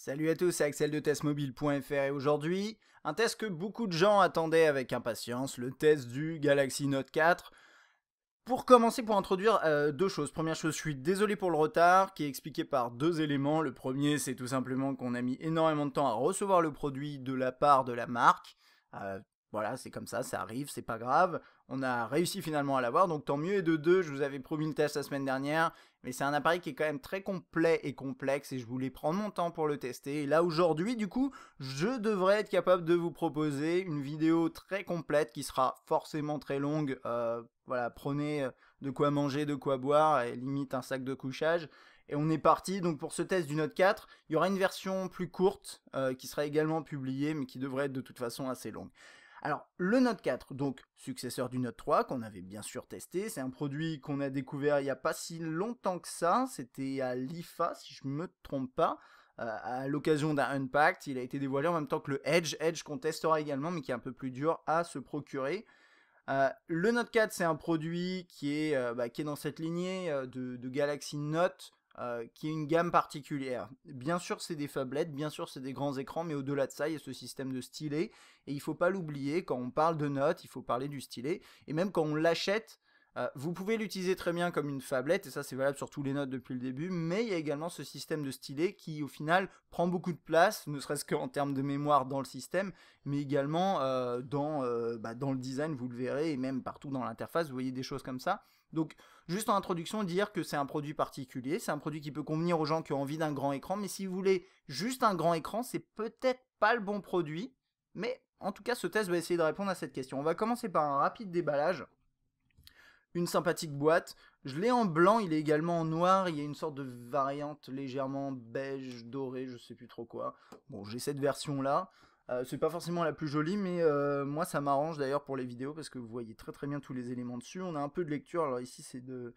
Salut à tous, c'est Axel de testmobile.fr et aujourd'hui, un test que beaucoup de gens attendaient avec impatience, le test du Galaxy Note 4. Pour commencer, pour introduire euh, deux choses. Première chose, je suis désolé pour le retard qui est expliqué par deux éléments. Le premier, c'est tout simplement qu'on a mis énormément de temps à recevoir le produit de la part de la marque. Euh, voilà, c'est comme ça, ça arrive, c'est pas grave. On a réussi finalement à l'avoir, donc tant mieux. Et de deux, je vous avais promis le test la semaine dernière, mais c'est un appareil qui est quand même très complet et complexe et je voulais prendre mon temps pour le tester. Et là aujourd'hui, du coup, je devrais être capable de vous proposer une vidéo très complète qui sera forcément très longue. Euh, voilà, prenez euh, de quoi manger, de quoi boire et limite un sac de couchage. Et on est parti donc pour ce test du Note 4. Il y aura une version plus courte euh, qui sera également publiée mais qui devrait être de toute façon assez longue. Alors, le Note 4, donc successeur du Note 3 qu'on avait bien sûr testé, c'est un produit qu'on a découvert il n'y a pas si longtemps que ça, c'était à l'IFA si je ne me trompe pas, euh, à l'occasion d'un Unpacked, il a été dévoilé en même temps que le Edge, Edge qu'on testera également mais qui est un peu plus dur à se procurer. Euh, le Note 4, c'est un produit qui est, euh, bah, qui est dans cette lignée de Galaxy Note, euh, qui est une gamme particulière. Bien sûr, c'est des phablettes, bien sûr, c'est des grands écrans, mais au-delà de ça, il y a ce système de stylet. Et il ne faut pas l'oublier, quand on parle de notes, il faut parler du stylet. Et même quand on l'achète, euh, vous pouvez l'utiliser très bien comme une phablette, et ça c'est valable sur tous les notes depuis le début, mais il y a également ce système de stylet qui au final prend beaucoup de place, ne serait-ce qu'en termes de mémoire dans le système, mais également euh, dans, bah, dans le design, vous le verrez, et même partout dans l'interface, vous voyez des choses comme ça. Donc, juste en introduction, dire que c'est un produit particulier, c'est un produit qui peut convenir aux gens qui ont envie d'un grand écran, mais si vous voulez juste un grand écran, c'est peut-être pas le bon produit, mais en tout cas, ce test va essayer de répondre à cette question. On va commencer par un rapide déballage. Une sympathique boîte. Je l'ai en blanc, il est également en noir. Il y a une sorte de variante légèrement beige, dorée, je sais plus trop quoi. Bon, j'ai cette version là. Euh, c'est pas forcément la plus jolie, mais euh, moi ça m'arrange d'ailleurs pour les vidéos parce que vous voyez très très bien tous les éléments dessus. On a un peu de lecture, alors ici c'est de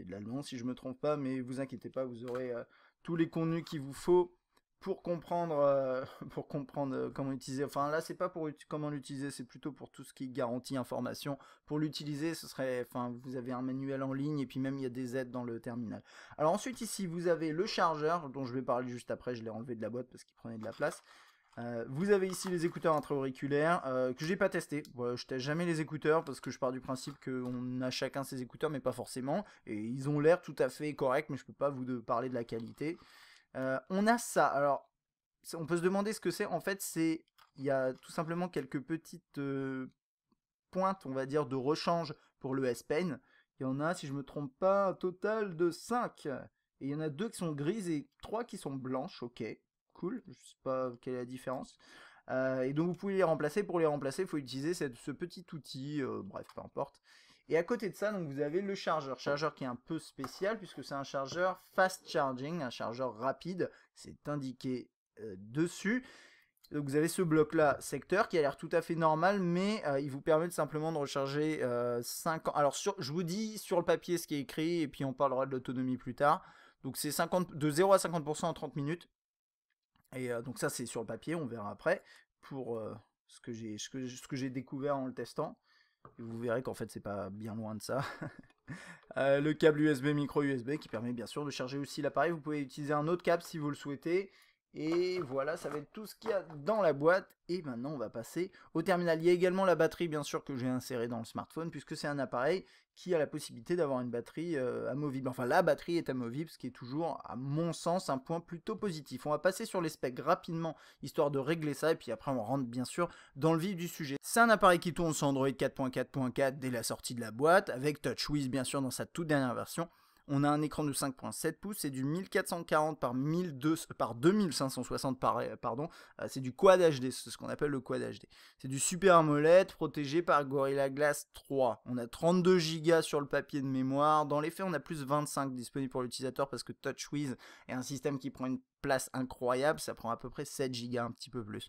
de l'allemand si je me trompe pas, mais vous inquiétez pas, vous aurez euh, tous les contenus qu'il vous faut pour comprendre pour comprendre comment utiliser. Enfin là c'est pas pour comment l'utiliser, c'est plutôt pour tout ce qui garantit information. Pour l'utiliser, ce serait enfin vous avez un manuel en ligne et puis même il y a des aides dans le terminal. Alors ensuite ici vous avez le chargeur dont je vais parler juste après, je l'ai enlevé de la boîte parce qu'il prenait de la place. Euh, vous avez ici les écouteurs intra-auriculaires euh, que j'ai pas testé. je teste jamais les écouteurs parce que je pars du principe qu'on a chacun ses écouteurs, mais pas forcément. Et ils ont l'air tout à fait corrects, mais je peux pas vous parler de la qualité. Euh, on a ça. Alors, on peut se demander ce que c'est. En fait, c'est il y a tout simplement quelques petites pointes, on va dire, de rechange pour le S Pen. Il y en a, si je me trompe pas, un total de 5. Et il y en a deux qui sont grises et trois qui sont blanches, ok. Je sais pas quelle est la différence. Euh, et donc vous pouvez les remplacer. Pour les remplacer, il faut utiliser ce petit outil, euh, bref, peu importe. Et à côté de ça, donc vous avez le chargeur. Chargeur qui est un peu spécial puisque c'est un chargeur fast charging, un chargeur rapide. C'est indiqué euh, dessus. Donc vous avez ce bloc là, secteur, qui a l'air tout à fait normal, mais il vous permet de simplement de recharger euh, 50... Alors je vous dis sur le papier ce qui est écrit, et puis on parlera de l'autonomie plus tard. Donc c'est 50... de 0 à 50% en 30 minutes, et donc ça c'est sur le papier, on verra après pour ce que j'ai ce que, j'ai découvert en le testant. vous verrez qu'en fait c'est pas bien loin de ça. Euh, le câble USB micro USB qui permet bien sûr de charger aussi l'appareil. Vous pouvez utiliser un autre câble si vous le souhaitez. Et voilà, ça va être tout ce qu'il y a dans la boîte. Et maintenant, on va passer au terminal. Il y a également la batterie, bien sûr, que j'ai insérée dans le smartphone, puisque c'est un appareil qui a la possibilité d'avoir une batterie euh, amovible. Enfin, la batterie est amovible, ce qui est toujours, à mon sens, un point plutôt positif. On va passer sur les specs rapidement, histoire de régler ça, et puis après, on rentre, bien sûr, dans le vif du sujet. C'est un appareil qui tourne sur Android 4.4.4 dès la sortie de la boîte, avec TouchWiz, bien sûr, dans sa toute dernière version. On a un écran de 5.7 pouces, c'est du 1440 par, 1200, euh, par 2560, euh, pardon, euh, c'est du Quad HD, c'est ce qu'on appelle le Quad HD. C'est du Super molette protégé par Gorilla Glass 3. On a 32 Go sur le papier de mémoire. Dans les faits, on a plus 25 disponibles pour l'utilisateur parce que TouchWiz est un système qui prend une place incroyable, ça prend à peu près 7 Go, un petit peu plus.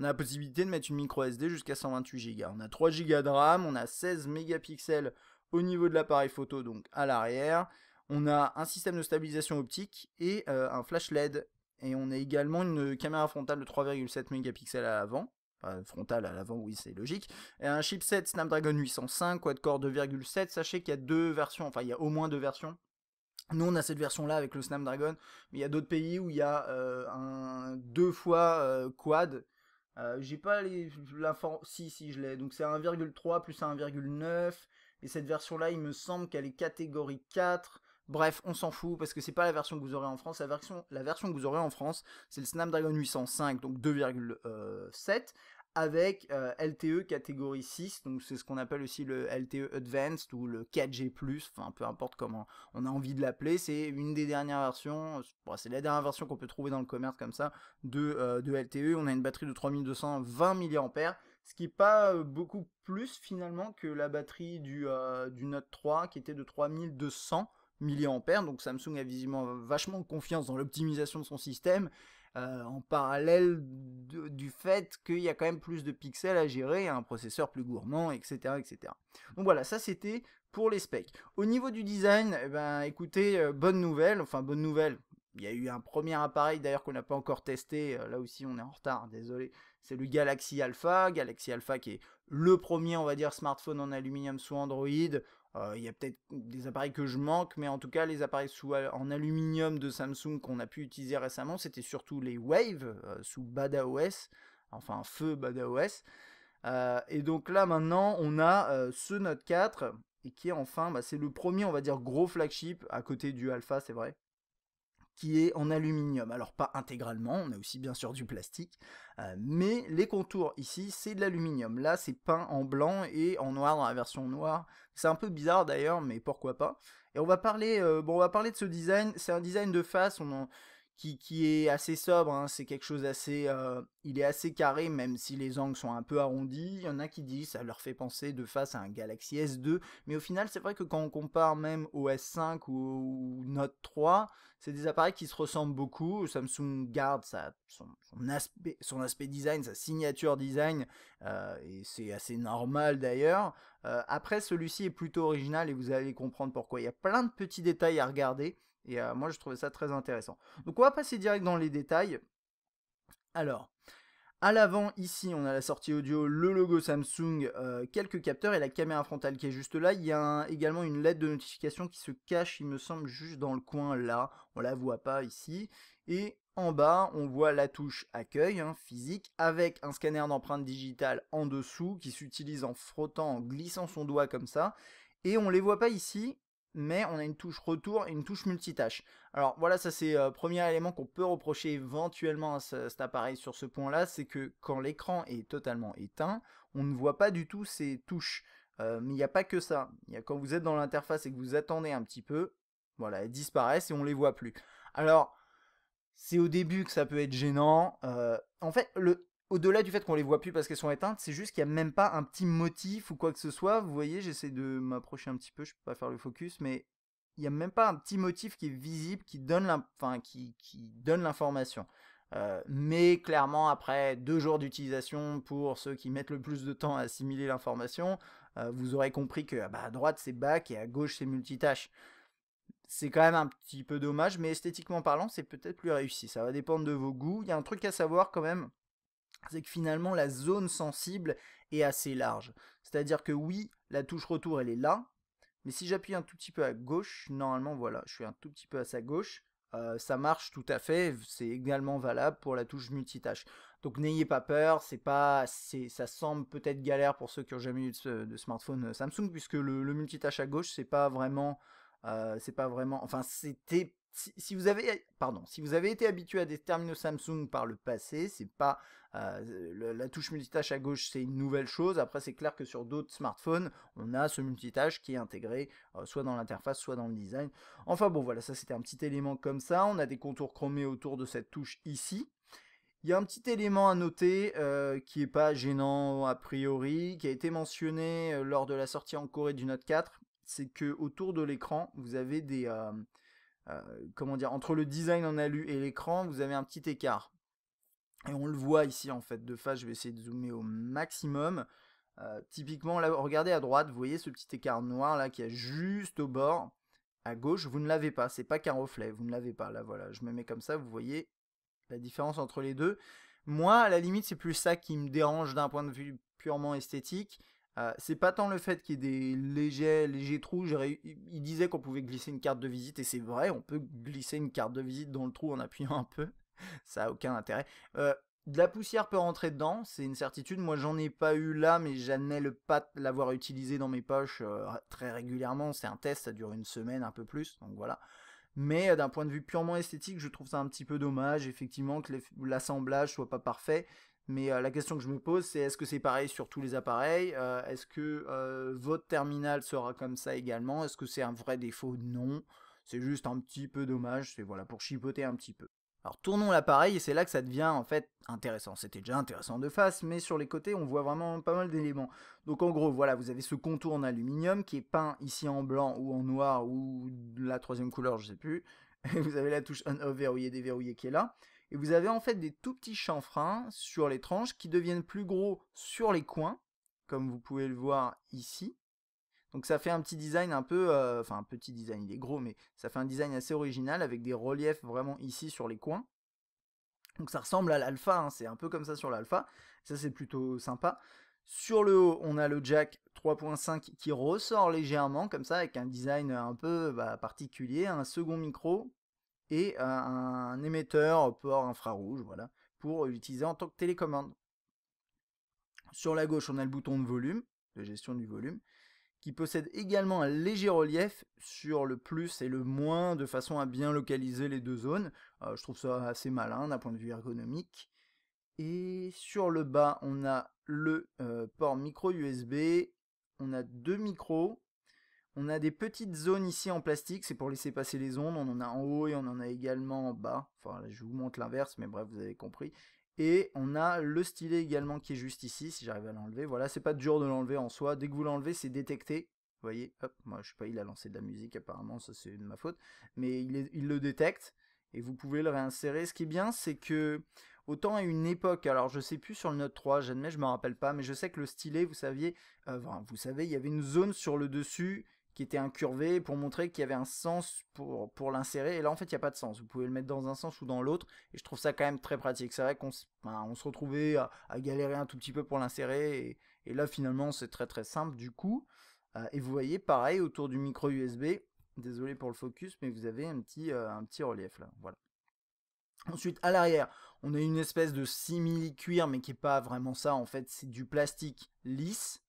On a la possibilité de mettre une micro SD jusqu'à 128 Go. On a 3 Go de RAM, on a 16 mégapixels au niveau de l'appareil photo, donc à l'arrière. On a un système de stabilisation optique et euh, un flash LED. Et on a également une caméra frontale de 3,7 mégapixels à l'avant. Enfin, frontale à l'avant, oui, c'est logique. Et un chipset Snapdragon 805, quad-core 2,7. Sachez qu'il y a deux versions, enfin, il y a au moins deux versions. Nous, on a cette version-là avec le Snapdragon, mais il y a d'autres pays où il y a euh, un deux fois euh, quad. j'ai pas les l'info si si je l'ai donc c'est 1,3 plus 1,9 et cette version-là, il me semble qu'elle est catégorie 4. Bref, on s'en fout parce que c'est pas la version que vous aurez en France. La version, la version que vous aurez en France, c'est le Snapdragon 805, donc 2,7. Euh, avec euh, LTE catégorie 6, donc c'est ce qu'on appelle aussi le LTE Advanced ou le 4G+, enfin peu importe comment on a envie de l'appeler, c'est une des dernières versions, euh, c'est la dernière version qu'on peut trouver dans le commerce comme ça, de, de LTE, on a une batterie de 3220 mAh, ce qui est pas beaucoup plus finalement que la batterie du, du Note 3 qui était de 3200 mAh. Donc Samsung a visiblement vachement confiance dans l'optimisation de son système. en parallèle du fait qu'il y a quand même plus de pixels à gérer, un processeur plus gourmand, etc. etc. Donc voilà, ça c'était pour les specs. Au niveau du design, eh ben, écoutez, bonne nouvelle, enfin bonne nouvelle, il y a eu un premier appareil d'ailleurs qu'on n'a pas encore testé, euh, là aussi on est en retard, hein, désolé. C'est le Galaxy Alpha, Galaxy Alpha qui est le premier, on va dire, smartphone en aluminium sous Android. Euh, il y a peut-être des appareils que je manque, mais en tout cas les appareils euh, en aluminium de Samsung qu'on a pu utiliser récemment, c'était surtout les Wave sous sous OS enfin feu bada OS et donc là maintenant on a ce Note 4 et qui est enfin, bah, c'est le premier, on va dire, gros flagship à côté du Alpha, c'est vrai qui est en aluminium. Alors pas intégralement, on a aussi bien sûr du plastique, euh, mais les contours ici c'est de l'aluminium. Là c'est peint en blanc et en noir dans la version noire. C'est un peu bizarre d'ailleurs, mais pourquoi pas. Et on va parler, euh, bon on va parler de ce design. C'est un design de face. On qui, est assez sobre. Hein, c'est quelque chose assez. Euh, il est assez carré, même si les angles sont un peu arrondis. Il y en a qui disent ça leur fait penser de face à un Galaxy S2. Mais au final, c'est vrai que quand on compare même au S5 ou, au Note 3, c'est des appareils qui se ressemblent beaucoup. Samsung garde son, aspect, son aspect design, sa signature design. Euh, et c'est assez normal d'ailleurs. Euh, après, celui-ci est plutôt original et vous allez comprendre pourquoi. Il y a plein de petits détails à regarder. Et euh, moi, je trouvais ça très intéressant. Donc, on va passer direct dans les détails. Alors, à l'avant, ici, on a la sortie audio, le logo Samsung, euh, quelques capteurs et la caméra frontale qui est juste là. Il y a également une lettre de notification qui se cache, il me semble, juste dans le coin là. On la voit pas ici. Et en bas, on voit la touche accueil hein, physique avec un scanner d'empreinte digitale en dessous qui s'utilise en frottant, en glissant son doigt comme ça. Et on les voit pas ici, mais on a une touche retour et une touche multitâche. Alors voilà, ça c'est le euh, premier élément qu'on peut reprocher éventuellement à cet appareil sur ce point-là, c'est que quand l'écran est totalement éteint, on ne voit pas du tout ces touches. Euh, mais il n'y a pas que ça. Y a, quand vous êtes dans l'interface et que vous attendez un petit peu, voilà, elles disparaissent et on ne les voit plus. Alors, c'est au début que ça peut être gênant. Euh, en fait, le, au-delà du fait qu'on les voit plus parce qu'elles sont éteintes, c'est juste qu'il n'y a même pas un petit motif ou quoi que ce soit. Vous voyez, j'essaie de m'approcher un petit peu, je ne peux pas faire le focus, mais il n'y a même pas un petit motif qui est visible, qui donne l'information. Euh, mais clairement, après deux jours d'utilisation, pour ceux qui mettent le plus de temps à assimiler l'information, euh, vous aurez compris que ah bah, à droite c'est bac et à gauche c'est multitâche. C'est quand même un petit peu dommage, mais esthétiquement parlant, c'est peut-être plus réussi. Ça va dépendre de vos goûts. Il y a un truc à savoir quand même c'est que finalement la zone sensible est assez large. C'est-à-dire que oui, la touche retour elle est là, mais si j'appuie un tout petit peu à gauche, normalement voilà, je suis un tout petit peu à sa gauche, euh, ça marche tout à fait, c'est également valable pour la touche multitâche. Donc n'ayez pas peur, c'est pas, ça semble peut-être galère pour ceux qui ont jamais eu de, smartphone euh, Samsung, puisque le, multitâche à gauche, c'est pas vraiment, euh, c'est pas vraiment, enfin c'était si, vous avez, pardon, si vous avez été habitué à des terminaux Samsung par le passé, c'est pas euh, la touche multitâche à gauche, c'est une nouvelle chose. Après, c'est clair que sur d'autres smartphones, on a ce multitâche qui est intégré euh, soit dans l'interface, soit dans le design. Enfin bon, voilà, ça c'était un petit élément comme ça. On a des contours chromés autour de cette touche ici. Il y a un petit élément à noter euh, qui n'est pas gênant a priori, qui a été mentionné lors de la sortie en Corée du Note 4, c'est que autour de l'écran, vous avez des, euh, comment dire, entre le design en alu et l'écran, vous avez un petit écart. Et on le voit ici en fait de face, je vais essayer de zoomer au maximum. Euh, typiquement, là, regardez à droite, vous voyez ce petit écart noir là qui est juste au bord. À gauche, vous ne l'avez pas, c'est pas qu'un reflet, vous ne l'avez pas. Là, voilà, je me mets comme ça, vous voyez la différence entre les deux. Moi, à la limite, c'est plus ça qui me dérange d'un point de vue purement esthétique. Euh, c'est pas tant le fait qu'il y ait des légers, légers trous. Il disait qu'on pouvait glisser une carte de visite, et c'est vrai, on peut glisser une carte de visite dans le trou en appuyant un peu. Ça a aucun intérêt. Euh, de la poussière peut rentrer dedans, c'est une certitude. Moi, j'en ai pas eu là, mais le pas l'avoir utilisé dans mes poches euh, très régulièrement. C'est un test, ça dure une semaine, un peu plus, donc voilà. Mais d'un point de vue purement esthétique, je trouve ça un petit peu dommage, effectivement, que l'assemblage soit pas parfait. Mais euh, la question que je me pose, c'est est-ce que c'est pareil sur tous les appareils euh, Est-ce que euh, votre terminal sera comme ça également Est-ce que c'est un vrai défaut Non. C'est juste un petit peu dommage, c'est voilà pour chipoter un petit peu. Alors tournons l'appareil et c'est là que ça devient en fait intéressant. C'était déjà intéressant de face, mais sur les côtés on voit vraiment pas mal d'éléments. Donc en gros voilà, vous avez ce contour en aluminium qui est peint ici en blanc ou en noir ou la troisième couleur, je sais plus. Et vous avez la touche on-off verrouillée déverrouillée qui est là et vous avez en fait des tout petits chanfreins sur les tranches qui deviennent plus gros sur les coins, comme vous pouvez le voir ici. Donc ça fait un petit design un peu, euh, enfin un petit design, il est gros, mais ça fait un design assez original avec des reliefs vraiment ici sur les coins. Donc ça ressemble à l'alpha, hein, c'est un peu comme ça sur l'alpha, ça c'est plutôt sympa. Sur le haut, on a le jack 3.5 qui ressort légèrement, comme ça, avec un design un peu bah, particulier, un second micro et un, émetteur port infrarouge, voilà, pour l'utiliser en tant que télécommande. Sur la gauche, on a le bouton de volume, de gestion du volume, qui possède également un léger relief sur le plus et le moins de façon à bien localiser les deux zones. Euh, je trouve ça assez malin d'un point de vue ergonomique. Et sur le bas, on a le euh, port micro USB, on a deux micros on a des petites zones ici en plastique, c'est pour laisser passer les ondes. On en a en haut et on en a également en bas. Enfin, je vous montre l'inverse, mais bref, vous avez compris. Et on a le stylet également qui est juste ici, si j'arrive à l'enlever. Voilà, c'est pas dur de l'enlever en soi. Dès que vous l'enlevez, c'est détecté. Vous voyez, hop, moi je sais pas, il a lancé de la musique apparemment, ça c'est de ma faute. Mais il, le détecte et vous pouvez le réinsérer. Ce qui est bien, c'est que autant à une époque, alors je sais plus sur le Note 3, j'admets, je me rappelle pas, mais je sais que le stylet, vous saviez, euh, vous savez, il y avait une zone sur le dessus qui était incurvé pour montrer qu'il y avait un sens pour, pour l'insérer. Et là, en fait, il n'y a pas de sens. Vous pouvez le mettre dans un sens ou dans l'autre. Et je trouve ça quand même très pratique. C'est vrai qu'on on se retrouvait à, galérer un tout petit peu pour l'insérer. Et, là, finalement, c'est très très simple du coup. Euh, et vous voyez, pareil, autour du micro USB. Désolé pour le focus, mais vous avez un petit, euh, un petit relief là. Voilà. Ensuite, à l'arrière, on a une espèce de simili-cuir, mais qui n'est pas vraiment ça. En fait, c'est du plastique lisse.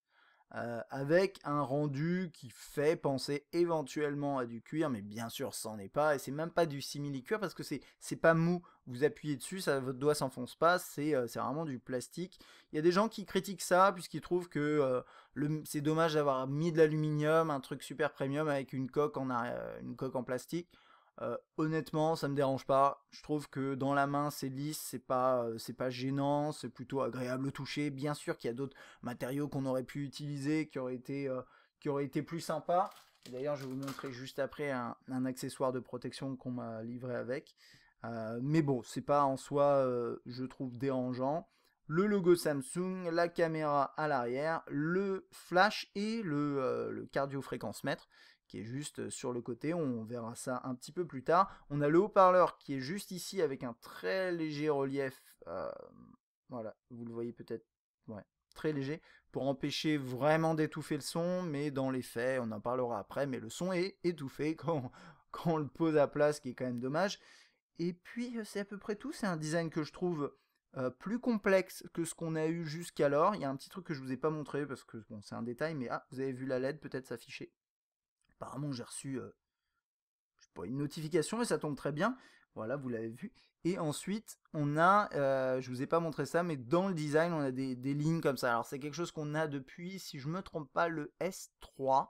Euh, avec un rendu qui fait penser éventuellement à du cuir, mais bien sûr, c'en est pas, et c'est même pas du simili-cuir parce que c'est pas mou. Vous appuyez dessus, votre doigt s'enfonce pas, euh, c'est vraiment du plastique. Il y a des gens qui critiquent ça puisqu'ils trouvent que euh, c'est dommage d'avoir mis de l'aluminium, un truc super premium avec une coque en, une coque en plastique. Euh, honnêtement, ça me dérange pas. Je trouve que dans la main, c'est lisse, c'est pas, euh, pas gênant, c'est plutôt agréable au toucher. Bien sûr qu'il y a d'autres matériaux qu'on aurait pu utiliser, qui auraient été, euh, qui été plus sympas. D'ailleurs, je vais vous montrer juste après un, accessoire de protection qu'on m'a livré avec. mais bon, c'est pas en soi, je trouve dérangeant. Le logo Samsung, la caméra à l'arrière, le flash et le, le cardio-fréquence mètre qui est juste euh, sur le côté, on verra ça un petit peu plus tard. On a le haut-parleur qui est juste ici avec un très léger relief, euh, voilà, vous le voyez peut-être, ouais, très léger, pour empêcher vraiment d'étouffer le son, mais dans les faits, on en parlera après, mais le son est étouffé quand, quand on le pose à place, ce qui est quand même dommage. Et puis euh, c'est à peu près tout, c'est un design que je trouve plus complexe que ce qu'on a eu jusqu'alors. Il y a un petit truc que je vous ai pas montré parce que bon, c'est un détail, mais ah, vous avez vu la LED peut-être s'afficher. Apparemment, j'ai reçu euh, je une notification et ça tombe très bien. Voilà, vous l'avez vu. Et ensuite, on a, je euh, je vous ai pas montré ça, mais dans le design, on a des, lignes comme ça. Alors, c'est quelque chose qu'on a depuis, si je me trompe pas, le S3.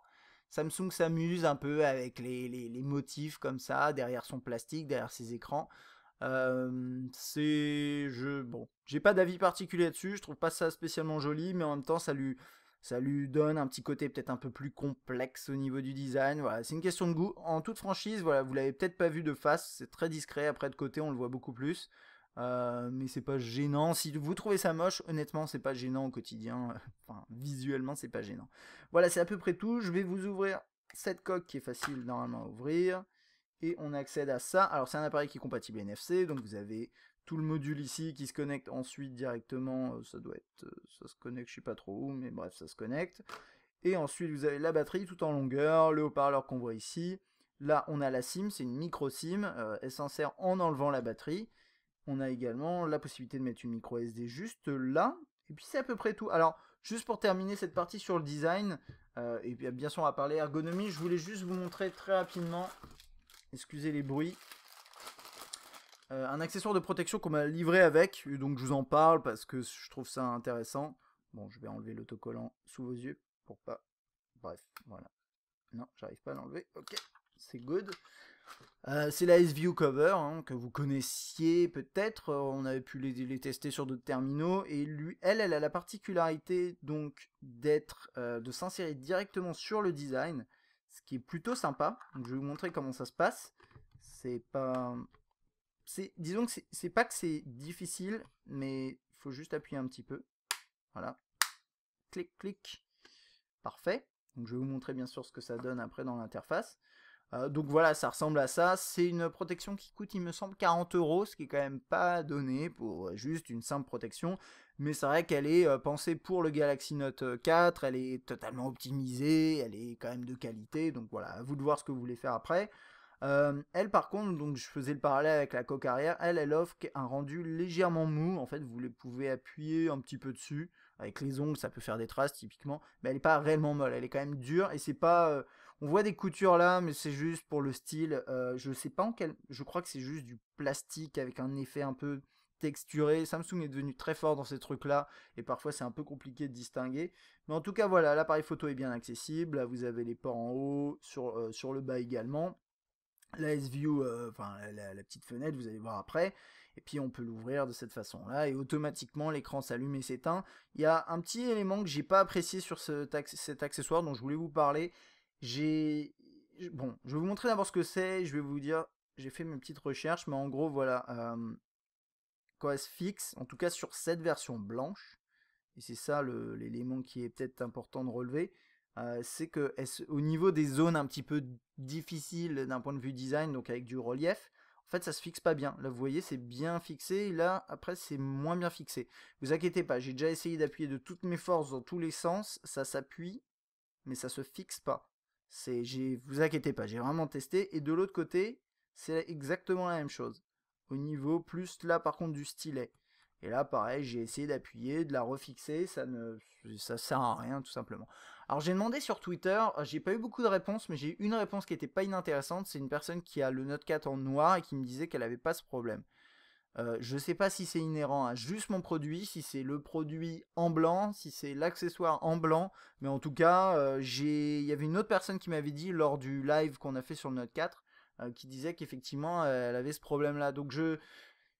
Samsung s'amuse un peu avec les, motifs comme ça, derrière son plastique, derrière ses écrans. Euh, c'est je bon j'ai pas d'avis particulier dessus je trouve pas ça spécialement joli mais en même temps ça lui ça lui donne un petit côté peut-être un peu plus complexe au niveau du design. Voilà, c'est une question de goût. En toute franchise, voilà, vous l'avez peut-être pas vu de face, c'est très discret. Après de côté, on le voit beaucoup plus. Euh, mais c'est pas gênant. Si vous trouvez ça moche, honnêtement, c'est pas gênant au quotidien. Enfin, visuellement, c'est pas gênant. Voilà, c'est à peu près tout. Je vais vous ouvrir cette coque qui est facile normalement à ouvrir. Et on accède à ça. Alors, c'est un appareil qui est compatible NFC. Donc, vous avez tout le module ici qui se connecte ensuite directement, euh, ça doit être, euh, ça se connecte, je sais pas trop où, mais bref, ça se connecte. Et ensuite, vous avez la batterie tout en longueur, le haut-parleur qu'on voit ici. Là, on a la SIM, c'est une micro-SIM, euh, elle s'insère en enlevant la batterie. On a également la possibilité de mettre une micro SD juste là. Et puis c'est à peu près tout. Alors, juste pour terminer cette partie sur le design, et bien sûr on va parler ergonomie, je voulais juste vous montrer très rapidement, excusez les bruits, euh, un accessoire de protection qu'on m'a livré avec, donc je vous en parle parce que je trouve ça intéressant. Bon, je vais enlever l'autocollant sous vos yeux pour pas... Bref, voilà. Non, j'arrive pas à l'enlever. Ok, c'est good. Euh, c'est la S-View Cover, hein, que vous connaissiez peut-être. Euh, on avait pu les, tester sur d'autres terminaux. Et lui, elle, elle a la particularité donc d'être, de s'insérer directement sur le design, ce qui est plutôt sympa. je vais vous montrer comment ça se passe. C'est pas disons que c'est pas que c'est difficile, mais il faut juste appuyer un petit peu. Voilà. Clic, clic. Parfait. Donc, je vais vous montrer bien sûr ce que ça donne après dans l'interface. Euh, donc voilà, ça ressemble à ça. C'est une protection qui coûte, il me semble, 40 euros, ce qui est quand même pas donné pour euh, juste une simple protection. Mais c'est vrai qu'elle est euh, pensée pour le Galaxy Note 4, elle est totalement optimisée, elle est quand même de qualité. Donc voilà, à vous de voir ce que vous voulez faire après. Euh, elle, par contre, donc je faisais le parallèle avec la coque arrière, elle, elle offre un rendu légèrement mou. En fait, vous les pouvez appuyer un petit peu dessus. Avec les ongles, ça peut faire des traces typiquement, mais elle est pas réellement molle. Elle est quand même dure et c'est pas. Euh, on voit des coutures là, mais c'est juste pour le style. Euh, je sais pas en quel. Je crois que c'est juste du plastique avec un effet un peu texturé. Samsung est devenu très fort dans ces trucs-là et parfois c'est un peu compliqué de distinguer. Mais en tout cas, voilà, l'appareil photo est bien accessible. Là, vous avez les ports en haut, sur, sur le bas également la S-View, euh, enfin la, petite fenêtre, vous allez voir après, et puis on peut l'ouvrir de cette façon-là, et automatiquement l'écran s'allume et s'éteint. Il y a un petit élément que j'ai pas apprécié sur ce, cet accessoire dont je voulais vous parler. J'ai... Bon, je vais vous montrer d'abord ce que c'est, je vais vous dire, j'ai fait mes petites recherches, mais en gros, voilà, euh, quoi se fixe, en tout cas sur cette version blanche, et c'est ça l'élément qui est peut-être important de relever, c'est que au niveau des zones un petit peu difficiles d'un point de vue design, donc avec du relief, en fait ça se fixe pas bien. Là vous voyez c'est bien fixé, là après c'est moins bien fixé. Vous inquiétez pas, j'ai déjà essayé d'appuyer de toutes mes forces dans tous les sens, ça s'appuie, mais ça se fixe pas. C'est, vous inquiétez pas, j'ai vraiment testé. Et de l'autre côté, c'est exactement la même chose. Au niveau plus là par contre du stylet. Et là, pareil, j'ai essayé d'appuyer, de la refixer, ça ne ça sert à rien tout simplement. Alors j'ai demandé sur Twitter, euh, j'ai pas eu beaucoup de réponses, mais j'ai eu une réponse qui était pas inintéressante. C'est une personne qui a le Note 4 en noir et qui me disait qu'elle avait pas ce problème. Euh, je sais pas si c'est inhérent à juste mon produit, si c'est le produit en blanc, si c'est l'accessoire en blanc, mais en tout cas, euh, j'ai, il y avait une autre personne qui m'avait dit lors du live qu'on a fait sur le Note 4, euh, qui disait qu'effectivement elle avait ce problème-là. Donc je,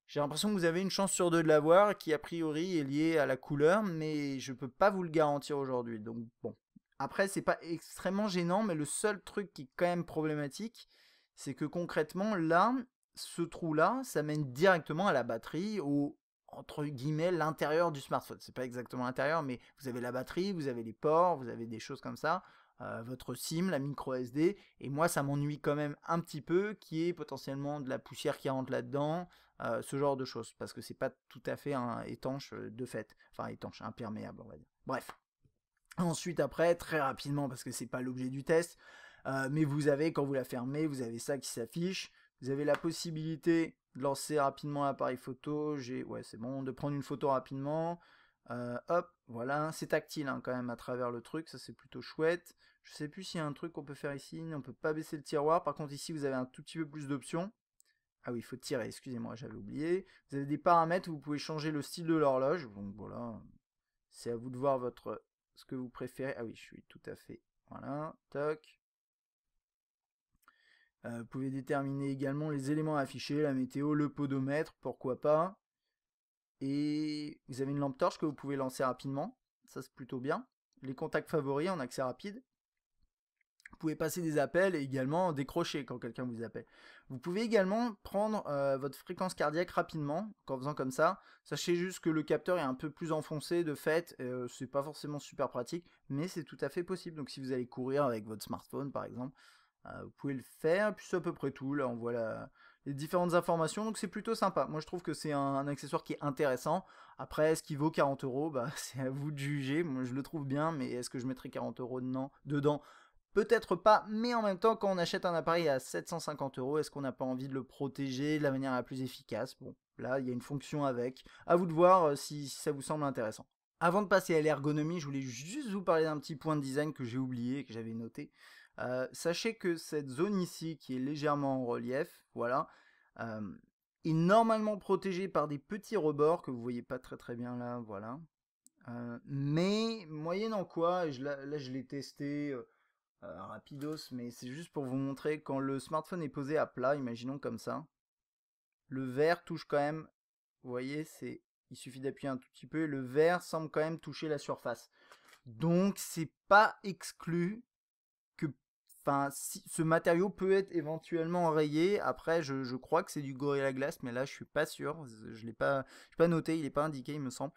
j'ai l'impression que vous avez une chance sur deux de l'avoir, qui a priori est liée à la couleur, mais je peux pas vous le garantir aujourd'hui. Donc bon, après, c'est pas extrêmement gênant, mais le seul truc qui est quand même problématique, c'est que concrètement, là, ce trou-là, ça mène directement à la batterie, ou entre guillemets l'intérieur du smartphone. C'est pas exactement l'intérieur, mais vous avez la batterie, vous avez les ports, vous avez des choses comme ça, euh, votre SIM, la micro SD. Et moi, ça m'ennuie quand même un petit peu, qui est potentiellement de la poussière qui rentre là-dedans, euh, ce genre de choses, parce que c'est pas tout à fait un étanche euh, de fait, enfin étanche, imperméable, on va dire. Bref. Ensuite, après, très rapidement, parce que c'est pas l'objet du test, euh, mais vous avez, quand vous la fermez, vous avez ça qui s'affiche. Vous avez la possibilité de lancer rapidement l'appareil photo. J'ai, ouais, c'est bon, de prendre une photo rapidement. Euh, hop, voilà, c'est tactile hein, quand même à travers le truc, ça c'est plutôt chouette. Je sais plus s'il y a un truc qu'on peut faire ici. On peut pas baisser le tiroir. Par contre, ici, vous avez un tout petit peu plus d'options. Ah oui, il faut tirer, excusez-moi, j'avais oublié. Vous avez des paramètres où vous pouvez changer le style de l'horloge. Donc voilà, c'est à vous de voir votre ce que vous préférez. Ah oui, je suis tout à fait. Voilà, toc. Euh, vous pouvez déterminer également les éléments affichés, la météo, le podomètre, pourquoi pas. Et vous avez une lampe torche que vous pouvez lancer rapidement. Ça, c'est plutôt bien. Les contacts favoris en accès rapide. Vous pouvez passer des appels et également décrocher quand quelqu'un vous appelle. Vous pouvez également prendre euh, votre fréquence cardiaque rapidement en faisant comme ça. Sachez juste que le capteur est un peu plus enfoncé de fait, euh, c'est pas forcément super pratique, mais c'est tout à fait possible. Donc si vous allez courir avec votre smartphone par exemple, euh, vous pouvez le faire. Puis c'est à peu près tout. Là on voit les différentes informations, donc c'est plutôt sympa. Moi je trouve que c'est un, accessoire qui est intéressant. Après, est-ce qu'il vaut 40 euros bah, c'est à vous de juger. Moi je le trouve bien, mais est-ce que je mettrai 40 euros dedans Peut-être pas, mais en même temps, quand on achète un appareil à 750 euros, est-ce qu'on n'a pas envie de le protéger de la manière la plus efficace Bon, là, il y a une fonction avec. À vous de voir euh, si, ça vous semble intéressant. Avant de passer à l'ergonomie, je voulais juste vous parler d'un petit point de design que j'ai oublié que j'avais noté. Euh, sachez que cette zone ici, qui est légèrement en relief, voilà, euh, est normalement protégée par des petits rebords que vous voyez pas très très bien là, voilà. mais moyennant quoi, je, là, je l'ai testé euh, rapidos, mais c'est juste pour vous montrer quand le smartphone est posé à plat, imaginons comme ça, le vert touche quand même, vous voyez, c'est, il suffit d'appuyer un tout petit peu, le vert semble quand même toucher la surface. Donc c'est pas exclu que, enfin, si, ce matériau peut être éventuellement rayé Après, je, crois que c'est du Gorilla Glass, mais là je suis pas sûr, je l'ai pas, pas noté, il n'est pas indiqué, il me semble.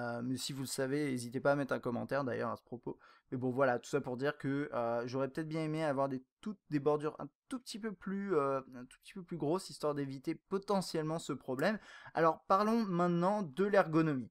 Euh, mais si vous le savez, n'hésitez pas à mettre un commentaire d'ailleurs à ce propos. Mais bon voilà, tout ça pour dire que euh, j'aurais peut-être bien aimé avoir des, toutes, des bordures un tout petit peu plus, euh, tout petit peu plus grosses, histoire d'éviter potentiellement ce problème. Alors parlons maintenant de l'ergonomie.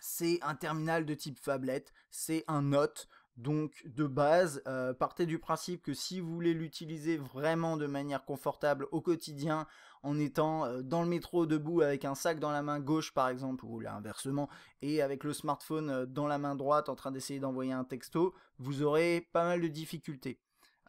C'est un terminal de type phablet, c'est un note. Donc de base, partez du principe que si vous voulez l'utiliser vraiment de manière confortable au quotidien, en étant euh, dans le métro debout avec un sac dans la main gauche par exemple, ou l'inversement, et avec le smartphone euh, dans la main droite en train d'essayer d'envoyer un texto, vous aurez pas mal de difficultés.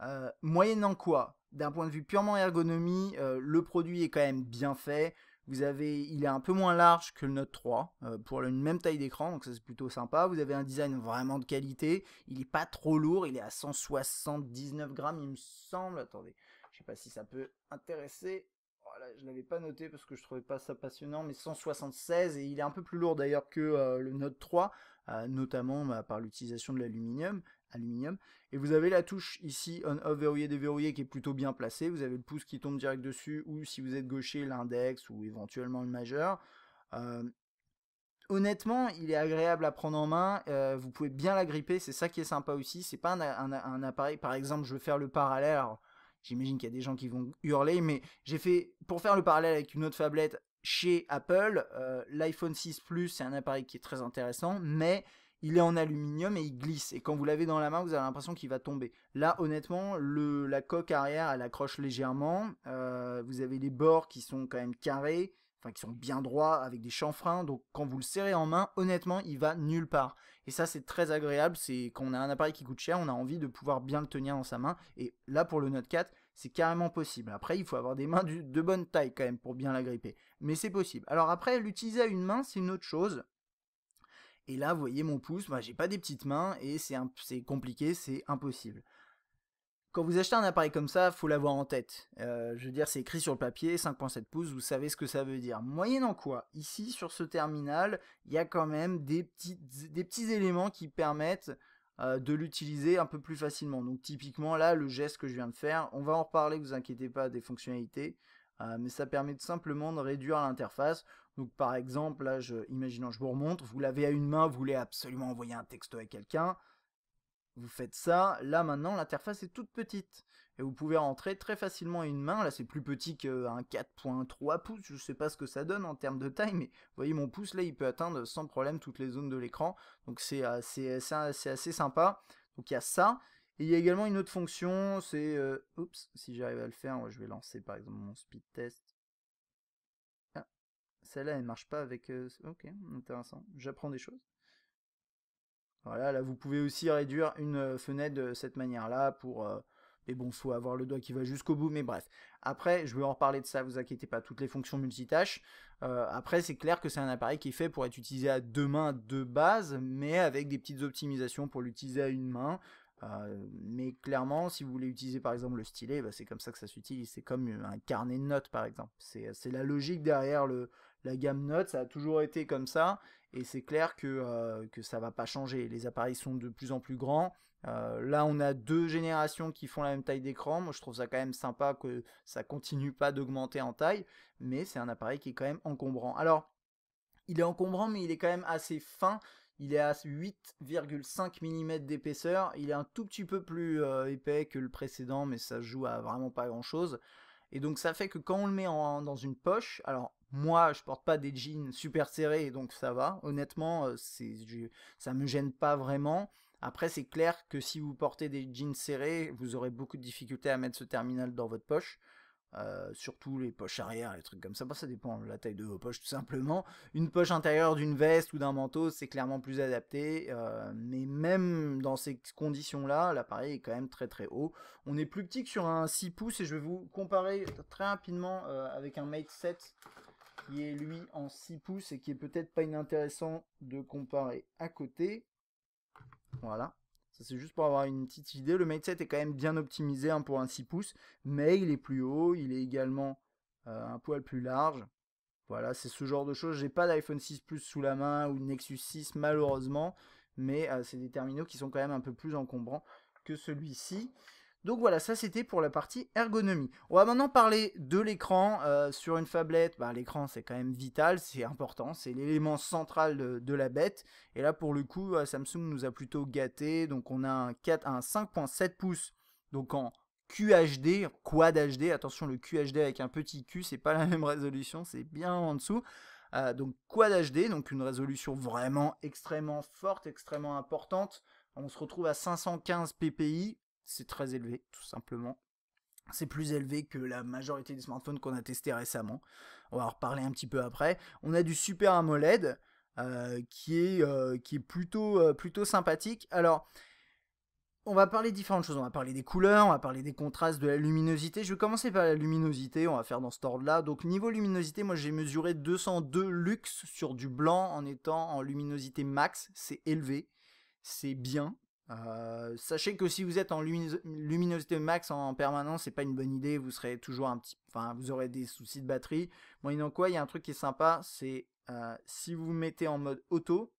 Euh, moyennant quoi, d'un point de vue purement ergonomie, le produit est quand même bien fait. Vous avez, il est un peu moins large que le Note 3 pour une même taille d'écran, donc ça c'est plutôt sympa. Vous avez un design vraiment de qualité. Il n'est pas trop lourd, il est à 179 grammes, il me semble. Attendez, je ne sais pas si ça peut intéresser. Je je l'avais pas noté parce que je trouvais pas ça passionnant, mais 176 et il est un peu plus lourd d'ailleurs que euh, le Note 3, euh, notamment bah, par l'utilisation de l'aluminium. Aluminium. Et vous avez la touche ici on/off verrouillé déverrouillé qui est plutôt bien placée. Vous avez le pouce qui tombe direct dessus ou si vous êtes gaucher l'index ou éventuellement le majeur. Euh, honnêtement, il est agréable à prendre en main. vous pouvez bien la gripper, c'est ça qui est sympa aussi. C'est pas un, appareil, par exemple, je veux faire le parallèle. J'imagine qu'il y a des gens qui vont hurler, mais j'ai fait, pour faire le parallèle avec une autre fablette chez Apple, euh, l'iPhone 6 Plus, c'est un appareil qui est très intéressant, mais il est en aluminium et il glisse. Et quand vous l'avez dans la main, vous avez l'impression qu'il va tomber. Là, honnêtement, la coque arrière, elle accroche légèrement. Euh, vous avez les bords qui sont quand même carrés enfin qui sont bien droits avec des chanfreins. Donc quand vous le serrez en main, honnêtement, il va nulle part. Et ça c'est très agréable, c'est quand on a un appareil qui coûte cher, on a envie de pouvoir bien le tenir dans sa main. Et là pour le Note 4, c'est carrément possible. Après, il faut avoir des mains de bonne taille quand même pour bien la gripper. Mais c'est possible. Alors après, l'utiliser à une main, c'est une autre chose. Et là, vous voyez mon pouce, moi j'ai pas des petites mains et c'est compliqué, c'est impossible. Quand vous achetez un appareil comme ça, faut l'avoir en tête. Euh, je veux dire, c'est écrit sur le papier, 5.7 pouces, vous savez ce que ça veut dire. Moyennant quoi, ici sur ce terminal, il y a quand même des petits, éléments qui permettent euh, de l'utiliser un peu plus facilement. Donc typiquement là, le geste que je viens de faire, on va en reparler, vous inquiétez pas des fonctionnalités, euh, mais ça permet tout simplement de réduire l'interface. Donc par exemple, là, je, imaginons, je vous remontre, vous l'avez à une main, vous voulez absolument envoyer un texto à quelqu'un, vous faites ça, là maintenant l'interface est toute petite. Et vous pouvez rentrer très facilement une main, là c'est plus petit qu'un 4.3 pouces, je ne sais pas ce que ça donne en termes de taille, mais vous voyez mon pouce là il peut atteindre sans problème toutes les zones de l'écran. Donc c'est euh, euh, euh, assez, sympa. Donc il y a ça. Et il y a également une autre fonction, c'est... oups, si j'arrive à le faire, je vais lancer par exemple mon speed test. Ah, celle-là, elle marche pas avec... ok, intéressant. J'apprends des choses. Voilà, là vous pouvez aussi réduire une euh, fenêtre de cette manière-là pour... mais bon, faut avoir le doigt qui va jusqu'au bout, mais bref. Après, je vais en reparler de ça, vous inquiétez pas, toutes les fonctions multitâches. Euh, après, c'est clair que c'est un appareil qui est fait pour être utilisé à deux mains de base, mais avec des petites optimisations pour l'utiliser à une main. Euh, mais clairement, si vous voulez utiliser par exemple le stylet, bah, c'est comme ça que ça s'utilise. C'est comme un carnet de notes par exemple. C'est la logique derrière le, la gamme Note, ça a toujours été comme ça, et c'est clair que, ça euh, que ça va pas changer. Les appareils sont de plus en plus grands. Euh, là, on a deux générations qui font la même taille d'écran. Moi, je trouve ça quand même sympa que ça continue pas d'augmenter en taille, mais c'est un appareil qui est quand même encombrant. Alors, il est encombrant, mais il est quand même assez fin. Il est à 8,5 mm d'épaisseur. Il est un tout petit peu plus euh, épais que le précédent, mais ça joue à vraiment pas grand chose. Et donc ça fait que quand on le met dans une poche, alors moi, je porte pas des jeans super serrés, donc ça va. Honnêtement, euh, c'est, ne ça me gêne pas vraiment. Après, c'est clair que si vous portez des jeans serrés, vous aurez beaucoup de difficultés à mettre ce terminal dans votre poche. Euh, surtout les poches arrière, les trucs comme ça. ça dépend de la taille de vos poches, tout simplement. Une poche intérieure d'une veste ou d'un manteau, c'est clairement plus adapté. Euh, mais même dans ces conditions-là, l'appareil est quand même très très haut. On est plus petit que sur un 6 pouces et je vais vous comparer très rapidement avec un Mate 7 qui est lui en 6 pouces et qui est peut-être pas inintéressant de comparer à côté. Voilà. Ça c'est juste pour avoir une petite idée. Le Mate 7 est quand même bien optimisé hein, pour un 6 pouces, mais il est plus haut, il est également euh, un poil plus large. Voilà, c'est ce genre de choses. J'ai pas d'iPhone 6 Plus sous la main ou de Nexus 6 malheureusement, mais euh, c'est des terminaux qui sont quand même un peu plus encombrants que celui-ci. Donc voilà, ça c'était pour la partie ergonomie. On va maintenant parler de l'écran euh, sur une fablette. Bah, l'écran c'est quand même vital, c'est important, c'est l'élément central de, la bête. Et là pour le coup, euh, Samsung nous a plutôt gâté. Donc on a un, 5.7 pouces, donc en QHD, Quad HD. Attention, le QHD avec un petit Q, c'est pas la même résolution, c'est bien en dessous. Euh, donc Quad HD, donc une résolution vraiment extrêmement forte, extrêmement importante. On se retrouve à 515 ppi, c'est très élevé, tout simplement. C'est plus élevé que la majorité des smartphones qu'on a testés récemment. On va en reparler un petit peu après. On a du Super AMOLED euh, qui, est, euh, qui est plutôt, euh, plutôt sympathique. Alors, on va parler de différentes choses. On va parler des couleurs, on va parler des contrastes, de la luminosité. Je vais commencer par la luminosité, on va faire dans cet ordre-là. Donc, niveau luminosité, moi j'ai mesuré 202 lux sur du blanc en étant en luminosité max. C'est élevé, c'est bien, euh, sachez que si vous êtes en luminosité max en permanence, c'est pas une bonne idée. Vous serez toujours un petit, vous aurez des soucis de batterie. moi en quoi, il y a un truc qui est sympa, c'est euh, si vous vous mettez en mode auto.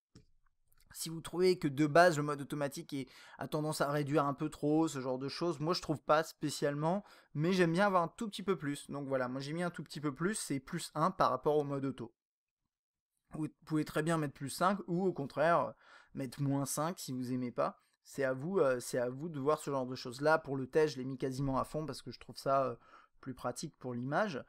Si vous trouvez que de base le mode automatique a tendance à réduire un peu trop ce genre de choses, moi je trouve pas spécialement, mais j'aime bien avoir un tout petit peu plus. Donc voilà, moi j'ai mis un tout petit peu plus, c'est plus 1 par rapport au mode auto. Vous pouvez très bien mettre plus 5 ou au contraire mettre moins 5 si vous aimez pas c'est à vous, euh, c'est à vous de voir ce genre de choses. Là, pour le test, je l'ai mis quasiment à fond parce que je trouve ça euh, plus pratique pour l'image.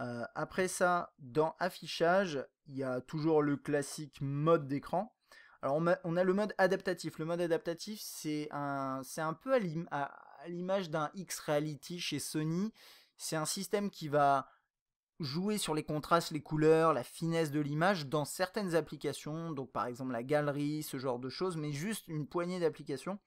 Euh, après ça, dans affichage, il y a toujours le classique mode d'écran. Alors on a, le mode adaptatif. Le mode adaptatif, c'est un, c'est un peu à l'image d'un X Reality chez Sony. C'est un système qui va jouer sur les contrastes, les couleurs, la finesse de l'image dans certaines applications, donc par exemple la galerie, ce genre de choses, mais juste une poignée d'applications,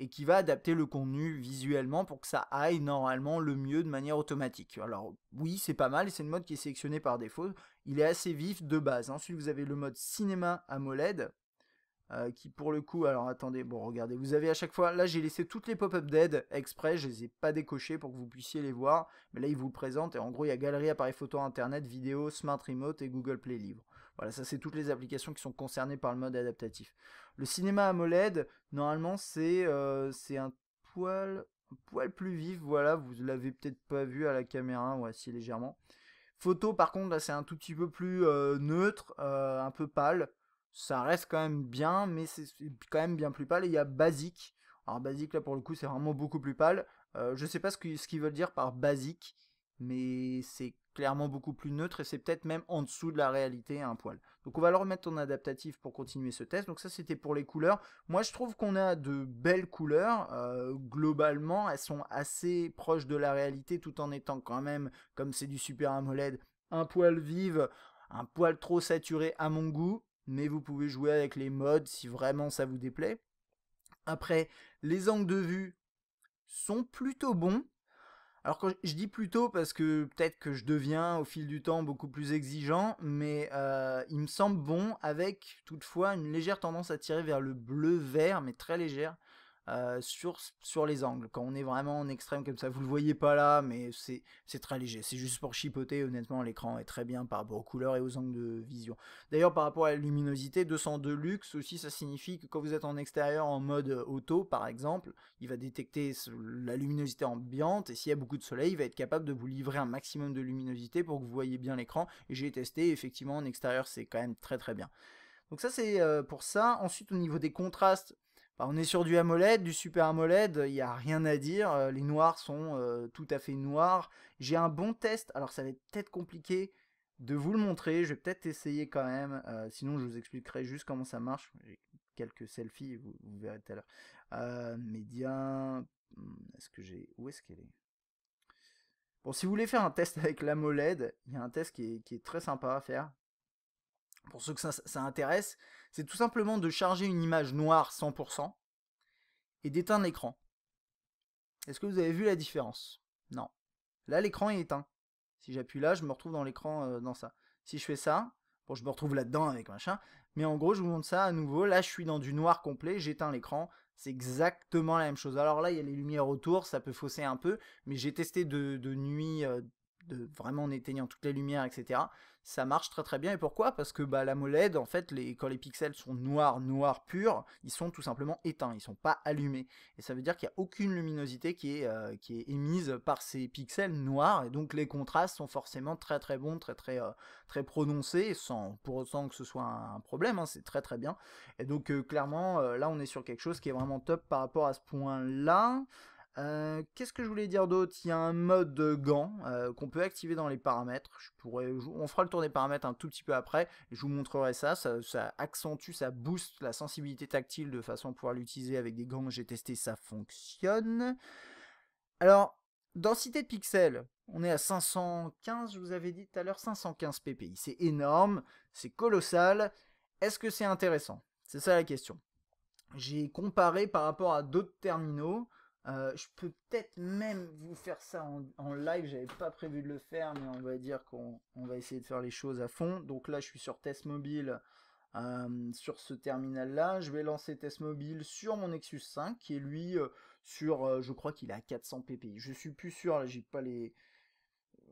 et qui va adapter le contenu visuellement pour que ça aille normalement le mieux de manière automatique. Alors oui, c'est pas mal, c'est le mode qui est sélectionné par défaut, il est assez vif de base. Ensuite, hein. vous avez le mode cinéma AMOLED, euh, qui pour le coup, alors attendez, bon regardez, vous avez à chaque fois, là j'ai laissé toutes les pop-up dead exprès, je les ai pas décochées pour que vous puissiez les voir, mais là il vous le présente, et en gros il y a galerie, appareil photo, internet, vidéo, smart remote et Google Play Livre. Voilà, ça c'est toutes les applications qui sont concernées par le mode adaptatif. Le cinéma AMOLED, normalement c'est euh, un poil, un poil plus vif, voilà, vous l'avez peut-être pas vu à la caméra, ou si légèrement. Photo par contre, là c'est un tout petit peu plus euh, neutre, un peu pâle, ça reste quand même bien, mais c'est quand même bien plus pâle. Et il y a basique. Alors basique là pour le coup c'est vraiment beaucoup plus pâle. Euh, je ne sais pas ce qu'ils ce veulent dire par basique, mais c'est clairement beaucoup plus neutre et c'est peut-être même en dessous de la réalité un poil. Donc on va le remettre en adaptatif pour continuer ce test. Donc ça c'était pour les couleurs. Moi je trouve qu'on a de belles couleurs. Euh, globalement elles sont assez proches de la réalité tout en étant quand même, comme c'est du super AMOLED, un poil vive, un poil trop saturé à mon goût mais vous pouvez jouer avec les modes si vraiment ça vous déplaît. Après, les angles de vue sont plutôt bons. Alors que je dis plutôt parce que peut-être que je deviens au fil du temps beaucoup plus exigeant, mais euh, il me semble bon avec toutefois une légère tendance à tirer vers le bleu-vert, mais très légère, euh, sur, sur les angles. Quand on est vraiment en extrême comme ça, vous le voyez pas là, mais c'est très léger. C'est juste pour chipoter, honnêtement, l'écran est très bien par rapport aux couleurs et aux angles de vision. D'ailleurs, par rapport à la luminosité, 202 lux aussi, ça signifie que quand vous êtes en extérieur en mode euh, auto, par exemple, il va détecter la luminosité ambiante, et s'il y a beaucoup de soleil, il va être capable de vous livrer un maximum de luminosité pour que vous voyez bien l'écran. Et j'ai testé, effectivement, en extérieur, c'est quand même très très bien. Donc ça c'est euh, pour ça. Ensuite au niveau des contrastes, bah, on est sur du AMOLED, du Super AMOLED, il n'y a rien à dire. Euh, les noirs sont euh, tout à fait noirs. J'ai un bon test, alors ça va être peut-être compliqué de vous le montrer. Je vais peut-être essayer quand même. Euh, sinon, je vous expliquerai juste comment ça marche. J'ai quelques selfies, vous, verrez tout à l'heure. média. Hmm, est-ce que j'ai. Où est-ce qu'elle est, Bon, si vous voulez faire un test avec l'AMOLED, il y a un test qui est, très sympa à faire. Pour ceux que ça intéresse, c'est tout simplement de charger une image noire 100% et d'éteindre l'écran. Est-ce que vous avez vu la différence Non. Là, l'écran est éteint. Si j'appuie là, je me retrouve dans l'écran euh, dans ça. Si je fais ça, bon, je me retrouve là-dedans avec machin. Mais en gros, je vous montre ça à nouveau. Là, je suis dans du noir complet, j'éteins l'écran. C'est exactement la même chose. Alors là, il y a les lumières autour, ça peut fausser un peu. Mais j'ai testé de, nuit, euh, de, vraiment en éteignant toutes les lumières, etc ça marche très très bien. Et pourquoi Parce que bah, la MOLED, en fait, les, quand les pixels sont noirs, noirs purs, ils sont tout simplement éteints, ils sont pas allumés. Et ça veut dire qu'il n'y a aucune luminosité qui est, euh, qui est émise par ces pixels noirs. Et donc les contrastes sont forcément très très bons, très très, euh, très prononcés, sans pour autant que ce soit un, problème, hein, c'est très très bien. Et donc euh, clairement, là on est sur quelque chose qui est vraiment top par rapport à ce point-là. Euh, qu'est-ce que je voulais dire d'autre Il y a un mode gant euh, qu'on peut activer dans les paramètres. on fera le tour des paramètres un tout petit peu après. je vous montrerai ça, ça. ça accentue, ça booste la sensibilité tactile de façon à pouvoir l'utiliser avec des gants. J'ai testé, ça fonctionne. Alors, densité de pixels, on est à 515, je vous avais dit tout à l'heure, 515 ppi. C'est énorme, c'est colossal. Est-ce que c'est intéressant C'est ça la question. J'ai comparé par rapport à d'autres terminaux. Euh, je peux peut-être même vous faire ça en, live, j'avais pas prévu de le faire, mais on va dire qu'on va essayer de faire les choses à fond. Donc là, je suis sur test mobile euh, sur ce terminal-là. Je vais lancer test mobile sur mon Nexus 5, qui est lui euh, sur, je crois qu'il est à 400 ppi. Je suis plus sûr, j'ai pas les...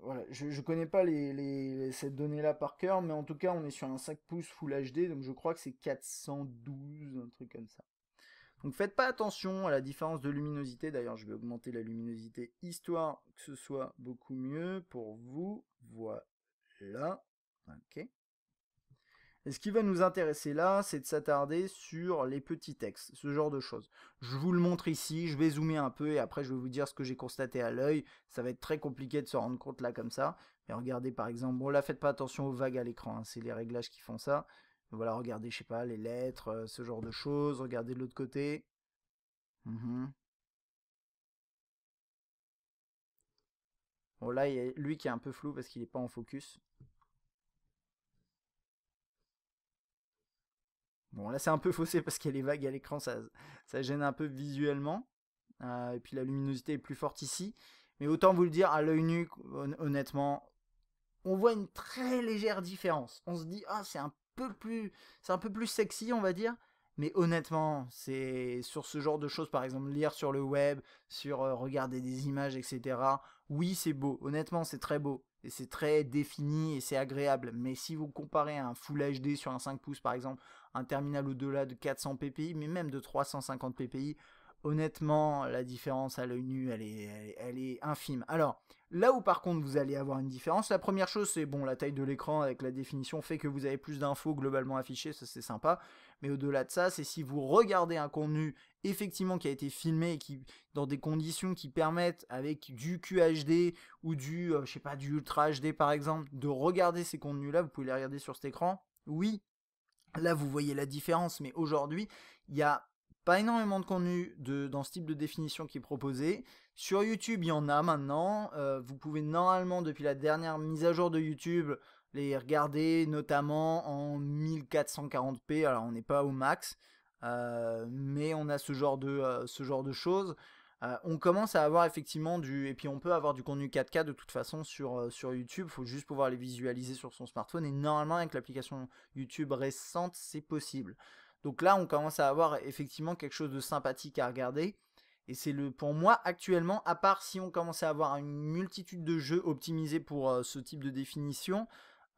Voilà, je, je connais pas les, cette donnée-là par cœur, mais en tout cas, on est sur un 5 pouces Full HD, donc je crois que c'est 412, un truc comme ça. Donc faites pas attention à la différence de luminosité. D'ailleurs, je vais augmenter la luminosité histoire que ce soit beaucoup mieux pour vous. Voilà. Ok. Et ce qui va nous intéresser là, c'est de s'attarder sur les petits textes, ce genre de choses. Je vous le montre ici, je vais zoomer un peu et après je vais vous dire ce que j'ai constaté à l'œil. Ça va être très compliqué de se rendre compte là comme ça. Mais regardez par exemple, bon là faites pas attention aux vagues à l'écran, hein, c'est les réglages qui font ça. Voilà, regardez, je sais pas, les lettres, euh, ce genre de choses. Regardez de l'autre côté. Mmh bon, là, il y a lui qui est un peu flou parce qu'il n'est pas en focus. Bon, là, c'est un peu faussé parce qu'elle est vague à l'écran, ça, ça gêne un peu visuellement. Euh, et puis la luminosité est plus forte ici. Mais autant vous le dire, à l'œil nu, honnêtement, on voit une très légère différence. On se dit, ah, c'est un plus, c'est un peu plus sexy, on va dire. Mais honnêtement, c'est sur ce genre de choses, par exemple lire sur le web, sur euh, regarder des images, etc. Oui, c'est beau. Honnêtement, c'est très beau. Et c'est très défini et c'est agréable. Mais si vous comparez un Full HD sur un 5 pouces, par exemple, un terminal au-delà de 400 ppi, mais même de 350 ppi, honnêtement, la différence à l'œil nu, elle est, elle est infime. Alors, Là où par contre vous allez avoir une différence, la première chose c'est bon la taille de l'écran avec la définition fait que vous avez plus d'infos globalement affichées, ça c'est sympa, mais au-delà de ça c'est si vous regardez un contenu effectivement qui a été filmé et qui dans des conditions qui permettent avec du QHD ou du euh, je sais pas du Ultra HD par exemple de regarder ces contenus là, vous pouvez les regarder sur cet écran. Oui, là vous voyez la différence, mais aujourd'hui il y a pas énormément de contenu dans ce type de définition qui est proposé. Sur YouTube, il y en a maintenant. Euh, vous pouvez normalement, depuis la dernière mise à jour de YouTube, les regarder notamment en 1440p. Alors on n'est pas au max, euh, mais on a ce genre de, euh, ce genre de choses. on commence à avoir effectivement du... Et puis on peut avoir du contenu 4K de toute façon sur, sur YouTube. Il faut juste pouvoir les visualiser sur son smartphone. Et normalement, avec l'application YouTube récente, c'est possible. Donc là, on commence à avoir effectivement quelque chose de sympathique à regarder. Et c'est le, pour moi, actuellement, à part si on commençait à avoir une multitude de jeux optimisés pour euh, ce type de définition,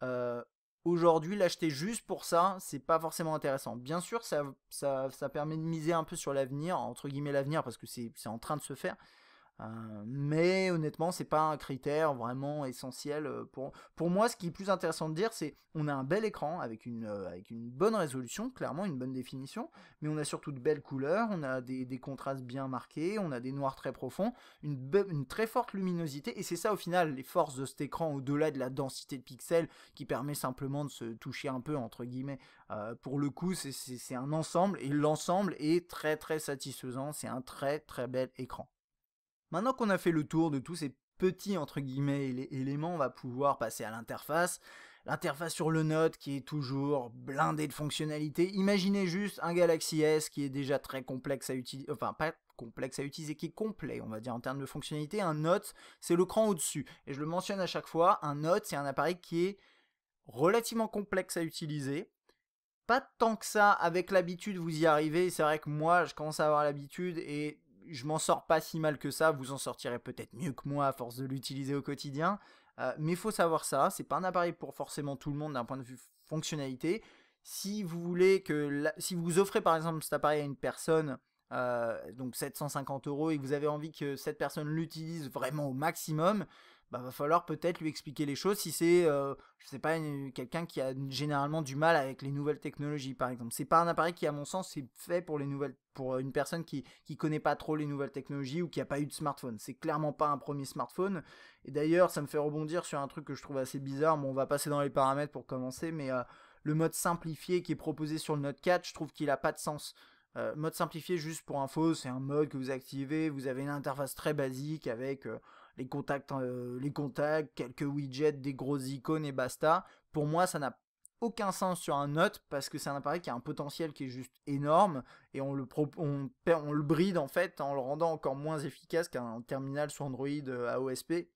euh, aujourd'hui, l'acheter juste pour ça, c'est pas forcément intéressant. Bien sûr, ça, permet de miser un peu sur l'avenir, entre guillemets l'avenir, parce que c'est en train de se faire. Euh, mais honnêtement, c'est pas un critère vraiment essentiel euh, pour pour moi. Ce qui est plus intéressant de dire, c'est on a un bel écran avec une euh, avec une bonne résolution, clairement une bonne définition, mais on a surtout de belles couleurs, on a des, des contrastes bien marqués, on a des noirs très profonds, une une très forte luminosité et c'est ça au final les forces de cet écran au-delà de la densité de pixels qui permet simplement de se toucher un peu entre guillemets. pour le coup, c'est un ensemble et l'ensemble est très très satisfaisant. C'est un très très bel écran. Maintenant qu'on a fait le tour de tous ces petits entre guillemets éléments, on va pouvoir passer à l'interface. L'interface sur le Note qui est toujours blindée de fonctionnalités. Imaginez juste un Galaxy S qui est déjà très complexe à utiliser, enfin pas complexe à utiliser, qui est complet, on va dire, en termes de fonctionnalités. Un Note, c'est le cran au-dessus. Et je le mentionne à chaque fois, un Note, c'est un appareil qui est relativement complexe à utiliser. Pas tant que ça, avec l'habitude, vous y arrivez. C'est vrai que moi, je commence à avoir l'habitude et je m'en sors pas si mal que ça, vous en sortirez peut-être mieux que moi à force de l'utiliser au quotidien. Euh, mais il faut savoir ça, c'est pas un appareil pour forcément tout le monde d'un point de vue fonctionnalité. Si vous voulez que, si vous offrez par exemple cet appareil à une personne, euh, donc 750 euros, et que vous avez envie que cette personne l'utilise vraiment au maximum, bah va falloir peut-être lui expliquer les choses si c'est euh, je sais pas quelqu'un qui a généralement du mal avec les nouvelles technologies par exemple c'est pas un appareil qui à mon sens est fait pour les nouvelles pour euh, une personne qui qui connaît pas trop les nouvelles technologies ou qui a pas eu de smartphone c'est clairement pas un premier smartphone et d'ailleurs ça me fait rebondir sur un truc que je trouve assez bizarre bon on va passer dans les paramètres pour commencer mais euh, le mode simplifié qui est proposé sur le Note 4 je trouve qu'il a pas de sens mode simplifié juste pour info c'est un mode que vous activez vous avez une interface très basique avec les contacts, euh, les contacts, quelques widgets, des grosses icônes et basta. Pour moi, ça n'a aucun sens sur un note parce que c'est un appareil qui a un potentiel qui est juste énorme et on le, on, le bride en fait en le rendant encore moins efficace qu'un terminal sur Android euh, à OSP.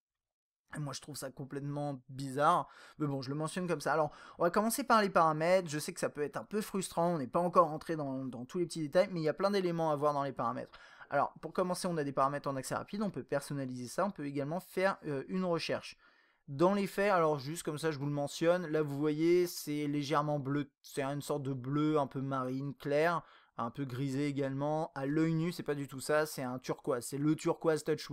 moi je trouve ça complètement bizarre, mais bon je le mentionne comme ça. Alors on va commencer par les paramètres, je sais que ça peut être un peu frustrant, on n'est pas encore entré dans tous les petits détails, mais il y a plein d'éléments à voir dans les paramètres. Alors pour commencer on a des paramètres en accès rapide, on peut personnaliser ça, on peut également faire euh, une recherche. Dans les faits, alors juste comme ça je vous le mentionne, là vous voyez c'est légèrement bleu, c'est une sorte de bleu un peu marine, clair, un peu grisé également. À l'œil nu c'est pas du tout ça, c'est un turquoise, c'est le turquoise Touch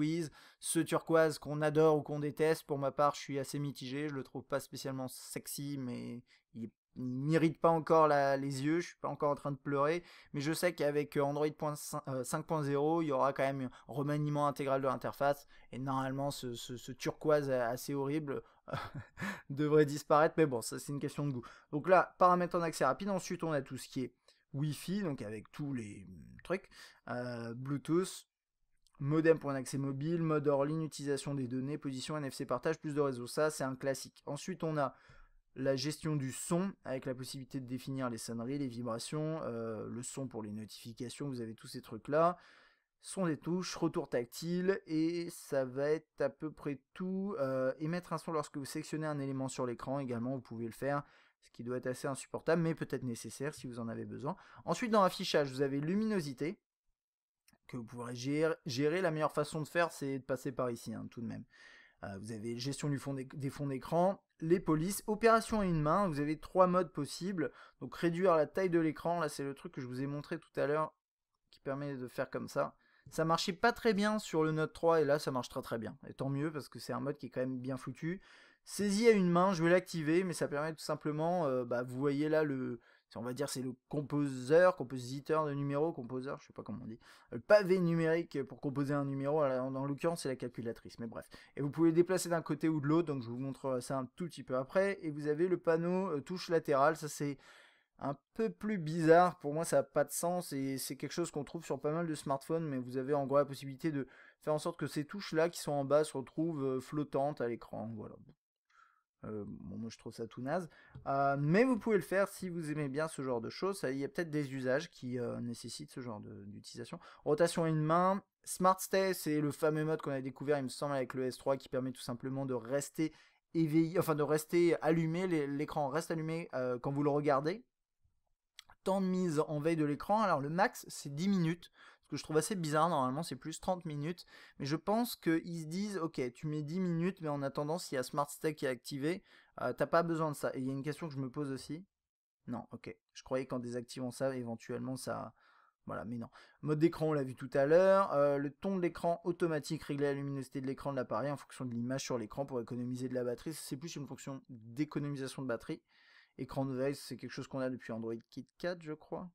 ce turquoise qu'on adore ou qu'on déteste, pour ma part je suis assez mitigé, je le trouve pas spécialement sexy mais il est m'irrite pas encore les yeux, je suis pas encore en train de pleurer, mais je sais qu'avec euh, Android 5.0, euh, il y aura quand même un remaniement intégral de l'interface, et normalement ce, turquoise assez horrible devrait disparaître, mais bon, ça c'est une question de goût. Donc là, paramètres en accès rapide, ensuite on a tout ce qui est Wi-Fi, donc avec tous les mm, trucs, euh, Bluetooth, modem pour un accès mobile, mode hors ligne, utilisation des données, position NFC partage, plus de réseau, ça c'est un classique. Ensuite on a la gestion du son avec la possibilité de définir les sonneries, les vibrations, euh, le son pour les notifications, vous avez tous ces trucs là. Son des touches, retour tactile et ça va être à peu près tout. Euh, émettre un son lorsque vous sélectionnez un élément sur l'écran également, vous pouvez le faire, ce qui doit être assez insupportable mais peut-être nécessaire si vous en avez besoin. Ensuite dans affichage, vous avez luminosité que vous pourrez gérer. la meilleure façon de faire, c'est de passer par ici hein, tout de même. Euh, vous avez gestion du fond des fonds d'écran, les polices. Opération à une main, vous avez trois modes possibles. Donc réduire la taille de l'écran, là c'est le truc que je vous ai montré tout à l'heure qui permet de faire comme ça. Ça marchait pas très bien sur le Note 3 et là ça marche très très bien. Et tant mieux parce que c'est un mode qui est quand même bien foutu. saisie à une main, je vais l'activer mais ça permet tout simplement, euh, bah, vous voyez là le, on va dire c'est le composeur, compositeur de numéro, composeur, je sais pas comment on dit, le pavé numérique pour composer un numéro, dans l'occurrence c'est la calculatrice, mais bref. Et vous pouvez déplacer d'un côté ou de l'autre, donc je vous montre ça un tout petit peu après, et vous avez le panneau euh, touche latérale, ça c'est un peu plus bizarre, pour moi ça n'a pas de sens, et c'est quelque chose qu'on trouve sur pas mal de smartphones, mais vous avez en gros la possibilité de faire en sorte que ces touches là qui sont en bas se retrouvent euh, flottantes à l'écran, voilà. Euh, moi je trouve ça tout naze. Euh, mais vous pouvez le faire si vous aimez bien ce genre de choses. Il y a peut-être des usages qui euh, nécessitent ce genre d'utilisation. Rotation à une main. Smart Stay, c'est le fameux mode qu'on a découvert, il me semble, avec le S3 qui permet tout simplement de rester éveillé, enfin de rester allumé, l'écran reste allumé quand vous le regardez. Temps de mise en veille de l'écran. Alors le max, c'est 10 minutes. Ce que je trouve assez bizarre, normalement c'est plus 30 minutes. Mais je pense qu'ils se disent, ok, tu mets 10 minutes, mais en attendant, s'il y a Smart Stack qui est activé, euh, t'as pas besoin de ça. Et il y a une question que je me pose aussi. Non, ok. Je croyais qu'en désactivant ça, éventuellement ça... Voilà, mais non. Mode d'écran, on l'a vu tout à l'heure. Euh, le ton de l'écran automatique, régler la luminosité de l'écran de l'appareil en fonction de l'image sur l'écran pour économiser de la batterie. C'est plus une fonction d'économisation de batterie. Écran de veille, c'est quelque chose qu'on a depuis Android Kit 4, je crois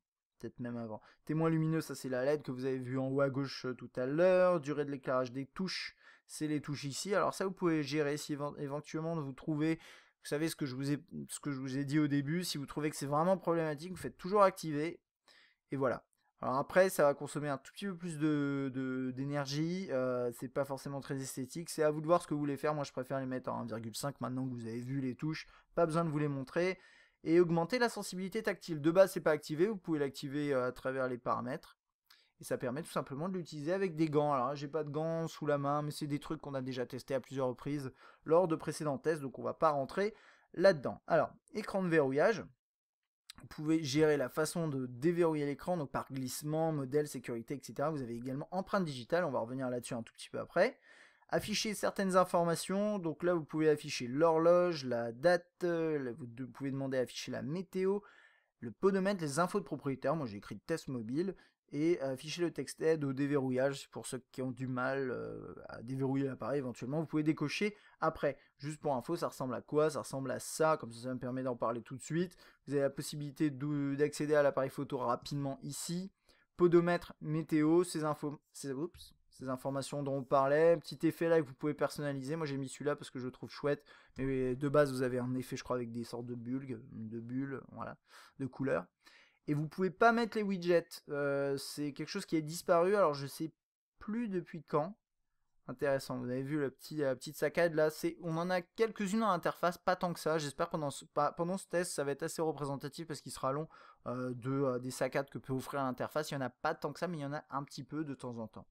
même avant. Témoin lumineux, ça c'est la LED que vous avez vu en haut à gauche euh, tout à l'heure. Durée de l'éclairage des touches, c'est les touches ici. Alors ça vous pouvez gérer si éventuellement vous trouvez, vous savez ce que je vous ai, ce que je vous ai dit au début, si vous trouvez que c'est vraiment problématique, vous faites toujours activer. Et voilà. Alors après, ça va consommer un tout petit peu plus de d'énergie, euh, c'est pas forcément très esthétique, c'est à vous de voir ce que vous voulez faire, moi je préfère les mettre en 1,5 maintenant que vous avez vu les touches, pas besoin de vous les montrer, et augmenter la sensibilité tactile. De base, c'est pas activé, vous pouvez l'activer euh, à travers les paramètres. Et ça permet tout simplement de l'utiliser avec des gants. Alors, j'ai pas de gants sous la main, mais c'est des trucs qu'on a déjà testé à plusieurs reprises lors de précédents tests, donc on va pas rentrer là-dedans. Alors, écran de verrouillage. Vous pouvez gérer la façon de déverrouiller l'écran, donc par glissement, modèle, sécurité, etc. Vous avez également empreinte digitale, on va revenir là-dessus un tout petit peu après afficher certaines informations. Donc là, vous pouvez afficher l'horloge, la date, euh, vous pouvez demander à afficher la météo, le podomètre, les infos de propriétaire. Moi, j'ai écrit test mobile et afficher le texte aide au déverrouillage pour ceux qui ont du mal euh, à déverrouiller l'appareil éventuellement vous pouvez décocher après juste pour info ça ressemble à quoi ça ressemble à ça comme ça ça me permet d'en parler tout de suite vous avez la possibilité d'accéder à l'appareil photo rapidement ici podomètre météo ces infos ces, Oups ces informations dont on parlait. Petit effet là que vous pouvez personnaliser. Moi j'ai mis celui-là parce que je le trouve chouette. Mais de base vous avez un effet je crois avec des sortes de bulles, de bulles, voilà, de couleurs. Et vous pouvez pas mettre les widgets. Euh, c'est quelque chose qui est disparu. Alors je sais plus depuis quand. Intéressant. Vous avez vu la, petite, saccade là. C'est, on en a quelques-unes en l'interface, pas tant que ça. J'espère pendant pendant ce test ça va être assez représentatif parce qu'il sera long euh, de euh, des saccades que peut offrir l'interface. Il n'y en a pas tant que ça, mais il y en a un petit peu de temps en temps.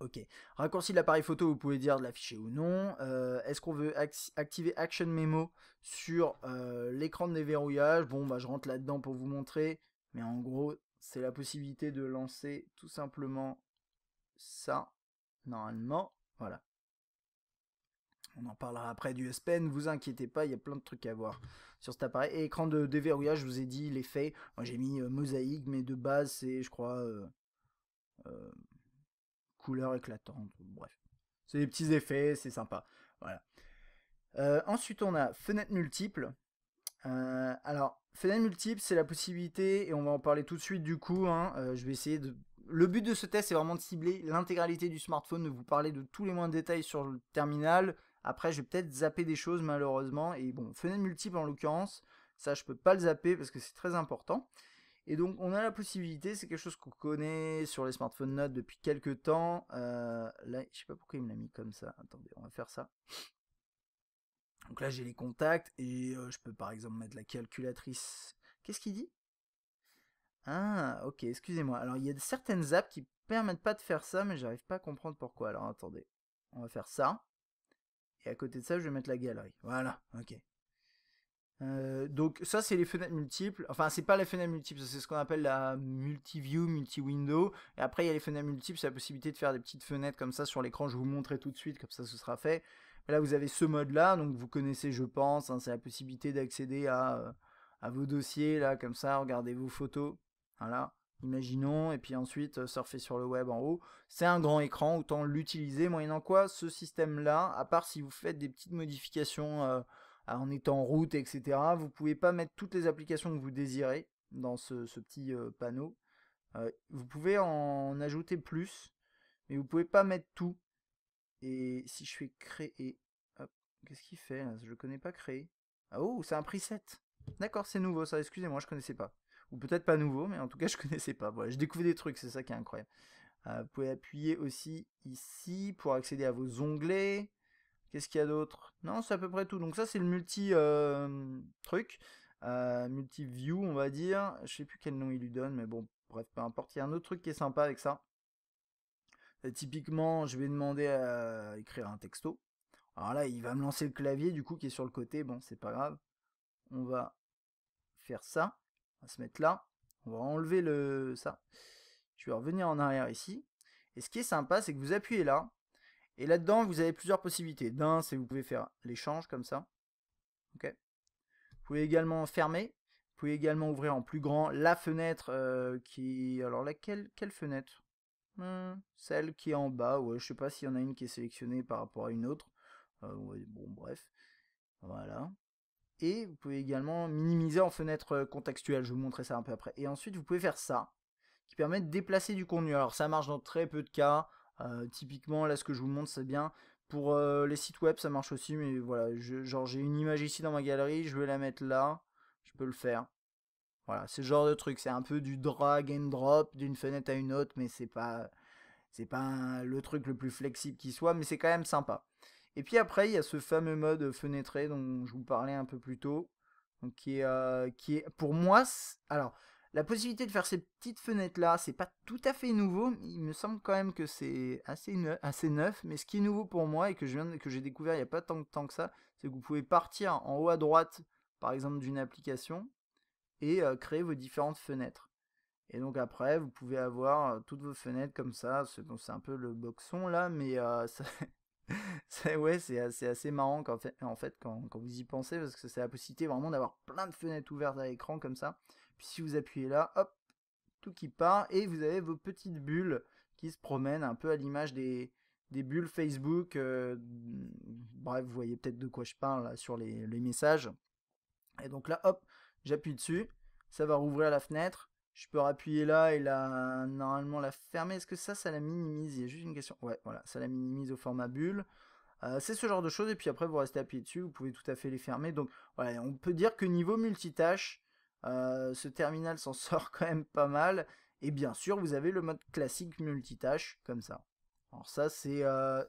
Ok. Raccourci de l'appareil photo, vous pouvez dire de l'afficher ou non. Euh, est-ce qu'on veut activer Action Memo sur euh, l'écran de déverrouillage Bon, bah, je rentre là-dedans pour vous montrer. Mais en gros, c'est la possibilité de lancer tout simplement ça, normalement. Voilà. On en parlera après du S Pen, vous inquiétez pas, il y a plein de trucs à voir sur cet appareil. Et écran de déverrouillage, je vous ai dit l'effet. Moi j'ai mis euh, mosaïque, mais de base c'est, je crois, couleurs éclatantes, bref. C'est des petits effets, c'est sympa. Voilà. Euh, ensuite, on a fenêtre multiple. Euh, alors, fenêtre multiple, c'est la possibilité, et on va en parler tout de suite du coup, hein, euh, je vais essayer de... Le but de ce test, c'est vraiment de cibler l'intégralité du smartphone, de vous parler de tous les moindres détails sur le terminal. Après, je vais peut-être zapper des choses malheureusement, et bon, fenêtre multiple en l'occurrence, ça je peux pas le zapper parce que c'est très important. Et donc on a la possibilité, c'est quelque chose qu'on connaît sur les smartphones notes depuis quelques temps. Euh, là, je sais pas pourquoi il me l'a mis comme ça. Attendez, on va faire ça. Donc là j'ai les contacts et euh, je peux par exemple mettre la calculatrice. Qu'est-ce qu'il dit Ah ok, excusez-moi. Alors il y a certaines apps qui permettent pas de faire ça, mais j'arrive pas à comprendre pourquoi. Alors attendez, on va faire ça. Et à côté de ça, je vais mettre la galerie. Voilà, ok. Euh, donc ça c'est les fenêtres multiples. Enfin c'est pas les fenêtres multiples, c'est ce qu'on appelle la multi-view, multi-window. Et après il y a les fenêtres multiples, c'est la possibilité de faire des petites fenêtres comme ça sur l'écran. Je vous montrerai tout de suite, comme ça ce sera fait. là vous avez ce mode là, donc vous connaissez je pense. Hein, c'est la possibilité d'accéder euh, à, vos dossiers là comme ça. Regardez vos photos. Voilà. Imaginons, et puis ensuite euh, surfer sur le web en haut. C'est un grand écran, autant l'utiliser, moyennant quoi ce système-là, à part si vous faites des petites modifications en étant en route, etc. Vous pouvez pas mettre toutes les applications que vous désirez dans ce, petit euh, panneau. Euh, vous pouvez en ajouter plus, mais vous pouvez pas mettre tout. Et si je fais créer, qu'est-ce qu'il fait Je ne connais pas créer. Ah oh, c'est un preset. D'accord, c'est nouveau ça. Excusez-moi, je connaissais pas. Ou peut-être pas nouveau, mais en tout cas je connaissais pas. Voilà, je découvre des trucs, c'est ça qui est incroyable. Euh, vous pouvez appuyer aussi ici pour accéder à vos onglets. Qu'est-ce qu'il y a d'autre non, c'est à peu près tout. Donc ça, c'est le multi-truc. Euh, euh, multi-view, on va dire. Je sais plus quel nom il lui donne, mais bon, bref, peu importe. Il y a un autre truc qui est sympa avec ça. typiquement, je vais demander à écrire un texto. Alors là, il va me lancer le clavier, du coup, qui est sur le côté. Bon, c'est pas grave. On va faire ça. On va se mettre là. On va enlever le ça. Je vais revenir en arrière ici. Et ce qui est sympa, c'est que vous appuyez là. Et là-dedans, vous avez plusieurs possibilités. D'un, c'est vous pouvez faire l'échange comme ça. Ok. Vous pouvez également fermer. Vous pouvez également ouvrir en plus grand la fenêtre euh, qui... Alors laquelle quelle, fenêtre hum, Celle qui est en bas. Ouais, je sais pas s'il y en a une qui est sélectionnée par rapport à une autre. Euh, bon, bref. Voilà. Et vous pouvez également minimiser en fenêtre euh, contextuelle. Je vais vous montrer ça un peu après. Et ensuite, vous pouvez faire ça, qui permet de déplacer du contenu. Alors ça marche dans très peu de cas. Euh, typiquement, là, ce que je vous montre, c'est bien. Pour euh, les sites web, ça marche aussi, mais voilà, je, genre j'ai une image ici dans ma galerie, je vais la mettre là, je peux le faire. Voilà, c'est genre de truc, c'est un peu du drag and drop d'une fenêtre à une autre, mais c'est pas c'est pas le truc le plus flexible qui soit, mais c'est quand même sympa. Et puis après, il y a ce fameux mode fenêtré dont je vous parlais un peu plus tôt, donc qui est, euh, qui est pour moi, alors la possibilité de faire ces petites fenêtres-là, c'est pas tout à fait nouveau. Il me semble quand même que c'est assez, neuf, assez neuf. Mais ce qui est nouveau pour moi et que j'ai découvert il n'y a pas tant de temps que ça, c'est que vous pouvez partir en haut à droite, par exemple, d'une application et euh, créer vos différentes fenêtres. Et donc après, vous pouvez avoir euh, toutes vos fenêtres comme ça. C'est un peu le boxon là, mais euh, ouais, c'est assez, assez, marrant quand, en fait, quand, quand, vous y pensez, parce que c'est la possibilité vraiment d'avoir plein de fenêtres ouvertes à l'écran comme ça si vous appuyez là, hop, tout qui part. Et vous avez vos petites bulles qui se promènent un peu à l'image des, bulles Facebook. Euh, mmh, bref, vous voyez peut-être de quoi je parle sur les, messages. Et donc là, hop, j'appuie dessus. Ça va rouvrir la fenêtre. Je peux appuyer là et là, normalement la fermer. Est-ce que ça, ça la minimise Il y a juste une question. Ouais, voilà, ça la minimise au format bulle. Euh, c'est ce genre de choses. Et puis après, vous restez appuyé dessus. Vous pouvez tout à fait les fermer. Donc voilà, on peut dire que niveau multitâche, euh, ce terminal s'en sort quand même pas mal. Et bien sûr, vous avez le mode classique multitâche, comme ça. Alors ça, c'est euh,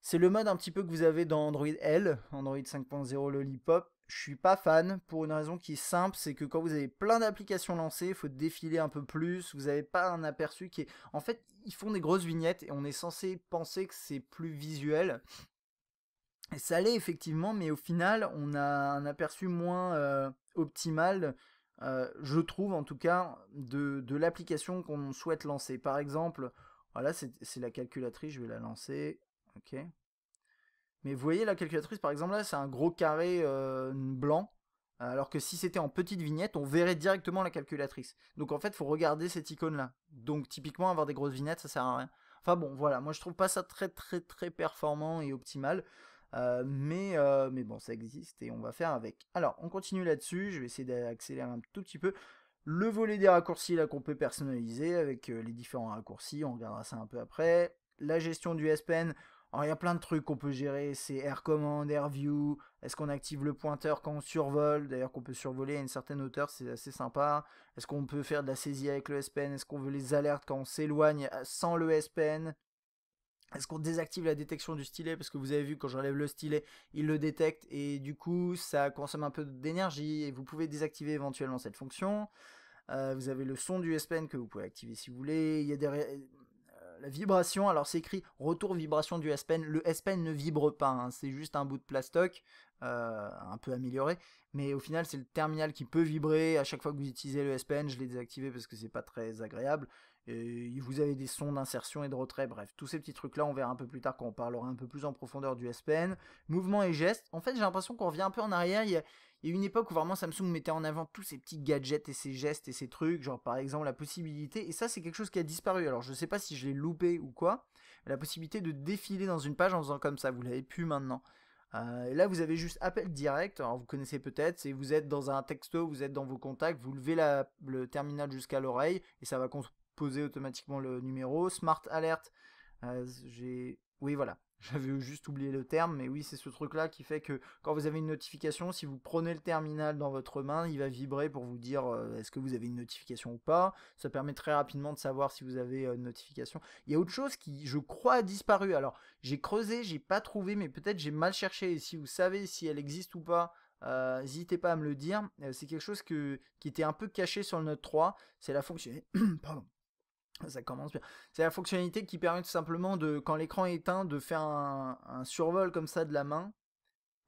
c'est le mode un petit peu que vous avez dans Android L, Android 5.0 Lollipop. Je suis pas fan pour une raison qui est simple, c'est que quand vous avez plein d'applications lancées, il faut défiler un peu plus, vous n'avez pas un aperçu qui est... En fait, ils font des grosses vignettes et on est censé penser que c'est plus visuel, ça l'est effectivement, mais au final, on a un aperçu moins euh, optimal, euh, je trouve en tout cas, de, l'application qu'on souhaite lancer. Par exemple, voilà, c'est la calculatrice, je vais la lancer. OK. Mais vous voyez la calculatrice, par exemple, là, c'est un gros carré euh, blanc. Alors que si c'était en petite vignette, on verrait directement la calculatrice. Donc en fait, il faut regarder cette icône-là. Donc typiquement, avoir des grosses vignettes, ça sert à rien. Enfin bon, voilà, moi je trouve pas ça très très très performant et optimal. Euh, mais, euh, mais bon, ça existe et on va faire avec. Alors, on continue là-dessus. Je vais essayer d'accélérer un tout petit peu. Le volet des raccourcis là qu'on peut personnaliser avec euh, les différents raccourcis, on regardera ça un peu après. La gestion du SPN, Pen, alors il y a plein de trucs qu'on peut gérer, c'est Air Command, Air View, est-ce qu'on active le pointeur quand on survole, d'ailleurs qu'on peut survoler à une certaine hauteur, c'est assez sympa. Est-ce qu'on peut faire de la saisie avec le SPN, est-ce qu'on veut les alertes quand on s'éloigne sans le SPN est-ce qu'on désactive la détection du stylet Parce que vous avez vu, quand je relève le stylet, il le détecte et du coup, ça consomme un peu d'énergie et vous pouvez désactiver éventuellement cette fonction. Euh, vous avez le son du S Pen que vous pouvez activer si vous voulez. Il y a euh, la vibration, alors c'est écrit retour vibration du S Pen. Le S Pen ne vibre pas, hein. c'est juste un bout de plastoc, euh, un peu amélioré. Mais au final, c'est le terminal qui peut vibrer à chaque fois que vous utilisez le S Pen. Je l'ai désactivé parce que c'est pas très agréable vous avez des sons d'insertion et de retrait, bref, tous ces petits trucs-là, on verra un peu plus tard quand on parlera un peu plus en profondeur du SPN. Mouvement et gestes, en fait j'ai l'impression qu'on revient un peu en arrière, il y, a, une époque où vraiment Samsung mettait en avant tous ces petits gadgets et ces gestes et ces trucs, genre par exemple la possibilité, et ça c'est quelque chose qui a disparu, alors je sais pas si je l'ai loupé ou quoi, la possibilité de défiler dans une page en faisant comme ça, vous l'avez pu maintenant. Euh, là, vous avez juste appel direct. Alors, vous connaissez peut-être, c'est vous êtes dans un texto, vous êtes dans vos contacts, vous levez le terminal jusqu'à l'oreille et ça va poser automatiquement le numéro. Smart Alert, euh, j'ai... Oui, voilà. J'avais juste oublié le terme, mais oui, c'est ce truc-là qui fait que quand vous avez une notification, si vous prenez le terminal dans votre main, il va vibrer pour vous dire euh, est-ce que vous avez une notification ou pas. Ça permet très rapidement de savoir si vous avez euh, une notification. Il y a autre chose qui, je crois, a disparu. Alors, j'ai creusé, j'ai pas trouvé, mais peut-être j'ai mal cherché. si vous savez si elle existe ou pas, n'hésitez pas à me le dire. c'est quelque chose que, qui était un peu caché sur le Note 3. C'est la fonction. Pardon ça commence bien. C'est la fonctionnalité qui permet tout simplement de, quand l'écran est éteint, de faire un, survol comme ça de la main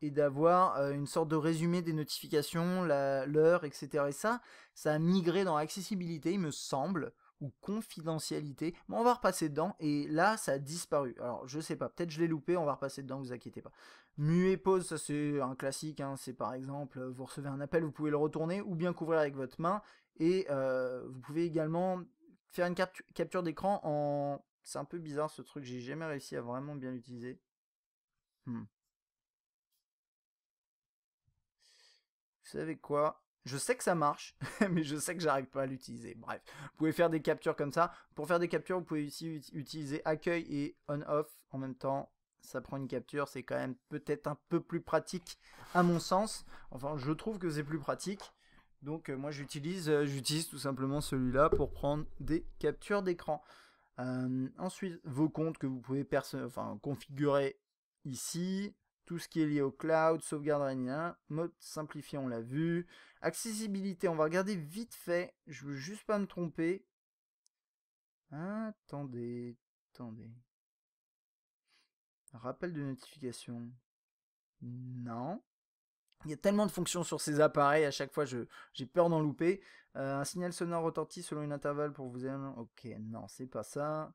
et d'avoir euh, une sorte de résumé des notifications, l'heure, etc. Et ça, ça a migré dans l'accessibilité, il me semble, ou confidentialité. Bon, on va repasser dedans et là, ça a disparu. Alors, je sais pas, peut-être je l'ai loupé, on va repasser dedans, vous inquiétez pas. Muet pause, ça c'est un classique, hein. c'est par exemple, euh, vous recevez un appel, vous pouvez le retourner ou bien couvrir avec votre main et euh, vous pouvez également faire une capture d'écran en... C'est un peu bizarre ce truc, j'ai jamais réussi à vraiment bien l'utiliser. Hmm. Vous savez quoi Je sais que ça marche, mais je sais que j'arrive pas à l'utiliser. Bref, vous pouvez faire des captures comme ça. Pour faire des captures, vous pouvez aussi utiliser accueil et on-off en même temps. Ça prend une capture, c'est quand même peut-être un peu plus pratique à mon sens. Enfin, je trouve que c'est plus pratique. Donc euh, moi j'utilise euh, j'utilise tout simplement celui-là pour prendre des captures d'écran. Euh, ensuite, vos comptes que vous pouvez enfin, configurer ici, tout ce qui est lié au cloud, sauvegarde, rien, mode simplifié, on l'a vu. Accessibilité, on va regarder vite fait, je veux juste pas me tromper. Attendez, attendez. Rappel de notification. Non. Il y a tellement de fonctions sur ces appareils, à chaque fois j'ai peur d'en louper. Euh, un signal sonore retentit selon une intervalle pour vous... Ok, non, c'est pas ça.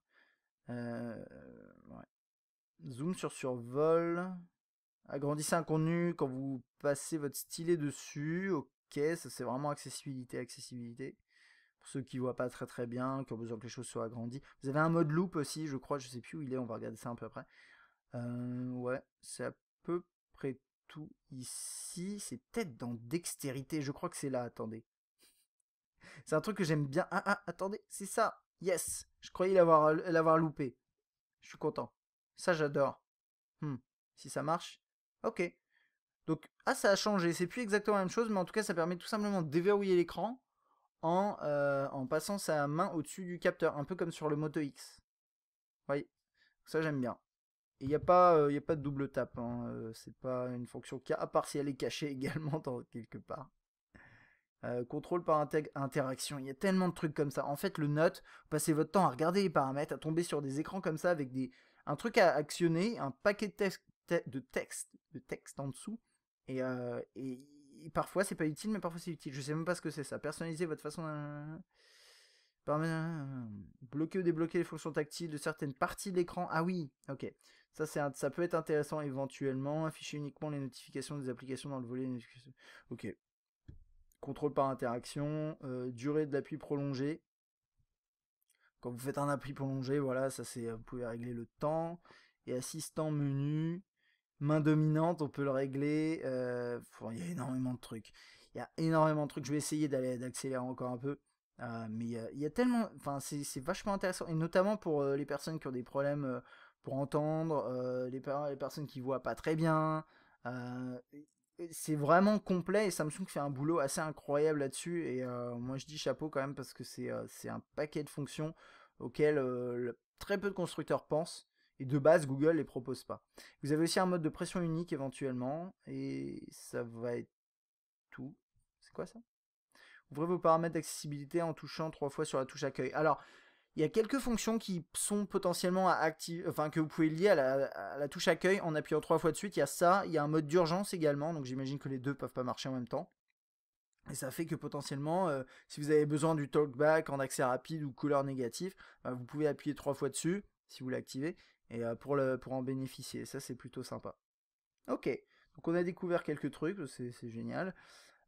Euh, Zoom sur survol. Agrandissez un contenu quand vous passez votre stylet dessus. Ok, ça c'est vraiment accessibilité, accessibilité. Pour ceux qui ne voient pas très très bien, qui ont besoin que les choses soient agrandies. Vous avez un mode loop aussi, je crois, je sais plus où il est, on va regarder ça un peu après. Euh, ouais, c'est à peu près tout ici. C'est peut-être dans dextérité. Je crois que c'est là. Attendez. C'est un truc que j'aime bien. Ah, ah, attendez. C'est ça. Yes. Je croyais l'avoir, l'avoir loupé. Je suis content. Ça, j'adore. Hmm. Si ça marche. Ok. Donc, ah, ça a changé. C'est plus exactement la même chose, mais en tout cas, ça permet tout simplement de déverrouiller l'écran en, euh, en passant sa main au-dessus du capteur, un peu comme sur le Moto X. Oui, Ça, j'aime bien il n'y a, pas, euh, a pas de double tap. Hein, euh, c'est pas une fonction a, à part si elle est cachée également dans, quelque part. Euh, contrôle par interaction. Il y a tellement de trucs comme ça. En fait, le note, vous passez votre temps à regarder les paramètres, à tomber sur des écrans comme ça avec des, un truc à actionner, un paquet de, texte, de texte, en dessous. Et, parfois, c'est pas utile, mais parfois c'est utile. Je sais même pas ce que c'est ça. Personnaliser votre façon. de... Bloquer ou débloquer les fonctions tactiles de certaines parties de l'écran. Ah oui, ok. Ça, c'est ça peut être intéressant éventuellement. Afficher uniquement les notifications des applications dans le volet Ok. Contrôle par interaction, euh, durée de l'appui prolongé Quand vous faites un appui prolongé, voilà, ça c'est, euh, vous pouvez régler le temps. Et assistant menu, main dominante, on peut le régler. Euh, il y a énormément de trucs. Il y a énormément de trucs. Je vais essayer d'aller d'accélérer encore un peu. mais il y, a, tellement, enfin c'est vachement intéressant et notamment pour les personnes qui ont des problèmes pour entendre euh, les, personnes qui voient pas très bien. Euh, c'est vraiment complet et Samsung fait un boulot assez incroyable là-dessus. Et euh, moi je dis chapeau quand même parce que c'est un paquet de fonctions auxquelles très peu de constructeurs pensent. Et de base, Google ne les propose pas. Vous avez aussi un mode de pression unique éventuellement. Et ça va être tout. C'est quoi ça Ouvrez vos paramètres d'accessibilité en touchant trois fois sur la touche accueil. Alors, il y a quelques fonctions qui sont potentiellement à activer, enfin que vous pouvez lier à la, touche accueil en appuyant trois fois de suite. Il y a ça, il y a un mode d'urgence également, donc j'imagine que les deux peuvent pas marcher en même temps. Et ça fait que potentiellement, euh, si vous avez besoin du talkback en accès rapide ou couleur négative, bah, vous pouvez appuyer trois fois dessus si vous l'activez et euh, pour, pour en bénéficier. Ça c'est plutôt sympa. Ok, donc on a découvert quelques trucs, c'est génial.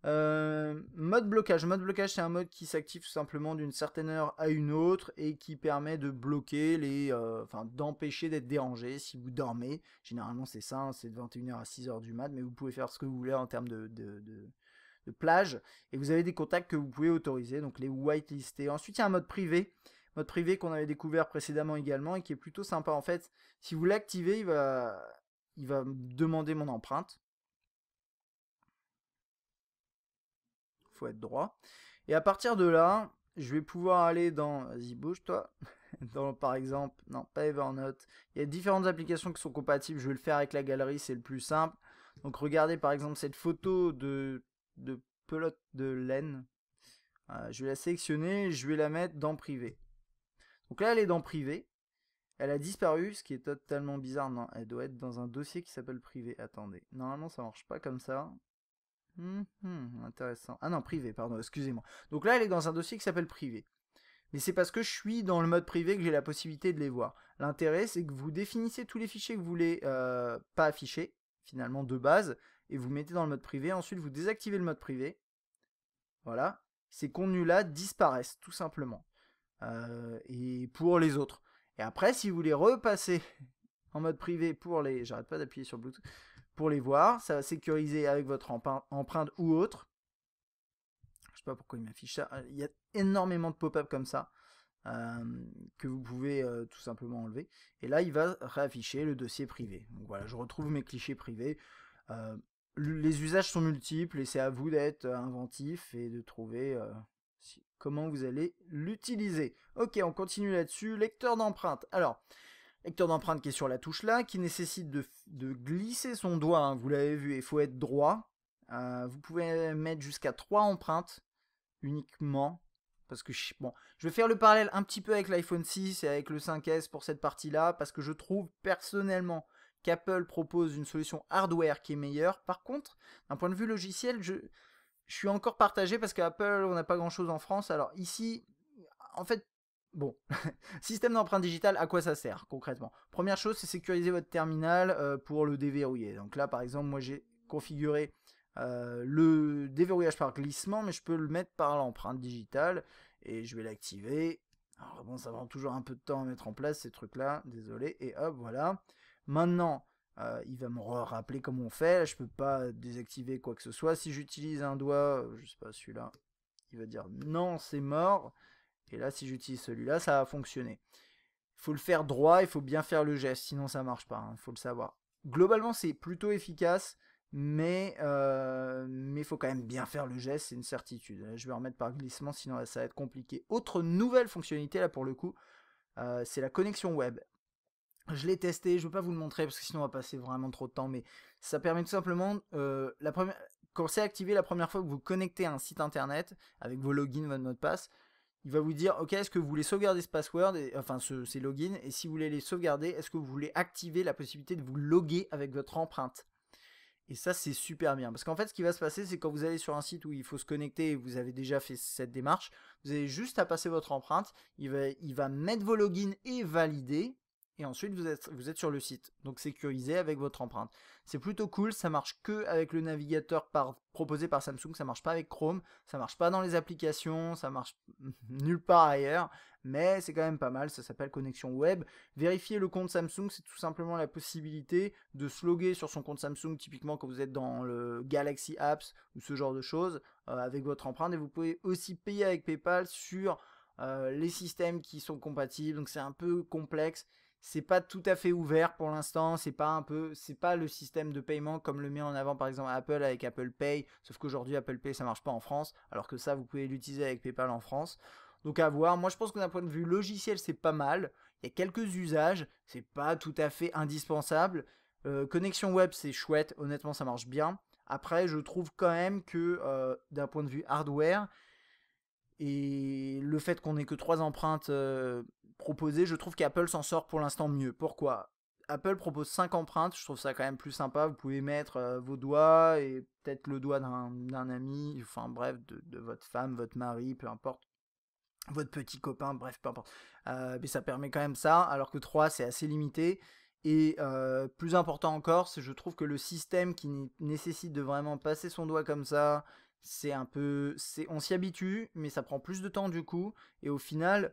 Euh, mode blocage. Mode blocage, c'est un mode qui s'active tout simplement d'une certaine heure à une autre et qui permet de bloquer les, euh, enfin, d'empêcher d'être dérangé si vous dormez. Généralement, c'est ça, hein, c'est de 21h à 6h du mat, mais vous pouvez faire ce que vous voulez en termes de, de, plage. Et vous avez des contacts que vous pouvez autoriser, donc les whitelister Ensuite, il y a un mode privé mode privé qu'on avait découvert précédemment également et qui est plutôt sympa en fait. Si vous l'activez, il va, il va demander mon empreinte. faut être droit. Et à partir de là, je vais pouvoir aller dans, vas-y bouge toi, dans par exemple, non pas Evernote, il y a différentes applications qui sont compatibles, je vais le faire avec la galerie, c'est le plus simple. Donc regardez par exemple cette photo de, pelote de laine, euh, je vais la sélectionner, je vais la mettre dans privé. Donc là elle est dans privé, elle a disparu, ce qui est totalement bizarre, non, elle doit être dans un dossier qui s'appelle privé, attendez, normalement ça marche pas comme ça, Hum, hum, intéressant. Ah non, privé, pardon, excusez-moi. Donc là, elle est dans un dossier qui s'appelle privé. Mais c'est parce que je suis dans le mode privé que j'ai la possibilité de les voir. L'intérêt, c'est que vous définissez tous les fichiers que vous voulez euh, pas afficher, finalement, de base, et vous mettez dans le mode privé. Ensuite, vous désactivez le mode privé. Voilà. Ces contenus-là disparaissent, tout simplement. Euh, et pour les autres. Et après, si vous les repassez en mode privé pour les... J'arrête pas d'appuyer sur Bluetooth pour les voir. Ça va sécuriser avec votre empreinte ou autre. Je sais pas pourquoi il m'affiche ça. Euh, il y a énormément de pop-up comme ça que vous pouvez tout simplement enlever. Et là, il va réafficher le dossier privé. voilà, je retrouve mes clichés privés. les usages sont multiples et c'est à vous d'être inventif et de trouver comment vous allez l'utiliser. Ok, on continue là-dessus. Lecteur d'empreintes. Alors, Lecteur d'empreinte qui est sur la touche là, qui nécessite de, glisser son doigt, hein, vous l'avez vu, il faut être droit. Euh, vous pouvez mettre jusqu'à 3 empreintes uniquement. Parce que je, bon, je vais faire le parallèle un petit peu avec l'iPhone 6 et avec le 5S pour cette partie-là, parce que je trouve personnellement qu'Apple propose une solution hardware qui est meilleure. Par contre, d'un point de vue logiciel, je, je suis encore partagé parce qu'Apple, on n'a pas grand-chose en France. Alors ici, en fait, Bon, système d'empreinte digitale, à quoi ça sert concrètement Première chose, c'est sécuriser votre terminal euh, pour le déverrouiller. Donc là, par exemple, moi j'ai configuré euh, le déverrouillage par glissement, mais je peux le mettre par l'empreinte digitale et je vais l'activer. Alors bon, ça prend toujours un peu de temps à mettre en place ces trucs-là, désolé, et hop, voilà. Maintenant, euh, il va me rappeler comment on fait, là, je peux pas désactiver quoi que ce soit. Si j'utilise un doigt, je sais pas, celui-là, il va dire non, c'est mort. Et là, si j'utilise celui-là, ça va fonctionner. Il faut le faire droit, il faut bien faire le geste, sinon ça marche pas, il hein, faut le savoir. Globalement, c'est plutôt efficace, mais euh, il faut quand même bien faire le geste, c'est une certitude. je vais remettre par glissement, sinon ça va être compliqué. Autre nouvelle fonctionnalité, là pour le coup, euh, c'est la connexion web. Je l'ai testé, je ne vais pas vous le montrer parce que sinon on va passer vraiment trop de temps, mais ça permet tout simplement, euh, la première... quand c'est activé la première fois que vous connectez un site internet avec vos logins, votre mot de passe, il va vous dire ok est-ce que vous voulez sauvegarder ce password et, enfin ces logins et si vous voulez les sauvegarder est-ce que vous voulez activer la possibilité de vous loguer avec votre empreinte et ça c'est super bien parce qu'en fait ce qui va se passer c'est quand vous allez sur un site où il faut se connecter et vous avez déjà fait cette démarche vous avez juste à passer votre empreinte il va, il va mettre vos logins et valider et ensuite vous êtes, vous êtes sur le site. Donc sécurisé avec votre empreinte. C'est plutôt cool, ça marche que avec le navigateur proposé par Samsung, ça marche pas avec Chrome, ça marche pas dans les applications, ça marche nulle part ailleurs, mais c'est quand même pas mal, ça s'appelle connexion web. Vérifier le compte Samsung, c'est tout simplement la possibilité de se loguer sur son compte Samsung, typiquement quand vous êtes dans le Galaxy Apps ou ce genre de choses, euh, avec votre empreinte, et vous pouvez aussi payer avec PayPal sur... Euh, les systèmes qui sont compatibles, donc c'est un peu complexe c'est pas tout à fait ouvert pour l'instant, c'est pas un peu, c'est pas le système de paiement comme le met en avant par exemple Apple avec Apple Pay, sauf qu'aujourd'hui Apple Pay ça marche pas en France, alors que ça vous pouvez l'utiliser avec PayPal en France. Donc à voir, moi je pense que d'un point de vue logiciel c'est pas mal, il y a quelques usages, c'est pas tout à fait indispensable. Euh, connexion web c'est chouette, honnêtement ça marche bien. Après je trouve quand même que euh, d'un point de vue hardware, et le fait qu'on ait que trois empreintes euh, proposé, je trouve qu'Apple s'en sort pour l'instant mieux. Pourquoi Apple propose 5 empreintes, je trouve ça quand même plus sympa. Vous pouvez mettre euh, vos doigts et peut-être le doigt d'un ami, enfin bref, de, votre femme, votre mari, peu importe. Votre petit copain, bref, peu importe. Euh, mais ça permet quand même ça, alors que 3 c'est assez limité. Et euh, plus important encore, je trouve que le système qui nécessite de vraiment passer son doigt comme ça, c'est un peu. On s'y habitue, mais ça prend plus de temps du coup. Et au final,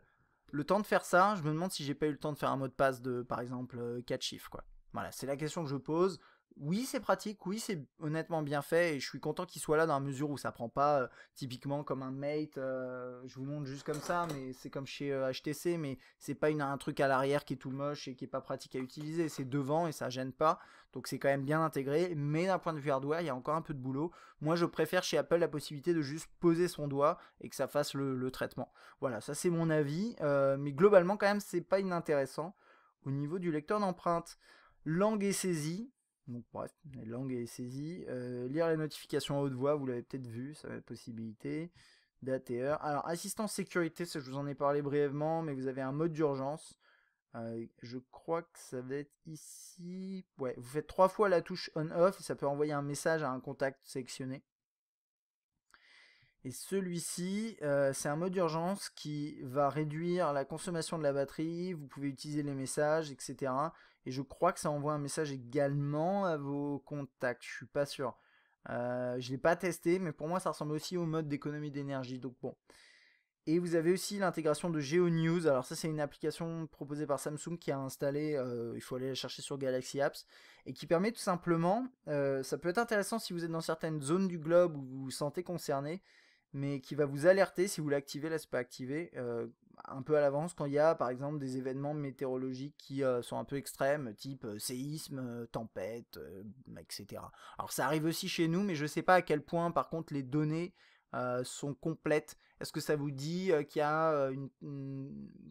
le temps de faire ça, je me demande si j'ai pas eu le temps de faire un mot de passe de, par exemple, 4 euh, chiffres. Quoi. Voilà, c'est la question que je pose oui, c'est pratique, oui, c'est honnêtement bien fait et je suis content qu'il soit là dans la mesure où ça prend pas typiquement comme un mate, je vous montre juste comme ça, mais c'est comme chez HTC, mais c'est pas une, un truc à l'arrière qui est tout moche et qui est pas pratique à utiliser, c'est devant et ça gêne pas, donc c'est quand même bien intégré, mais d'un point de vue hardware, il y a encore un peu de boulot. Moi, je préfère chez Apple la possibilité de juste poser son doigt et que ça fasse le, le traitement. Voilà, ça c'est mon avis, mais globalement quand même, c'est pas inintéressant au niveau du lecteur d'empreintes. Langue et saisie, donc bref, la langue est saisie. Euh, lire les notifications à haute voix, vous l'avez peut-être vu, ça a être possibilité. Date et heure. Alors, assistance sécurité, ça je vous en ai parlé brièvement, mais vous avez un mode d'urgence. Euh, je crois que ça va être ici. Ouais, vous faites trois fois la touche on-off et ça peut envoyer un message à un contact sélectionné. Et celui-ci, euh, c'est un mode d'urgence qui va réduire la consommation de la batterie, vous pouvez utiliser les messages, etc. Et je crois que ça envoie un message également à vos contacts, je suis pas sûr. Euh, je ne l'ai pas testé, mais pour moi ça ressemble aussi au mode d'économie d'énergie, donc bon. Et vous avez aussi l'intégration de GeoNews. Alors ça c'est une application proposée par Samsung qui a installé, euh, il faut aller la chercher sur Galaxy Apps, et qui permet tout simplement, euh, ça peut être intéressant si vous êtes dans certaines zones du globe où vous vous sentez concerné, mais qui va vous alerter si vous l'activez, là c'est pas activé, un peu à l'avance quand il y a par exemple des événements météorologiques qui euh, sont un peu extrêmes, type euh, séisme, euh, tempête, etc. Alors ça arrive aussi chez nous, mais je ne sais pas à quel point par contre les données sont complètes. Est-ce que ça vous dit qu'il y a une,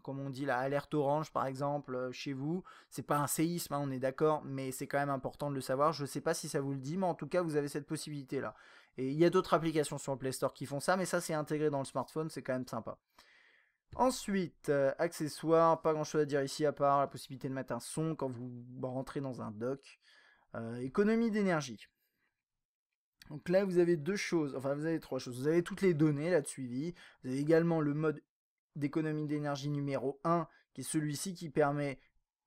comme on dit, la alerte orange par exemple chez vous C'est pas un séisme, hein, on est d'accord, mais c'est quand même important de le savoir. Je ne sais pas si ça vous le dit, mais en tout cas vous avez cette possibilité là. Et il y a d'autres applications sur le Play Store qui font ça, mais ça c'est intégré dans le smartphone, c'est quand même sympa. Ensuite, euh, accessoires, pas grand chose à dire ici à part la possibilité de mettre un son quand vous rentrez dans un dock. Euh, économie d'énergie. Donc là, vous avez deux choses, enfin vous avez trois choses. Vous avez toutes les données là de suivi. Vous avez également le mode d'économie d'énergie numéro 1, qui est celui-ci qui permet,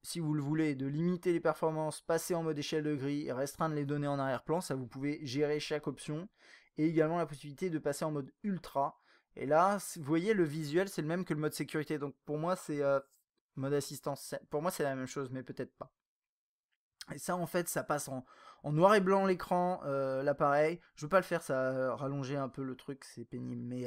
si vous le voulez, de limiter les performances, passer en mode échelle de gris et restreindre les données en arrière-plan. Ça, vous pouvez gérer chaque option. Et également la possibilité de passer en mode ultra, et là, vous voyez, le visuel, c'est le même que le mode sécurité. Donc pour moi, c'est euh, mode assistance. Pour moi, c'est la même chose, mais peut-être pas. Et ça, en fait, ça passe en, noir et blanc l'écran, euh, l'appareil. Je veux pas le faire, ça euh, rallonger un peu le truc, c'est pénible. Mais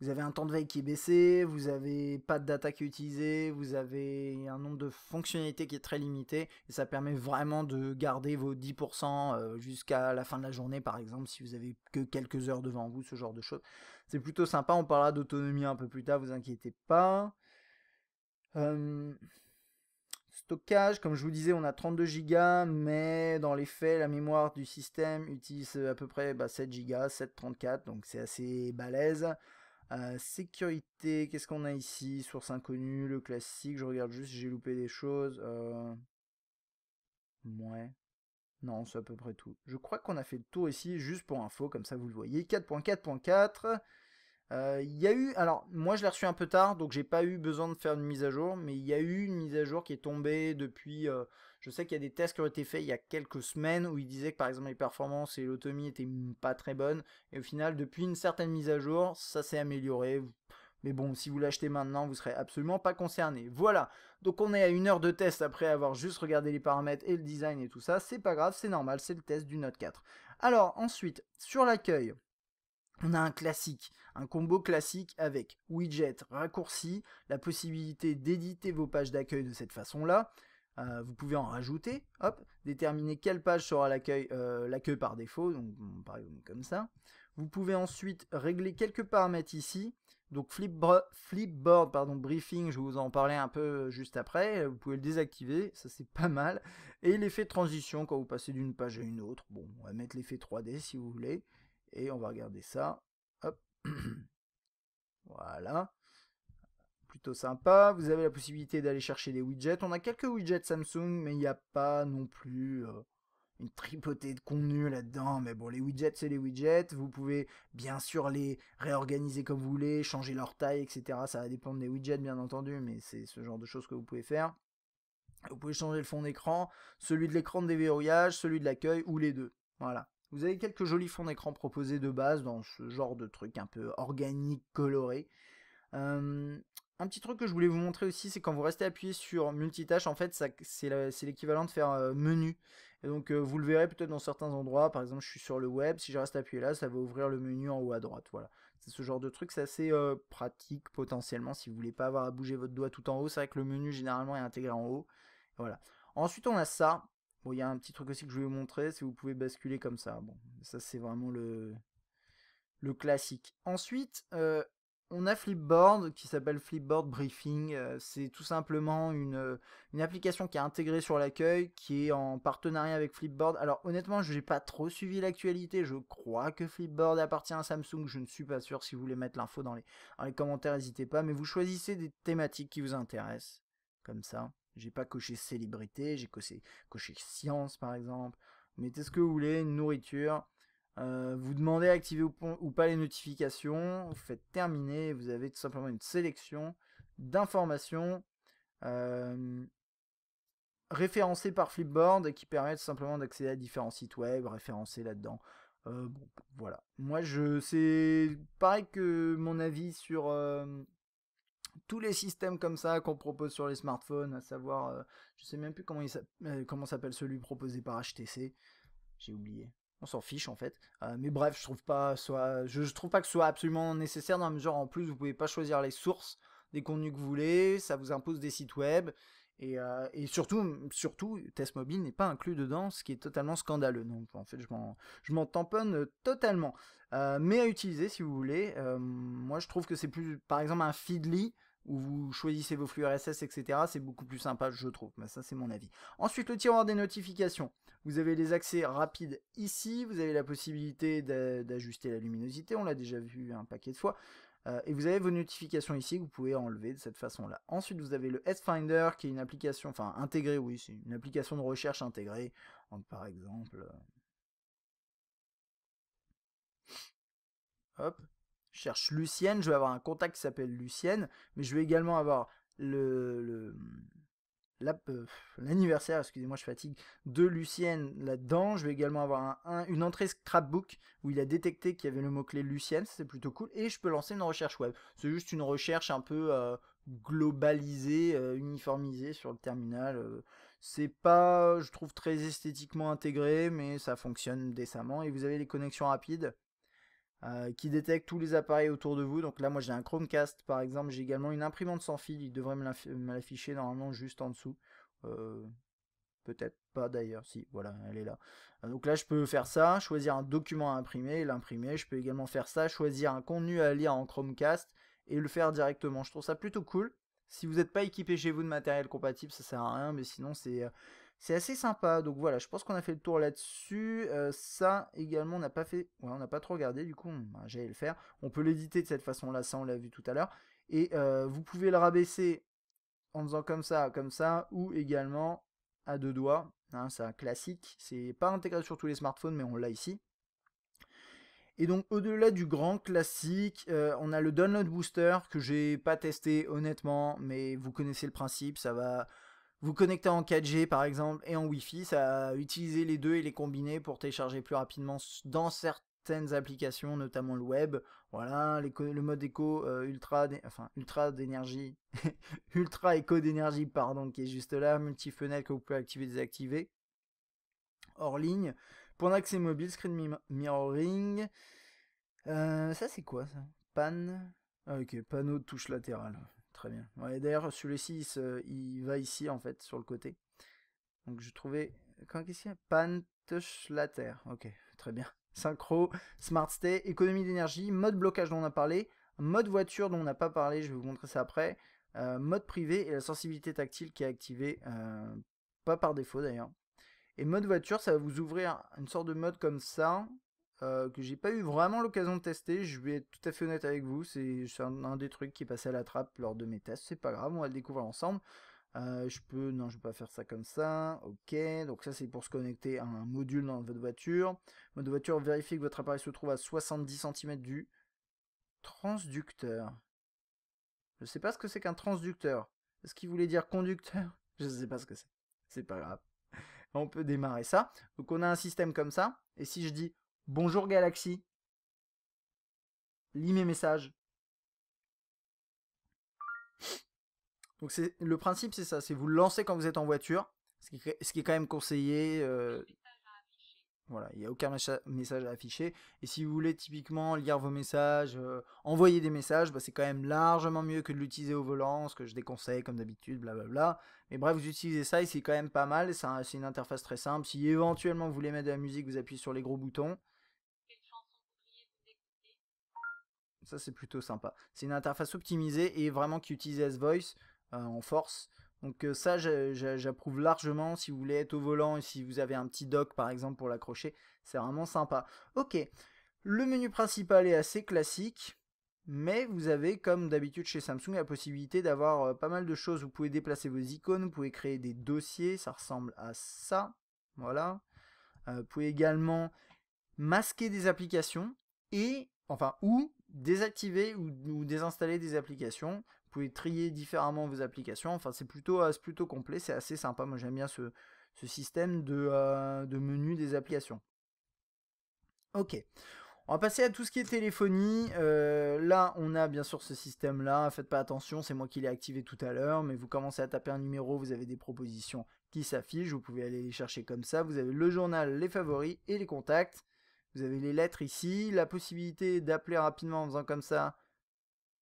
vous avez un temps de veille qui est baissé, vous avez pas de data qui est utilisée, vous avez un nombre de fonctionnalités qui est très limité, et ça permet vraiment de garder vos 10% euh, jusqu'à la fin de la journée, par exemple, si vous avez que quelques heures devant vous, ce genre de choses. C'est plutôt sympa, on parlera d'autonomie un peu plus tard, vous inquiétez pas. stockage, comme je vous disais, on a 32 Go, mais dans les faits, la mémoire du système utilise à peu près 7 Go, 734, donc c'est assez balèze. Euh, sécurité, qu'est-ce qu'on a ici Source inconnue, le classique, je regarde juste si j'ai loupé des choses. Euh. Ouais. Non, c'est à peu près tout. Je crois qu'on a fait le tour ici, juste pour info, comme ça vous le voyez. 4.4.4. Euh, il y a eu, alors moi je l'ai reçu un peu tard, donc j'ai pas eu besoin de faire une mise à jour, mais il y a eu une mise à jour qui est tombée depuis je sais qu'il y a des tests qui ont été faits il y a quelques semaines où ils disaient que par exemple les performances et l'automie étaient pas très bonnes. Et au final, depuis une certaine mise à jour, ça s'est amélioré. Mais bon, si vous l'achetez maintenant, vous serez absolument pas concerné. Voilà. Donc on est à une heure de test après avoir juste regardé les paramètres et le design et tout ça. C'est pas grave, c'est normal, c'est le test du Note 4. Alors ensuite, sur l'accueil. On a un classique, un combo classique avec widget, raccourci, la possibilité d'éditer vos pages d'accueil de cette façon-là, euh, vous pouvez en rajouter, hop, déterminer quelle page sera l'accueil, euh, par défaut, donc par exemple comme ça. Vous pouvez ensuite régler quelques paramètres ici, donc Flipboard, Flipboard pardon, Briefing, je vais vous en parler un peu euh, juste après, vous pouvez le désactiver, ça c'est pas mal. Et l'effet de transition quand vous passez d'une page à une autre, bon, on va mettre l'effet 3D si vous voulez, et on va regarder ça, hop, voilà sympa. Vous avez la possibilité d'aller chercher des widgets. On a quelques widgets Samsung, mais il n'y a pas non plus euh, une tripotée de contenu là-dedans. Mais bon, les widgets, c'est les widgets. Vous pouvez bien sûr les réorganiser comme vous voulez, changer leur taille, etc. Ça va dépendre des widgets, bien entendu, mais c'est ce genre de choses que vous pouvez faire. Vous pouvez changer le fond d'écran, celui de l'écran de déverrouillage, celui de l'accueil, ou les deux. Voilà. Vous avez quelques jolis fonds d'écran proposés de base dans ce genre de truc un peu organique, coloré un petit truc que je voulais vous montrer aussi, c'est quand vous restez appuyé sur multitâche, en fait, c'est l'équivalent de faire euh, menu. Et donc, euh, vous le verrez peut-être dans certains endroits. Par exemple, je suis sur le web. Si je reste appuyé là, ça va ouvrir le menu en haut à droite. Voilà. C'est ce genre de truc. C'est assez euh, pratique potentiellement si vous voulez pas avoir à bouger votre doigt tout en haut. C'est vrai que le menu généralement est intégré en haut. Voilà. Ensuite, on a ça. il y a un petit truc aussi que je vais vous montrer. Si vous pouvez basculer comme ça. Bon, ça c'est vraiment le classique. Ensuite, on a Flipboard qui s'appelle Flipboard Briefing. Euh, c'est tout simplement euh, une, application qui est intégrée sur l'accueil, qui est en partenariat avec Flipboard. Alors honnêtement, je n'ai pas trop suivi l'actualité. Je crois que Flipboard appartient à Samsung. Je ne suis pas sûr. Si vous voulez mettre l'info dans les, commentaires, n'hésitez pas. Mais vous choisissez des thématiques qui vous intéressent. Comme ça. J'ai pas coché célébrité, j'ai coché, coché science par exemple. Mettez ce que vous voulez, nourriture. Euh, vous demandez à activer ou, pas les notifications, vous faites terminer, vous avez tout simplement une sélection d'informations euh, référencées par Flipboard qui permettent simplement d'accéder à différents sites web référencés là-dedans. Euh, voilà. Moi, je c'est pareil que mon avis sur tous les systèmes comme ça qu'on propose sur les smartphones, à savoir, je sais même plus comment, il comment s'appelle celui proposé par HTC, j'ai oublié on s'en fiche en fait. Euh, mais bref, je trouve pas soit, je, trouve pas que ce soit absolument nécessaire dans la mesure en plus vous pouvez pas choisir les sources des contenus que vous voulez, ça vous impose des sites web et, euh, surtout surtout test mobile n'est pas inclus dedans, ce qui est totalement scandaleux. Donc en fait, je m'en tamponne totalement. Euh, mais à utiliser si vous voulez. moi, je trouve que c'est plus par exemple un Feedly où vous choisissez vos flux RSS, etc. C'est beaucoup plus sympa, je trouve. Mais bah, ça, c'est mon avis. Ensuite, le tiroir des notifications. Vous avez les accès rapides ici. Vous avez la possibilité d'ajuster la luminosité. On l'a déjà vu un paquet de fois. Euh, et vous avez vos notifications ici que vous pouvez enlever de cette façon-là. Ensuite, vous avez le S-Finder qui est une application, enfin intégrée, oui, c'est une application de recherche intégrée. par exemple... Euh, hop, je cherche Lucienne, je vais avoir un contact qui s'appelle Lucienne, mais je vais également avoir le, euh, l'anniversaire, excusez-moi, je fatigue, de Lucienne là-dedans. Je vais également avoir une entrée scrapbook où il a détecté qu'il y avait le mot-clé Lucienne, c'est plutôt cool. Et je peux lancer une recherche web. C'est juste une recherche un peu euh, globalisée, euh, uniformisée sur le terminal. c'est pas, je trouve, très esthétiquement intégré, mais ça fonctionne décemment. Et vous avez les connexions rapides euh, qui détecte tous les appareils autour de vous. Donc là, moi j'ai un Chromecast par exemple, j'ai également une imprimante sans fil, il devrait me l'afficher normalement juste en dessous. Euh, peut-être pas d'ailleurs, si, voilà, elle est là. Euh, donc là, je peux faire ça, choisir un document à imprimer, l'imprimer. Je peux également faire ça, choisir un contenu à lire en Chromecast et le faire directement. Je trouve ça plutôt cool. Si vous n'êtes pas équipé chez vous de matériel compatible, ça sert à rien, mais sinon c'est c'est assez sympa, donc voilà, je pense qu'on a fait le tour là-dessus. Euh, ça également, on n'a pas fait, on n'a pas trop regardé, du coup, bah, j'allais le faire. On peut l'éditer de cette façon-là, ça on l'a vu tout à l'heure. Et euh, vous pouvez le rabaisser en faisant comme ça, comme ça, ou également à deux doigts. Hein, c'est un classique, c'est pas intégré sur tous les smartphones, mais on l'a ici. Et donc au-delà du grand classique, euh, on a le Download Booster que j'ai pas testé honnêtement, mais vous connaissez le principe, ça va vous connectez en 4G par exemple et en Wi-Fi, ça utilisé les deux et les combiner pour télécharger plus rapidement dans certaines applications, notamment le web. Voilà, le mode éco euh, ultra, enfin ultra d'énergie, ultra éco d'énergie pardon, qui est juste là, multi fenêtre que vous pouvez activer, désactiver hors ligne. Pour accès mobile, screen mirroring. Euh, ça c'est quoi ça Panne. Ah, ok, panneau de touche latérale très bien. Ouais, D'ailleurs, celui-ci, il, il, va ici, en fait, sur le côté. Donc, je trouvais... Quand qu'est-ce qu'il y a terre. Ok, très bien. Synchro, Smart Stay, économie d'énergie, mode blocage dont on a parlé, mode voiture dont on n'a pas parlé, je vais vous montrer ça après, euh, mode privé et la sensibilité tactile qui est activée, euh, pas par défaut d'ailleurs. Et mode voiture, ça va vous ouvrir une sorte de mode comme ça, euh, que j'ai pas eu vraiment l'occasion de tester. Je vais être tout à fait honnête avec vous, c'est un, des trucs qui est passé à la trappe lors de mes tests. C'est pas grave, on va le découvrir ensemble. Euh, je peux, non, je vais pas faire ça comme ça. Ok, donc ça c'est pour se connecter à un module dans votre voiture. Mode voiture, vérifiez que votre appareil se trouve à 70 cm du transducteur. Je sais pas ce que c'est qu'un transducteur. Est-ce qu'il voulait dire conducteur Je sais pas ce que c'est. C'est pas grave. On peut démarrer ça. Donc on a un système comme ça. Et si je dis Bonjour Galaxy. Lis mes messages. Donc c'est le principe c'est ça, c'est vous le lancez quand vous êtes en voiture, ce qui, est quand même conseillé. Euh, voilà, il n'y a aucun message à afficher. Et si vous voulez typiquement lire vos messages, euh, envoyer des messages, bah, c'est quand même largement mieux que de l'utiliser au volant, ce que je déconseille comme d'habitude, blablabla. Mais bref, vous utilisez ça et c'est quand même pas mal. C'est une interface très simple. Si éventuellement vous voulez mettre de la musique, vous appuyez sur les gros boutons. Ça, c'est plutôt sympa. C'est une interface optimisée et vraiment qui utilise S-Voice euh, en force. Donc euh, ça, j'approuve largement si vous voulez être au volant et si vous avez un petit dock, par exemple, pour l'accrocher. C'est vraiment sympa. Ok, le menu principal est assez classique. Mais vous avez, comme d'habitude chez Samsung, la possibilité d'avoir euh, pas mal de choses. Vous pouvez déplacer vos icônes, vous pouvez créer des dossiers, ça ressemble à ça. Voilà. vous pouvez également masquer des applications et, enfin, ou désactiver ou, désinstaller des applications. Vous pouvez trier différemment vos applications. Enfin, c'est plutôt, euh, plutôt complet, c'est assez sympa. Moi, j'aime bien ce, ce système euh, de, menu des applications. Ok. On va passer à tout ce qui est téléphonie. Euh, là, on a bien sûr ce système-là. Faites pas attention, c'est moi qui l'ai activé tout à l'heure. Mais vous commencez à taper un numéro, vous avez des propositions qui s'affichent. Vous pouvez aller les chercher comme ça. Vous avez le journal, les favoris et les contacts. Vous avez les lettres ici, la possibilité d'appeler rapidement en faisant comme ça,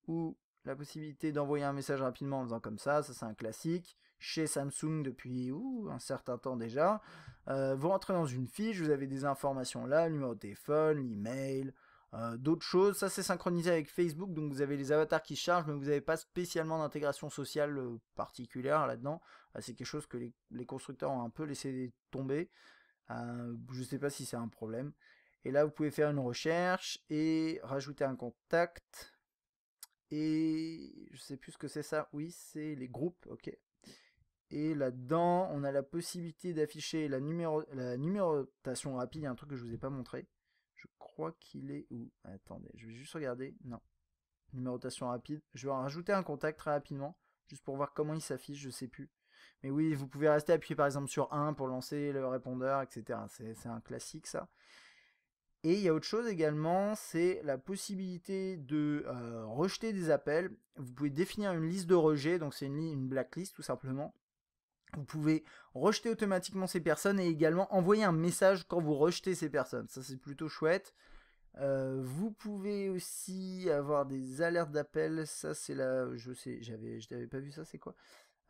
ou la possibilité d'envoyer un message rapidement en faisant comme ça, ça c'est un classique, chez Samsung depuis un certain temps déjà. Euh, vous rentrez dans une fiche, vous avez des informations là, numéro de téléphone, l'email, euh, d'autres choses. Ça c'est synchronisé avec Facebook, donc vous avez les avatars qui chargent, mais vous n'avez pas spécialement d'intégration sociale euh, particulière là-dedans. Ah, c'est quelque chose que les, constructeurs ont un peu laissé tomber. je ne sais pas si c'est un problème. Et là, vous pouvez faire une recherche et rajouter un contact. Et je sais plus ce que c'est ça. Oui, c'est les groupes. Ok. Et là-dedans, on a la possibilité d'afficher la, numéro, la numérotation rapide. Il y a un truc que je ne vous ai pas montré. Je crois qu'il est où Attendez, je vais juste regarder. Non. Numérotation rapide. Je vais rajouter un contact très rapidement. Juste pour voir comment il s'affiche, je ne sais plus. Mais oui, vous pouvez rester appuyé par exemple sur 1 pour lancer le répondeur, etc. C'est un classique ça. Et il y a autre chose également, c'est la possibilité de rejeter des appels. Vous pouvez définir une liste de rejet, donc c'est une, blacklist tout simplement. Vous pouvez rejeter automatiquement ces personnes et également envoyer un message quand vous rejetez ces personnes. Ça c'est plutôt chouette. vous pouvez aussi avoir des alertes d'appels. Ça c'est la... je sais, j'avais, je n'avais pas vu ça. C'est quoi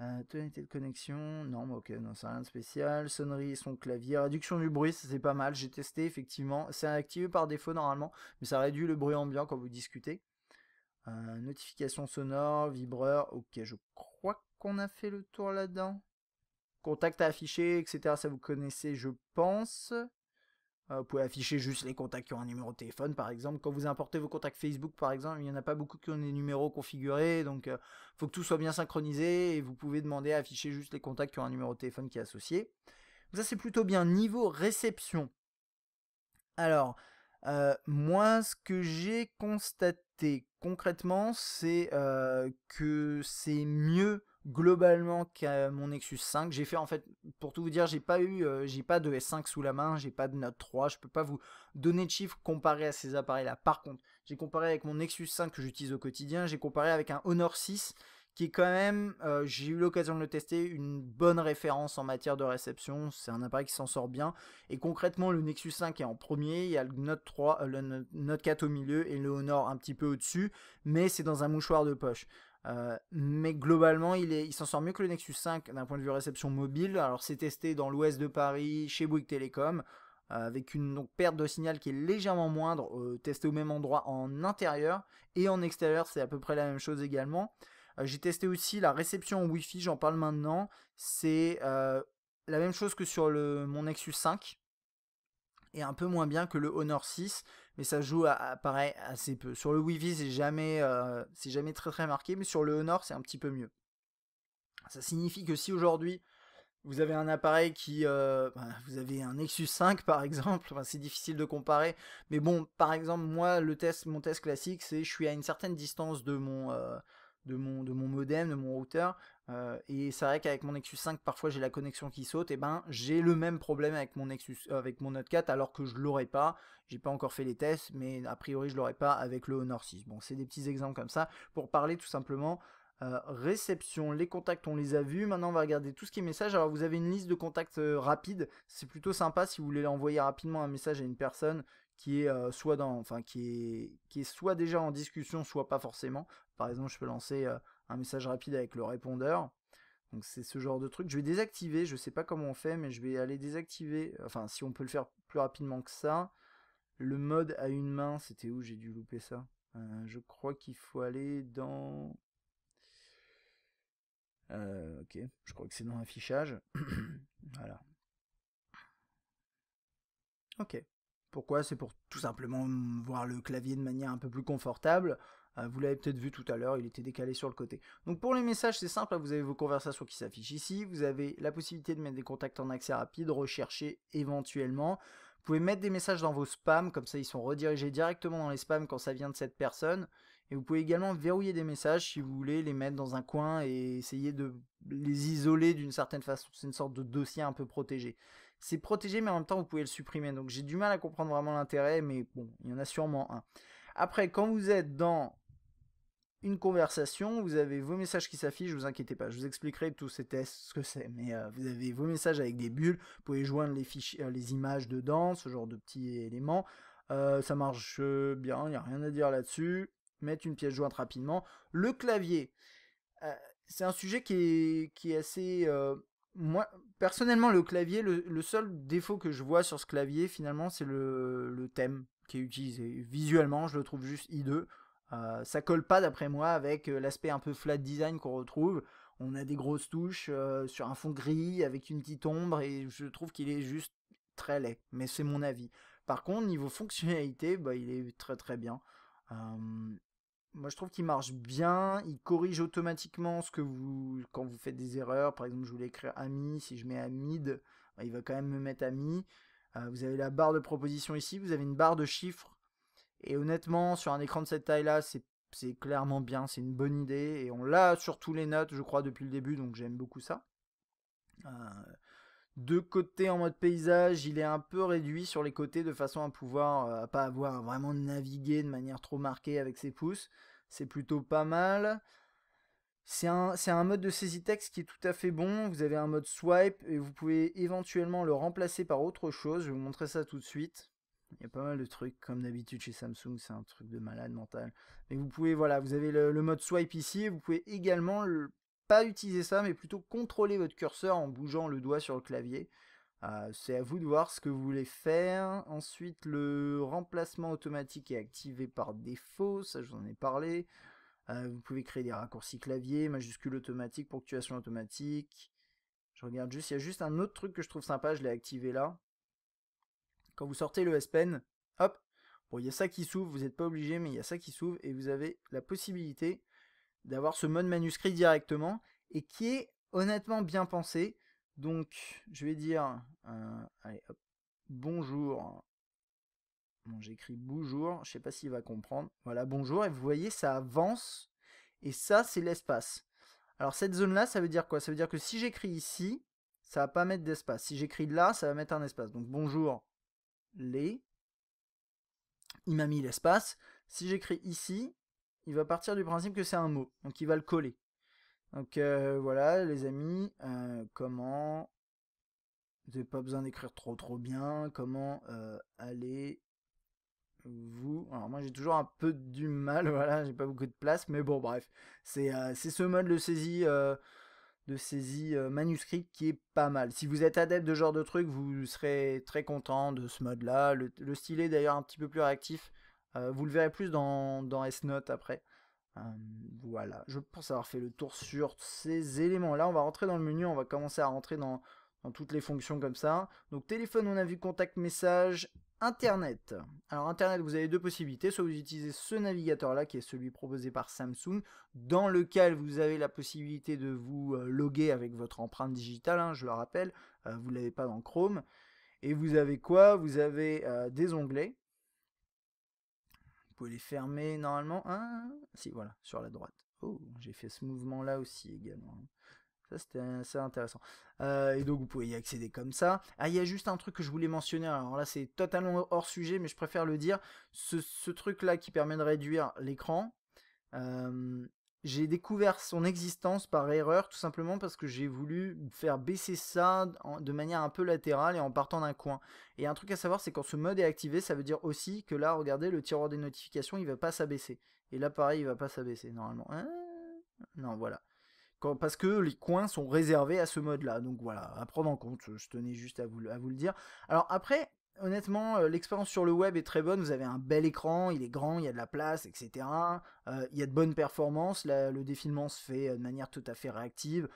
euh, de connexion, non, ok, non, c'est rien de spécial. Sonnerie, son clavier, réduction du bruit, c'est pas mal. J'ai testé effectivement, c'est activé par défaut normalement, mais ça réduit le bruit ambiant quand vous discutez. Euh, notification sonore, vibreur, ok, je crois qu'on a fait le tour là-dedans. Contact à afficher, etc. Ça vous connaissez, je pense. Euh, vous pouvez afficher juste les contacts qui ont un numéro de téléphone, par exemple. Quand vous importez vos contacts Facebook, par exemple, il n'y en a pas beaucoup qui ont des numéros configurés, donc il euh, faut que tout soit bien synchronisé et vous pouvez demander à afficher juste les contacts qui ont un numéro de téléphone qui est associé. ça c'est plutôt bien. Niveau réception. Alors, euh, moi ce que j'ai constaté concrètement, c'est que c'est mieux globalement qu'à mon Nexus 5. J'ai fait en fait, pour tout vous dire, j'ai pas eu, euh, j'ai pas de S5 sous la main, j'ai pas de Note 3, je peux pas vous donner de chiffres comparés à ces appareils-là. Par contre, j'ai comparé avec mon Nexus 5 que j'utilise au quotidien, j'ai comparé avec un Honor 6 qui est quand même, euh, j'ai eu l'occasion de le tester, une bonne référence en matière de réception. C'est un appareil qui s'en sort bien. Et concrètement, le Nexus 5 est en premier, il y a le Note 3, euh, le Note 4 au milieu et le Honor un petit peu au-dessus, mais c'est dans un mouchoir de poche. Euh, mais globalement, il, s'en sort mieux que le Nexus 5 d'un point de vue réception mobile. Alors, c'est testé dans l'ouest de Paris, chez Bouygues Télécom, euh, avec une perte de signal qui est légèrement moindre, euh, testé au même endroit en intérieur et en extérieur, c'est à peu près la même chose également. J'ai testé aussi la réception en Wi-Fi, j'en parle maintenant. C'est la même chose que sur mon Nexus 5 et un peu moins bien que le Honor 6 mais ça joue à, pareil assez peu. Sur le wi c'est jamais, euh, c'est jamais très très marqué, mais sur le Honor, c'est un petit peu mieux. Ça signifie que si aujourd'hui vous avez un appareil qui, euh, bah, vous avez un Nexus 5 par exemple, c'est difficile de comparer, mais bon, par exemple moi le test, mon test classique, c'est je suis à une certaine distance de mon euh, de mon, de mon modem, de mon routeur. Euh, et c'est vrai qu'avec mon Nexus 5, parfois j'ai la connexion qui saute. Et ben j'ai le même problème avec mon Nexus, euh, avec mon Note 4, alors que je l'aurais pas. J'ai pas encore fait les tests, mais a priori je l'aurais pas avec le Honor 6. Bon, c'est des petits exemples comme ça pour parler tout simplement. Euh, réception, les contacts on les a vus, maintenant on va regarder tout ce qui est message, alors vous avez une liste de contacts rapide, c'est plutôt sympa si vous voulez envoyer rapidement un message à une personne qui est soit dans, enfin qui est, qui est soit déjà en discussion, soit pas forcément. Par exemple, je peux lancer un message rapide avec le répondeur. Donc c'est ce genre de truc. Je vais désactiver, je sais pas comment on fait, mais je vais aller désactiver, enfin si on peut le faire plus rapidement que ça. Le mode à une main, c'était où j'ai dû louper ça euh, Je crois qu'il faut aller dans... Euh, ok, je crois que c'est dans l'affichage. voilà. Ok. Pourquoi C'est pour tout simplement voir le clavier de manière un peu plus confortable. Euh, vous l'avez peut-être vu tout à l'heure, il était décalé sur le côté. Donc pour les messages, c'est simple, hein, vous avez vos conversations qui s'affichent ici, vous avez la possibilité de mettre des contacts en accès rapide, rechercher éventuellement. Vous pouvez mettre des messages dans vos spams, comme ça ils sont redirigés directement dans les spams quand ça vient de cette personne. Et vous pouvez également verrouiller des messages si vous voulez les mettre dans un coin et essayer de les isoler d'une certaine façon. C'est une sorte de dossier un peu protégé c'est protégé, mais en même temps, vous pouvez le supprimer. Donc j'ai du mal à comprendre vraiment l'intérêt, mais bon, il y en a sûrement un. Après, quand vous êtes dans une conversation, vous avez vos messages qui s'affichent, vous inquiétez pas, je vous expliquerai tous ces tests, ce que c'est, mais euh, vous avez vos messages avec des bulles, vous pouvez joindre les, fichiers, euh, les images dedans, ce genre de petits éléments, euh, ça marche bien, il n'y a rien à dire là-dessus, mettre une pièce jointe rapidement. Le clavier, c'est un sujet qui qui est assez moi, personnellement, le clavier, le, seul défaut que je vois sur ce clavier, finalement, c'est le, thème qui est utilisé. Visuellement, je le trouve juste hideux. 2 euh, ça colle pas, d'après moi, avec euh, l'aspect un peu flat design qu'on retrouve. On a des grosses touches euh, sur un fond gris avec une petite ombre et je trouve qu'il est juste très laid. Mais c'est mon avis. Par contre, niveau fonctionnalité, bah, il est très très bien moi je trouve qu'il marche bien, il corrige automatiquement ce que vous quand vous faites des erreurs, par exemple je voulais écrire ami, si je mets amid, bah, il va quand même me mettre ami. Euh, vous avez la barre de proposition ici, vous avez une barre de chiffres et honnêtement sur un écran de cette taille-là, c'est clairement bien, c'est une bonne idée et on l'a sur tous les notes, je crois depuis le début donc j'aime beaucoup ça. Euh, de côté en mode paysage, il est un peu réduit sur les côtés de façon à pouvoir euh, pas avoir vraiment naviguer de manière trop marquée avec ses pouces. C'est plutôt pas mal. C'est un, un, mode de saisie texte qui est tout à fait bon. Vous avez un mode swipe et vous pouvez éventuellement le remplacer par autre chose. Je vais vous montrer ça tout de suite. Il y a pas mal de trucs, comme d'habitude chez Samsung, c'est un truc de malade mental. Mais vous pouvez, voilà, vous avez le, mode swipe ici et vous pouvez également le, pas utiliser ça, mais plutôt contrôler votre curseur en bougeant le doigt sur le clavier. Euh, c'est à vous de voir ce que vous voulez faire. Ensuite, le remplacement automatique est activé par défaut, ça je vous en ai parlé. Euh, vous pouvez créer des raccourcis clavier, majuscule automatique, ponctuation automatique. Je regarde juste, il y a juste un autre truc que je trouve sympa, je l'ai activé là. Quand vous sortez le S Pen, hop, bon il y a ça qui s'ouvre, vous n'êtes pas obligé, mais il y a ça qui s'ouvre et vous avez la possibilité d'avoir ce mode manuscrit directement et qui est honnêtement bien pensé. Donc, je vais dire, euh, allez, hop, bonjour. Bon, j'écris bonjour, je sais pas s'il va comprendre. Voilà, bonjour, et vous voyez, ça avance, et ça, c'est l'espace. Alors, cette zone-là, ça veut dire quoi Ça veut dire que si j'écris ici, ça va pas mettre d'espace. Si j'écris là, ça va mettre un espace. Donc, bonjour, les. Il m'a mis l'espace. Si j'écris ici, il va partir du principe que c'est un mot, donc il va le coller. Donc euh, voilà, les amis, euh, comment vous n'avez pas besoin d'écrire trop trop bien, comment euh, allez vous Alors moi j'ai toujours un peu du mal, voilà, j'ai pas beaucoup de place, mais bon bref, c'est ce mode de saisie de saisie manuscrite qui est pas mal. Si vous êtes adepte de ce genre de truc, vous serez très content de ce mode-là. Le, le, est d'ailleurs un petit peu plus réactif euh, vous le verrez plus dans, dans S-Note après. Euh, voilà, je pense avoir fait le tour sur ces éléments-là. On va rentrer dans le menu, on va commencer à rentrer dans, toutes les fonctions comme ça. Donc téléphone, on a vu contact, message, Internet. Alors Internet, vous avez deux possibilités. Soit vous utilisez ce navigateur-là, qui est celui proposé par Samsung, dans lequel vous avez la possibilité de vous euh, loguer avec votre empreinte digitale, hein, je le rappelle, vous ne l'avez pas dans Chrome. Et vous avez quoi Vous avez des onglets. Vous pouvez les fermer normalement. Hein si, voilà, sur la droite. Oh, j'ai fait ce mouvement-là aussi également. Hein. Ça, c'était intéressant. Euh, et donc, vous pouvez y accéder comme ça. Ah, il y a juste un truc que je voulais mentionner. Alors là, c'est totalement hors sujet, mais je préfère le dire. Ce, truc-là qui permet de réduire l'écran, euh, j'ai découvert son existence par erreur, tout simplement parce que j'ai voulu faire baisser ça de manière un peu latérale et en partant d'un coin. Et un truc à savoir, c'est quand ce mode est activé, ça veut dire aussi que là, regardez, le tiroir des notifications, il va pas s'abaisser. Et là, pareil, il va pas s'abaisser, normalement. Hein non, voilà. parce que les coins sont réservés à ce mode-là. Donc voilà, à prendre en compte, je tenais juste à vous le dire. Alors après, honnêtement, euh, l'expérience sur le web est très bonne. Vous avez un bel écran, il est grand, il y a de la place, etc. Euh, il y a de bonnes performances. le défilement se fait euh, de manière tout à fait réactive.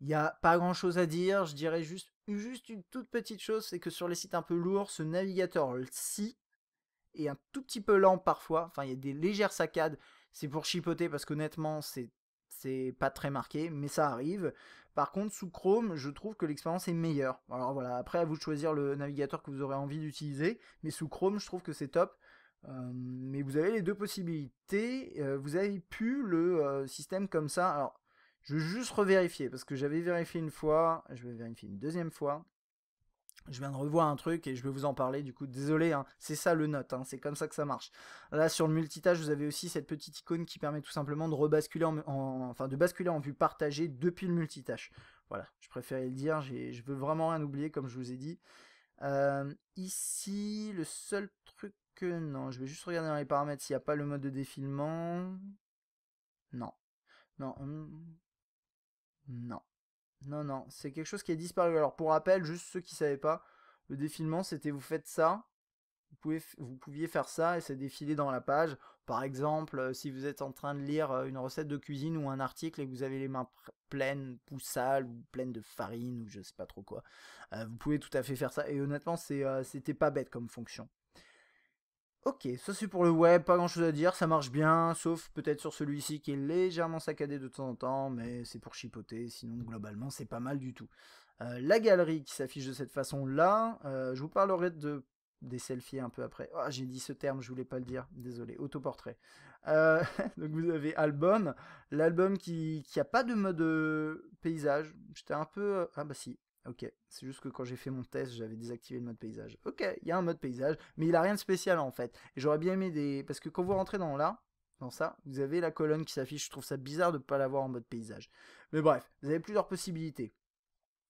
Il n'y a pas grand chose à dire. Je dirais juste, juste une toute petite chose c'est que sur les sites un peu lourds, ce navigateur si est un tout petit peu lent parfois. Enfin, il y a des légères saccades. C'est pour chipoter parce qu'honnêtement, c'est c'est pas très marqué, mais ça arrive. Par contre, sous Chrome, je trouve que l'expérience est meilleure. Alors voilà, après à vous de choisir le navigateur que vous aurez envie d'utiliser, mais sous Chrome, je trouve que c'est top. Euh, mais vous avez les deux possibilités. Euh, vous avez pu le euh, système comme ça. Alors, je vais juste revérifier parce que j'avais vérifié une fois, je vais vérifier une deuxième fois. Je viens de revoir un truc et je vais vous en parler du coup. Désolé, hein, c'est ça le note, hein, c'est comme ça que ça marche. Là sur le multitâche, vous avez aussi cette petite icône qui permet tout simplement de rebasculer basculer en vue partagée depuis le multitâche. Voilà, je préférais le dire, je veux vraiment rien oublier comme je vous ai dit. Euh, ici, le seul truc que... Non, je vais juste regarder dans les paramètres s'il n'y a pas le mode de défilement. Non. Non. Non. Non, non, c'est quelque chose qui a disparu. Alors pour rappel, juste ceux qui ne savaient pas, le défilement c'était vous faites ça, vous, pouvez, vous pouviez faire ça et c'est défilé dans la page. Par exemple, euh, si vous êtes en train de lire euh, une recette de cuisine ou un article et que vous avez les mains pleines, poussales ou pleines de farine ou je sais pas trop quoi, euh, vous pouvez tout à fait faire ça. Et honnêtement, c'était pas bête comme fonction. Ok, ça c'est pour le web, pas grand chose à dire, ça marche bien, sauf peut-être sur celui-ci qui est légèrement saccadé de temps en temps, mais c'est pour chipoter, sinon globalement c'est pas mal du tout. Euh, la galerie qui s'affiche de cette façon-là, euh, je vous parlerai de, des selfies un peu après. Ah, j'ai dit ce terme, je voulais pas le dire, désolé, autoportrait. Euh, donc vous avez album, l'album qui n'a pas de mode paysage, j'étais un peu... Ah bah si, Ok, c'est juste que quand j'ai fait mon test, j'avais désactivé le mode paysage. Ok, il y a un mode paysage, mais il a rien de spécial en fait. Et j'aurais bien aimé des... Parce que quand vous rentrez dans là, dans ça, vous avez la colonne qui s'affiche. Je trouve ça bizarre de ne pas l'avoir en mode paysage. Mais bref, vous avez plusieurs possibilités.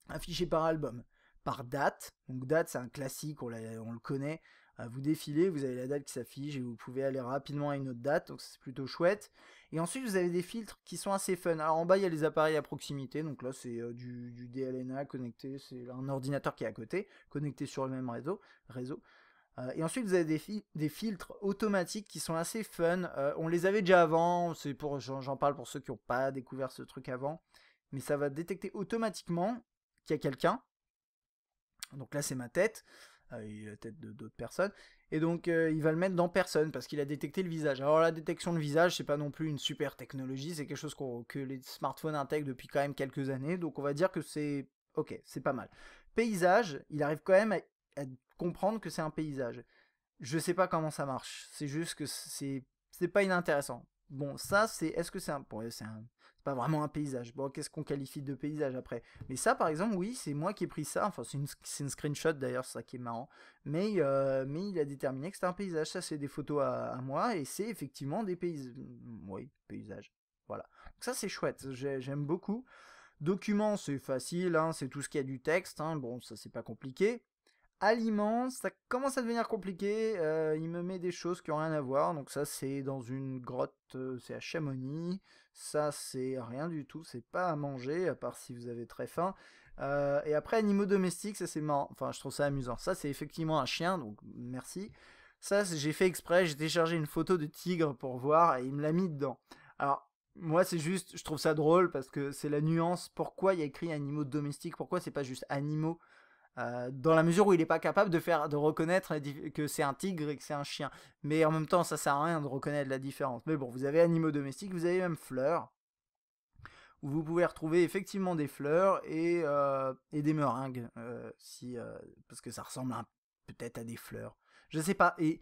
Affiché par album, par date. Donc date, c'est un classique, on, on, le connaît. Euh, vous défilez, vous avez la date qui s'affiche et vous pouvez aller rapidement à une autre date, donc c'est plutôt chouette. Et ensuite, vous avez des filtres qui sont assez fun. Alors en bas, il y a les appareils à proximité. Donc là, c'est euh, du, DLNA connecté. C'est un ordinateur qui est à côté, connecté sur le même réseau. réseau. Euh, et ensuite, vous avez des, filtres automatiques qui sont assez fun. Euh, on les avait déjà avant. C'est pour, j'en parle pour ceux qui n'ont pas découvert ce truc avant. Mais ça va détecter automatiquement qu'il y a quelqu'un. Donc là, c'est ma tête. et la tête d'autres personnes. Et donc, euh, il va le mettre dans personne parce qu'il a détecté le visage. Alors, la détection de visage, c'est pas non plus une super technologie, c'est quelque chose que les smartphones intègrent depuis quand même quelques années. Donc, on va dire que c'est ok, c'est pas mal. Paysage, il arrive quand même à, comprendre que c'est un paysage. Je sais pas comment ça marche. C'est juste que c'est c'est pas inintéressant. Bon, ça, c'est est-ce que c'est un, c'est un pas vraiment un paysage. Bon, qu'est-ce qu'on qualifie de paysage après Mais ça, par exemple, oui, c'est moi qui ai pris ça. Enfin, c'est une, screenshot d'ailleurs, ça qui est marrant. Mais, euh, mais il a déterminé que c'était un paysage. Ça, c'est des photos à, moi et c'est effectivement des paysages. Mmh, oui, paysages. Voilà. Donc ça, c'est chouette. J'aime beaucoup. Documents, c'est facile. Hein, c'est tout ce qu'il y a du texte. Hein. Bon, ça, c'est pas compliqué aliments, ça commence à devenir compliqué. Euh, il me met des choses qui ont rien à voir. Donc ça, c'est dans une grotte, euh, c'est à Chamonix. Ça, c'est rien du tout. C'est pas à manger, à part si vous avez très faim. Euh, et après, animaux domestiques, ça c'est marrant. Enfin, je trouve ça amusant. Ça, c'est effectivement un chien, donc merci. Ça, j'ai fait exprès. J'ai téléchargé une photo de tigre pour voir et il me l'a mis dedans. Alors, moi, c'est juste, je trouve ça drôle parce que c'est la nuance. Pourquoi il y a écrit animaux domestiques Pourquoi c'est pas juste animaux euh, dans la mesure où il n'est pas capable de faire de reconnaître que c'est un tigre et que c'est un chien. Mais en même temps, ça sert à rien de reconnaître la différence. Mais bon, vous avez animaux domestiques, vous avez même fleurs, où vous pouvez retrouver effectivement des fleurs et, euh, et des meringues, euh, si, parce que ça ressemble peut-être à des fleurs. Je sais pas. Et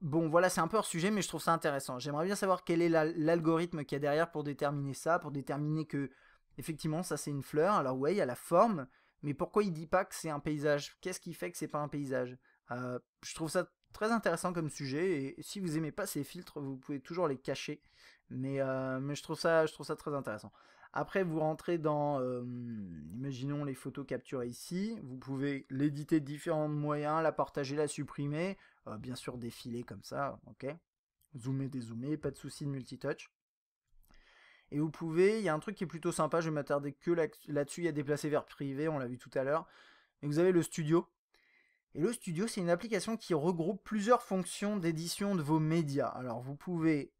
bon, voilà, c'est un peu hors sujet, mais je trouve ça intéressant. J'aimerais bien savoir quel est l'algorithme qu'il y a derrière pour déterminer ça, pour déterminer que effectivement ça c'est une fleur. Alors ouais, il y a la forme mais pourquoi il dit pas que c'est un paysage Qu'est-ce qui fait que c'est pas un paysage euh, Je trouve ça très intéressant comme sujet et si vous aimez pas ces filtres, vous pouvez toujours les cacher, mais, euh, je, trouve ça, je trouve ça très intéressant. Après, vous rentrez dans, imaginons les photos capturées ici, vous pouvez l'éditer de différents moyens, la partager, la supprimer, euh, bien sûr défiler comme ça, ok Zoomer, dézoomer, pas de souci de multitouch. Et vous pouvez, il y a un truc qui est plutôt sympa, je vais m'attarder que là-dessus, il y a déplacer vers privé, on l'a vu tout à l'heure. Et vous avez le studio. Et le studio, c'est une application qui regroupe plusieurs fonctions d'édition de vos médias. Alors vous pouvez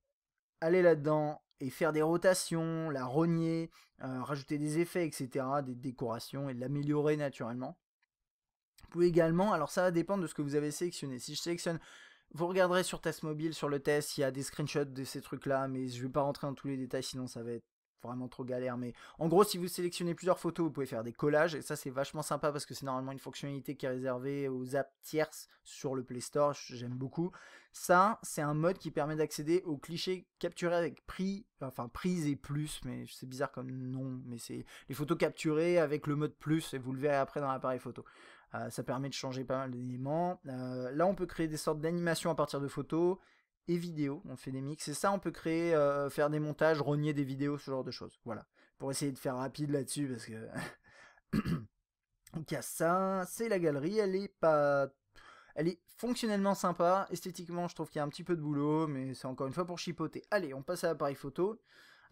aller là-dedans et faire des rotations, la rogner, euh, rajouter des effets, etc., des décorations et l'améliorer naturellement. Vous pouvez également, alors ça va dépendre de ce que vous avez sélectionné. Si je sélectionne vous regarderez sur test mobile, sur le test, il y a des screenshots de ces trucs-là, mais je ne vais pas rentrer dans tous les détails, sinon ça va être vraiment trop galère. Mais en gros, si vous sélectionnez plusieurs photos, vous pouvez faire des collages, et ça c'est vachement sympa parce que c'est normalement une fonctionnalité qui est réservée aux apps tierces sur le Play Store, j'aime beaucoup. Ça, c'est un mode qui permet d'accéder aux clichés capturés avec prix, enfin prise et plus, mais c'est bizarre comme nom, mais c'est les photos capturées avec le mode plus, et vous le verrez après dans l'appareil photo. Euh, ça permet de changer pas mal d'éléments. Euh, là, on peut créer des sortes d'animations à partir de photos et vidéos. On fait des mix. Et ça, on peut créer, euh, faire des montages, rogner des vidéos, ce genre de choses. Voilà. Pour essayer de faire rapide là-dessus, parce que... Donc il y a ça. C'est la galerie. Elle est pas... Elle est fonctionnellement sympa. Esthétiquement, je trouve qu'il y a un petit peu de boulot, mais c'est encore une fois pour chipoter. Allez, on passe à l'appareil photo.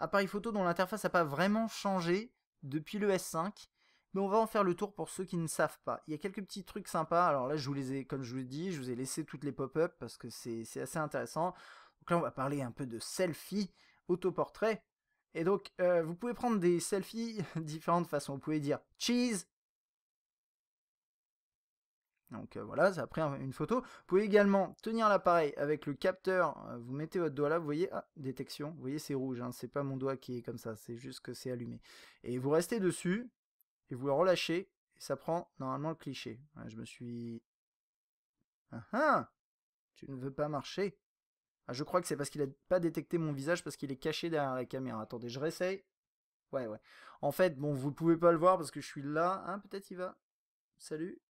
Appareil photo dont l'interface n'a pas vraiment changé depuis le S5. Mais on va en faire le tour pour ceux qui ne savent pas. Il y a quelques petits trucs sympas. Alors là, je vous les ai, comme je vous l'ai dit, je vous ai laissé toutes les pop-up parce que c'est assez intéressant. Donc là, on va parler un peu de selfie, autoportrait. Et donc, euh, vous pouvez prendre des selfies différentes façons. Vous pouvez dire cheese. Donc euh, voilà, ça a pris une photo. Vous pouvez également tenir l'appareil avec le capteur. Euh, vous mettez votre doigt là, vous voyez, ah, détection. Vous voyez, c'est rouge. Hein. c'est pas mon doigt qui est comme ça, c'est juste que c'est allumé. Et vous restez dessus et vous le relâchez, et ça prend normalement le cliché. je me suis... Ah ah Tu ne veux pas marcher ah, Je crois que c'est parce qu'il n'a pas détecté mon visage, parce qu'il est caché derrière la caméra. Attendez, je réessaye. Ouais, ouais. En fait, bon, vous ne pouvez pas le voir parce que je suis là. Hein, peut-être il va. Salut.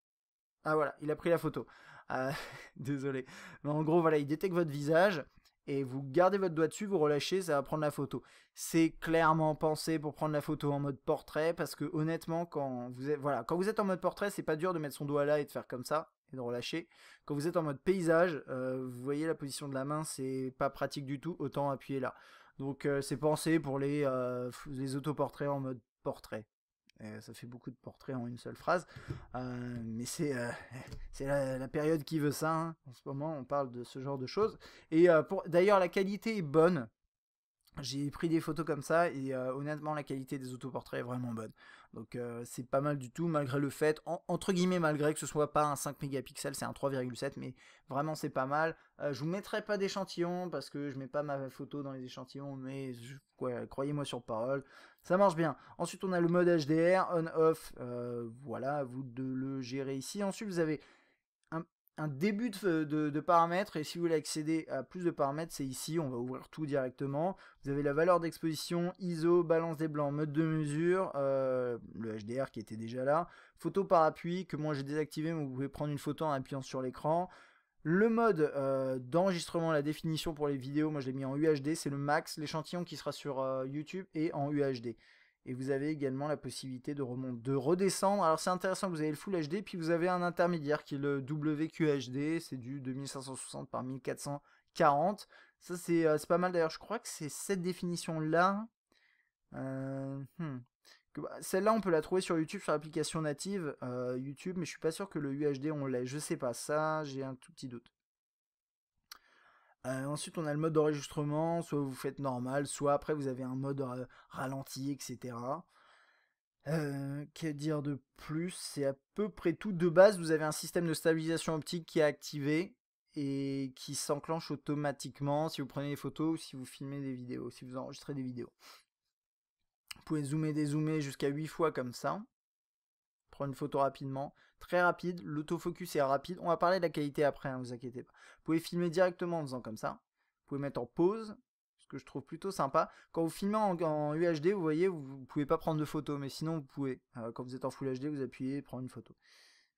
Ah voilà, il a pris la photo. Ah, désolé. Mais en gros, voilà, il détecte votre visage et vous gardez votre doigt dessus, vous relâchez, ça va prendre la photo. C'est clairement pensé pour prendre la photo en mode portrait parce que honnêtement quand vous êtes voilà, quand vous êtes en mode portrait, c'est pas dur de mettre son doigt là et de faire comme ça et de relâcher. Quand vous êtes en mode paysage, euh, vous voyez la position de la main, c'est pas pratique du tout, autant appuyer là. Donc euh, c'est pensé pour les euh, les autoportraits en mode portrait ça fait beaucoup de portraits en une seule phrase. Euh, mais c'est euh, la, période qui veut ça. Hein. En ce moment, on parle de ce genre de choses. Et euh, pour d'ailleurs, la qualité est bonne j'ai pris des photos comme ça et euh, honnêtement la qualité des autoportraits est vraiment bonne. Donc euh, c'est pas mal du tout malgré le fait, entre guillemets malgré que ce soit pas un 5 mégapixels, c'est un 3,7 mais vraiment c'est pas mal. Euh, je vous mettrai pas d'échantillons parce que je mets pas ma photo dans les échantillons mais croyez-moi sur parole, ça marche bien. Ensuite on a le mode HDR, on-off, voilà vous de le gérer ici. Ensuite vous avez un début de, paramètres et si vous voulez accéder à plus de paramètres, c'est ici, on va ouvrir tout directement. Vous avez la valeur d'exposition, ISO, balance des blancs, mode de mesure, euh, le HDR qui était déjà là, photo par appui que moi j'ai désactivé mais vous pouvez prendre une photo en appuyant sur l'écran. Le mode euh, d'enregistrement, la définition pour les vidéos, moi je l'ai mis en UHD, c'est le max, l'échantillon qui sera sur euh, YouTube et en UHD. Et vous avez également la possibilité de, remonter, de redescendre. Alors c'est intéressant, vous avez le Full HD, puis vous avez un intermédiaire qui est le WQHD, c'est du 2560 par 1440. Ça euh, c'est pas mal d'ailleurs, je crois que c'est cette définition-là. Euh, hmm, bah, celle-là, on peut la trouver sur YouTube, sur l'application native euh, YouTube, mais je suis pas sûr que le UHD on l'ait. Je sais pas ça, j'ai un tout petit doute. Euh, ensuite, on a le mode d'enregistrement, soit vous faites normal, soit après vous avez un mode euh, ralenti, etc. Euh, que dire de plus C'est à peu près tout. De base, vous avez un système de stabilisation optique qui est activé et qui s'enclenche automatiquement si vous prenez des photos ou si vous filmez des vidéos, si vous enregistrez des vidéos. Vous pouvez zoomer, dézoomer jusqu'à 8 fois comme ça. Prendre une photo rapidement très rapide, l'autofocus est rapide. On va parler de la qualité après, ne hein, vous inquiétez pas. Vous pouvez filmer directement en faisant comme ça. Vous pouvez mettre en pause, ce que je trouve plutôt sympa. Quand vous filmez en, UHD, vous voyez, vous, ne pouvez pas prendre de photos, mais sinon vous pouvez. Euh, quand vous êtes en Full HD, vous appuyez et prendre une photo.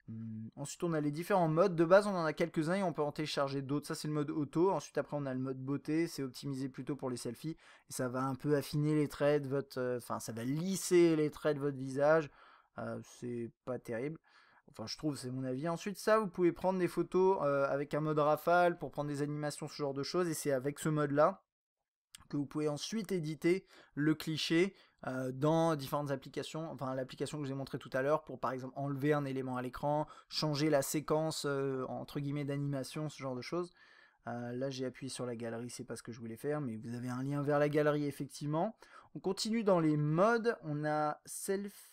Hum, ensuite, on a les différents modes. De base, on en a quelques-uns et on peut en télécharger d'autres. Ça, c'est le mode auto. Ensuite, après, on a le mode beauté. C'est optimisé plutôt pour les selfies. Et ça va un peu affiner les traits de votre... Euh, enfin, ça va lisser les traits de votre visage. Euh, c'est pas terrible. Enfin, je trouve, c'est mon avis. Ensuite, ça, vous pouvez prendre des photos euh, avec un mode rafale pour prendre des animations, ce genre de choses. Et c'est avec ce mode-là que vous pouvez ensuite éditer le cliché euh, dans différentes applications. Enfin, l'application que je vous ai montrée tout à l'heure pour, par exemple, enlever un élément à l'écran, changer la séquence, euh, entre guillemets, d'animation, ce genre de choses. là, j'ai appuyé sur la galerie, c'est pas ce que je voulais faire, mais vous avez un lien vers la galerie, effectivement. On continue dans les modes. On a selfie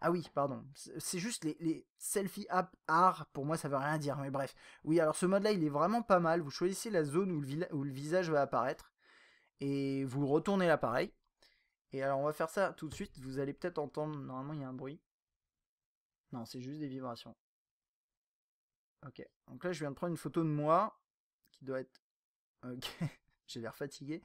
ah oui, pardon. C'est juste les, les selfie app art, pour moi ça veut rien dire, mais bref. Oui, alors ce mode là il est vraiment pas mal. Vous choisissez la zone où le, visage va apparaître et vous retournez l'appareil. Et alors on va faire ça tout de suite. Vous allez peut-être entendre, normalement il y a un bruit. Non, c'est juste des vibrations. Ok, donc là je viens de prendre une photo de moi qui doit être. Ok, j'ai l'air fatigué.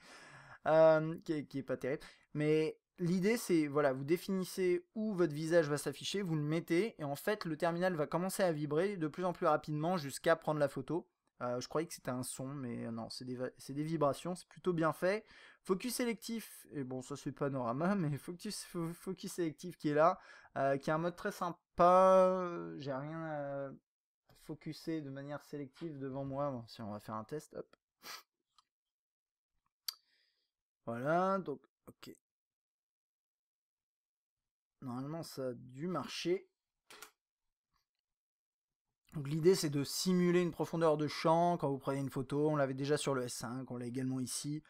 Euh, qui, qui, est, pas terrible. Mais L'idée, c'est, voilà, vous définissez où votre visage va s'afficher, vous le mettez, et en fait, le terminal va commencer à vibrer de plus en plus rapidement jusqu'à prendre la photo. Euh, je croyais que c'était un son, mais non, c'est des, vibrations, c'est plutôt bien fait. Focus sélectif, et bon, ça c'est panorama, mais focus, focus sélectif qui est là, euh, qui est un mode très sympa, j'ai rien à focuser de manière sélective devant moi, si on va faire un test, hop. Voilà, donc, ok. Normalement, ça a dû marcher. Donc l'idée, c'est de simuler une profondeur de champ quand vous prenez une photo. On l'avait déjà sur le S5, on l'a également ici.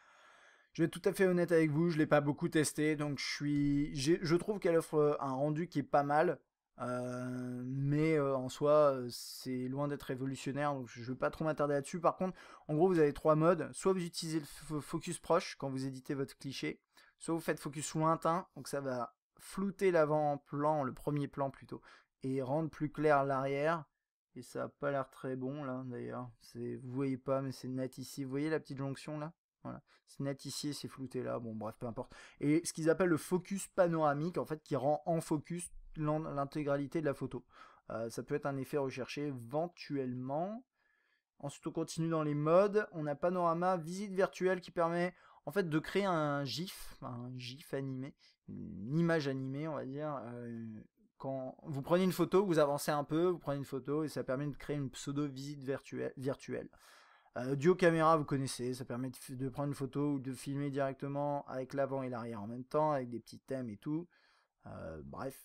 Je vais être tout à fait honnête avec vous, je ne l'ai pas beaucoup testé, donc je, suis... je trouve qu'elle offre euh, un rendu qui est pas mal. Euh, mais euh, en soi, c'est loin d'être révolutionnaire, donc je ne vais pas trop m'attarder là-dessus. Par contre, en gros, vous avez trois modes. Soit vous utilisez le focus proche quand vous éditez votre cliché, soit vous faites focus lointain, donc ça va flouter l'avant-plan, le premier plan plutôt, et rendre plus clair l'arrière. Et ça n'a pas l'air très bon là d'ailleurs. Vous ne voyez pas mais c'est net ici. Vous voyez la petite jonction là Voilà. C'est net ici c'est flouté là. Bon bref, peu importe. Et ce qu'ils appellent le focus panoramique en fait qui rend en focus l'intégralité de la photo. Euh, ça peut être un effet recherché éventuellement. Ensuite on continue dans les modes, on a panorama visite virtuelle qui permet en fait de créer un GIF, un GIF animé une image animée, on va dire. Euh, quand vous prenez une photo, vous avancez un peu, vous prenez une photo et ça permet de créer une pseudo visite virtuelle. Euh, duo caméra, vous connaissez, ça permet de, prendre une photo ou de filmer directement avec l'avant et l'arrière en même temps, avec des petits thèmes et tout. Euh, bref,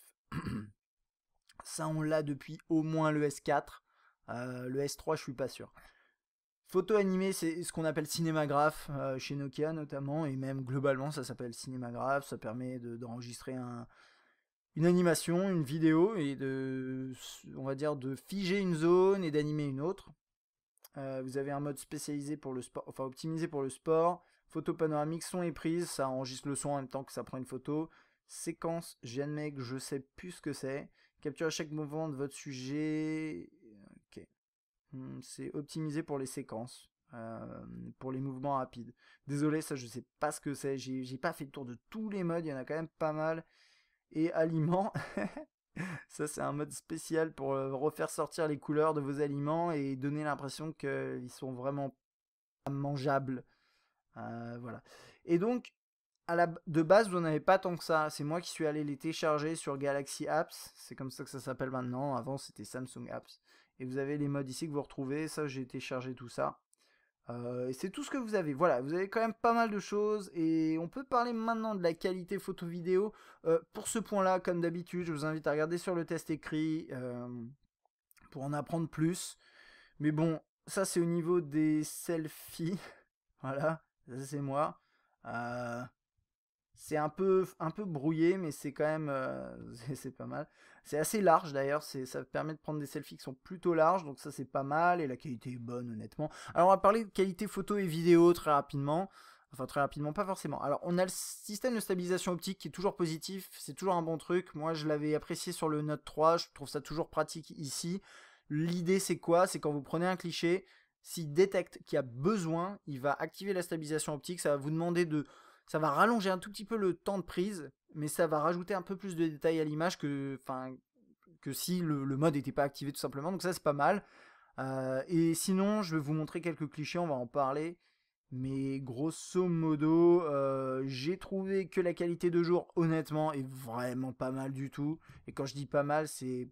ça on l'a depuis au moins le S4. Euh, le S3, je suis pas sûr. Photo animée, c'est ce qu'on appelle cinémagraphe euh, chez Nokia notamment, et même globalement ça s'appelle cinémagraphe, ça permet d'enregistrer une animation, une vidéo, et de, on va dire, de figer une zone et d'animer une autre. Euh, vous avez un mode spécialisé pour le sport, enfin optimisé pour le sport, photo panoramique, son et prise, ça enregistre le son en même temps que ça prend une photo, séquence, que je sais plus ce que c'est, capture à chaque mouvement de votre sujet, Hum, c'est optimisé pour les séquences, euh, pour les mouvements rapides. Désolé, ça je sais pas ce que c'est, j'ai pas fait le tour de tous les modes, il y en a quand même pas mal. Et aliments, ça c'est un mode spécial pour euh, refaire sortir les couleurs de vos aliments et donner l'impression qu'ils sont vraiment mangeables. Euh, voilà. Et donc, à la, de base, vous n'avez pas tant que ça. C'est moi qui suis allé les télécharger sur Galaxy Apps. C'est comme ça que ça s'appelle maintenant. Avant, c'était Samsung Apps. Et vous avez les modes ici que vous retrouvez. Ça, j'ai téléchargé tout ça. Euh, et c'est tout ce que vous avez. Voilà, vous avez quand même pas mal de choses. Et on peut parler maintenant de la qualité photo vidéo. Euh, pour ce point-là, comme d'habitude, je vous invite à regarder sur le test écrit euh, pour en apprendre plus. Mais bon, ça c'est au niveau des selfies. voilà, ça c'est moi. C'est un peu, un peu brouillé, mais c'est quand même euh, c'est pas mal. C'est assez large d'ailleurs, ça permet de prendre des selfies qui sont plutôt larges, donc ça c'est pas mal, et la qualité est bonne honnêtement. Alors on va parler de qualité photo et vidéo très rapidement. Enfin très rapidement, pas forcément. Alors on a le système de stabilisation optique qui est toujours positif, c'est toujours un bon truc. Moi je l'avais apprécié sur le Note 3, je trouve ça toujours pratique ici. L'idée c'est quoi C'est quand vous prenez un cliché, s'il détecte qu'il y a besoin, il va activer la stabilisation optique, ça va vous demander de ça va rallonger un tout petit peu le temps de prise, mais ça va rajouter un peu plus de détails à l'image que, enfin, que si le, mode n'était pas activé tout simplement. Donc ça c'est pas mal. Euh, et sinon, je vais vous montrer quelques clichés, on va en parler. Mais grosso modo, euh, j'ai trouvé que la qualité de jour, honnêtement, est vraiment pas mal du tout. Et quand je dis pas mal, c'est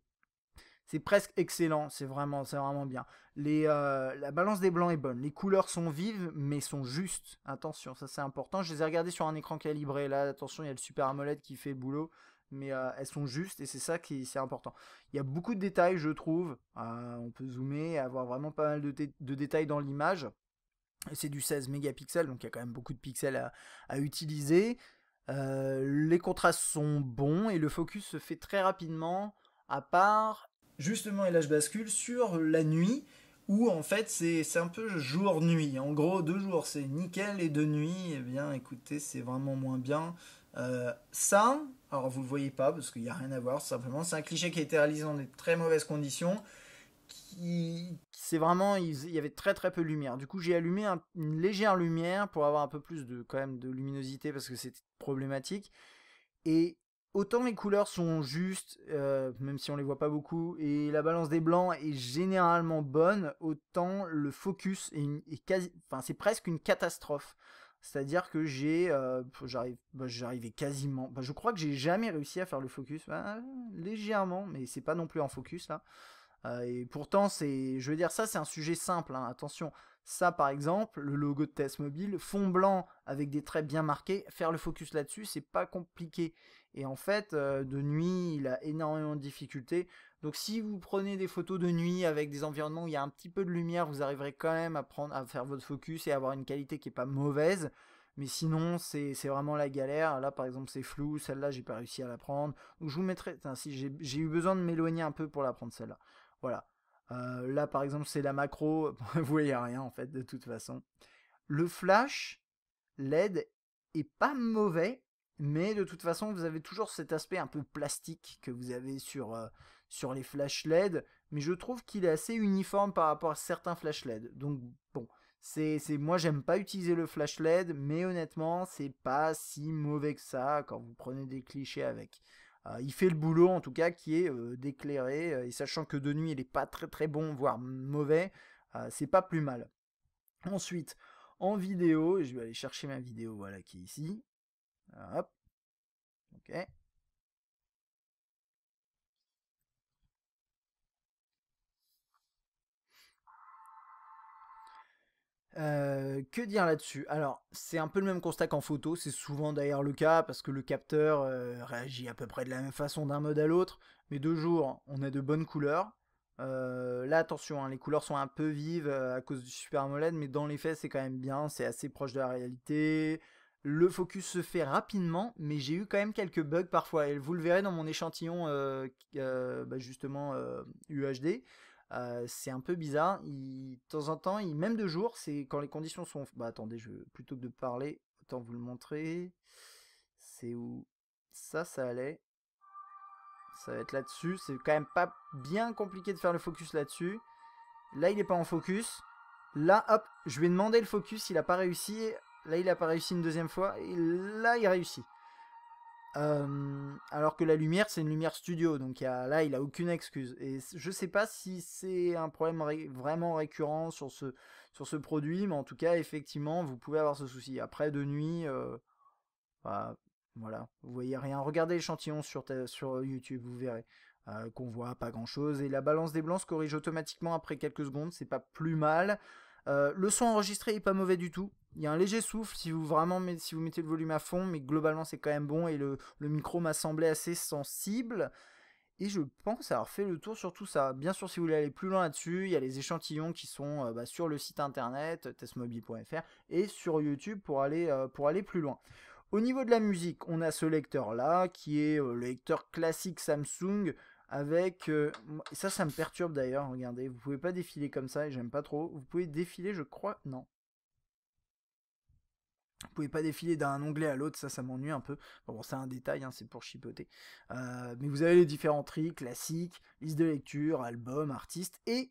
c'est presque excellent, c'est vraiment, c'est vraiment bien. Les, euh, la balance des blancs est bonne, les couleurs sont vives mais sont justes. Attention, ça c'est important. Je les ai regardées sur un écran calibré. Là, attention, il y a le Super AMOLED qui fait le boulot, mais euh, elles sont justes et c'est ça qui est important. Il y a beaucoup de détails, je trouve. Euh, on peut zoomer, et avoir vraiment pas mal de, détails dans l'image. C'est du 16 mégapixels, donc il y a quand même beaucoup de pixels à, à utiliser. les contrastes sont bons et le focus se fait très rapidement à part justement et là je Bascule sur la nuit où en fait c'est un peu jour-nuit. En gros, deux jours c'est nickel et deux nuits, eh bien écoutez, c'est vraiment moins bien. Euh, ça, alors vous le voyez pas parce qu'il n'y a rien à voir, simplement c'est un cliché qui a été réalisé dans des très mauvaises conditions. Qui, c'est vraiment, il y avait très très peu de lumière. Du coup, j'ai allumé une légère lumière pour avoir un peu plus de quand même de luminosité parce que c'était problématique. Et Autant les couleurs sont justes, euh, même si on les voit pas beaucoup, et la balance des blancs est généralement bonne, autant le focus est, quasi, enfin c'est presque une catastrophe. C'est-à-dire que j'ai, euh, j'arrive, bah, j'arrivais quasiment, bah, je crois que j'ai jamais réussi à faire le focus, bah, légèrement, mais c'est pas non plus en focus là. Euh, et pourtant, c'est, je veux dire, ça c'est un sujet simple, hein, attention. Ça par exemple, le logo de Test Mobile, fond blanc avec des traits bien marqués, faire le focus là-dessus, c'est pas compliqué. Et en fait, euh, de nuit, il a énormément de difficultés. Donc si vous prenez des photos de nuit avec des environnements où il y a un petit peu de lumière, vous arriverez quand même à, prendre, à faire votre focus et avoir une qualité qui n'est pas mauvaise. Mais sinon, c'est vraiment la galère. Là, par exemple, c'est flou. Celle-là, j'ai pas réussi à la prendre. Donc je vous mettrai... si j'ai eu besoin de m'éloigner un peu pour la prendre, celle-là. Voilà. Euh, là, par exemple, c'est la macro. vous voyez rien, en fait, de toute façon. Le flash LED est pas mauvais, mais de toute façon, vous avez toujours cet aspect un peu plastique que vous avez sur, euh, sur les flash LED, mais je trouve qu'il est assez uniforme par rapport à certains flash LED. Donc bon, c'est moi j'aime pas utiliser le flash LED, mais honnêtement, c'est pas si mauvais que ça quand vous prenez des clichés avec. Euh, il fait le boulot en tout cas qui est euh, d'éclairer, et sachant que de nuit il n'est pas très très bon, voire mauvais, c'est pas plus mal. Ensuite, en vidéo, je vais aller chercher ma vidéo voilà qui est ici. Hop. OK. Euh, que dire là-dessus Alors, c'est un peu le même constat qu'en photo, c'est souvent d'ailleurs le cas parce que le capteur euh, réagit à peu près de la même façon d'un mode à l'autre, mais de jour, on a de bonnes couleurs. Euh, là, attention, hein, les couleurs sont un peu vives à cause du Super AMOLED, mais dans les faits, c'est quand même bien, c'est assez proche de la réalité, le focus se fait rapidement, mais j'ai eu quand même quelques bugs parfois. vous le verrez dans mon échantillon euh, euh, bah, justement UHD. Euh, c'est un peu bizarre. de temps en temps, il, même de jour, c'est quand les conditions sont. Bah attendez, je, plutôt que de parler, autant vous le montrer. C'est où ça, ça allait. Ça va être là-dessus. C'est quand même pas bien compliqué de faire le focus là-dessus. Là, il n'est pas en focus. Là, hop, je lui ai demandé le focus, il n'a pas réussi. Là, il n'a pas réussi une deuxième fois. Et là, il réussit. Euh, alors que la lumière, c'est une lumière studio. Donc là, il a aucune excuse. Et je ne sais pas si c'est un problème vraiment récurrent sur ce, sur ce produit. Mais en tout cas, effectivement, vous pouvez avoir ce souci. Après, de nuit... Euh, bah, voilà, vous voyez rien. Regardez l'échantillon sur, sur YouTube, vous verrez euh, qu'on voit pas grand chose. Et la balance des blancs se corrige automatiquement après quelques secondes, c'est pas plus mal. Euh, le son enregistré est pas mauvais du tout. Il y a un léger souffle si vous vraiment si vous mettez le volume à fond, mais globalement c'est quand même bon et le, micro m'a semblé assez sensible. Et je pense avoir fait le tour sur tout ça. Bien sûr, si vous voulez aller plus loin là-dessus, il y a les échantillons qui sont euh, bah, sur le site internet testmobile.fr et sur YouTube pour aller, euh, pour aller plus loin. Au niveau de la musique, on a ce lecteur-là qui est le lecteur classique Samsung avec... Euh, ça, ça me perturbe d'ailleurs, regardez. Vous pouvez pas défiler comme ça, et j'aime pas trop. Vous pouvez défiler, je crois... Non. Vous pouvez pas défiler d'un onglet à l'autre, ça, ça m'ennuie un peu. Bon, c'est un détail, hein, c'est pour chipoter. Euh, mais vous avez les différents tris classiques, liste de lecture, album, artiste, et...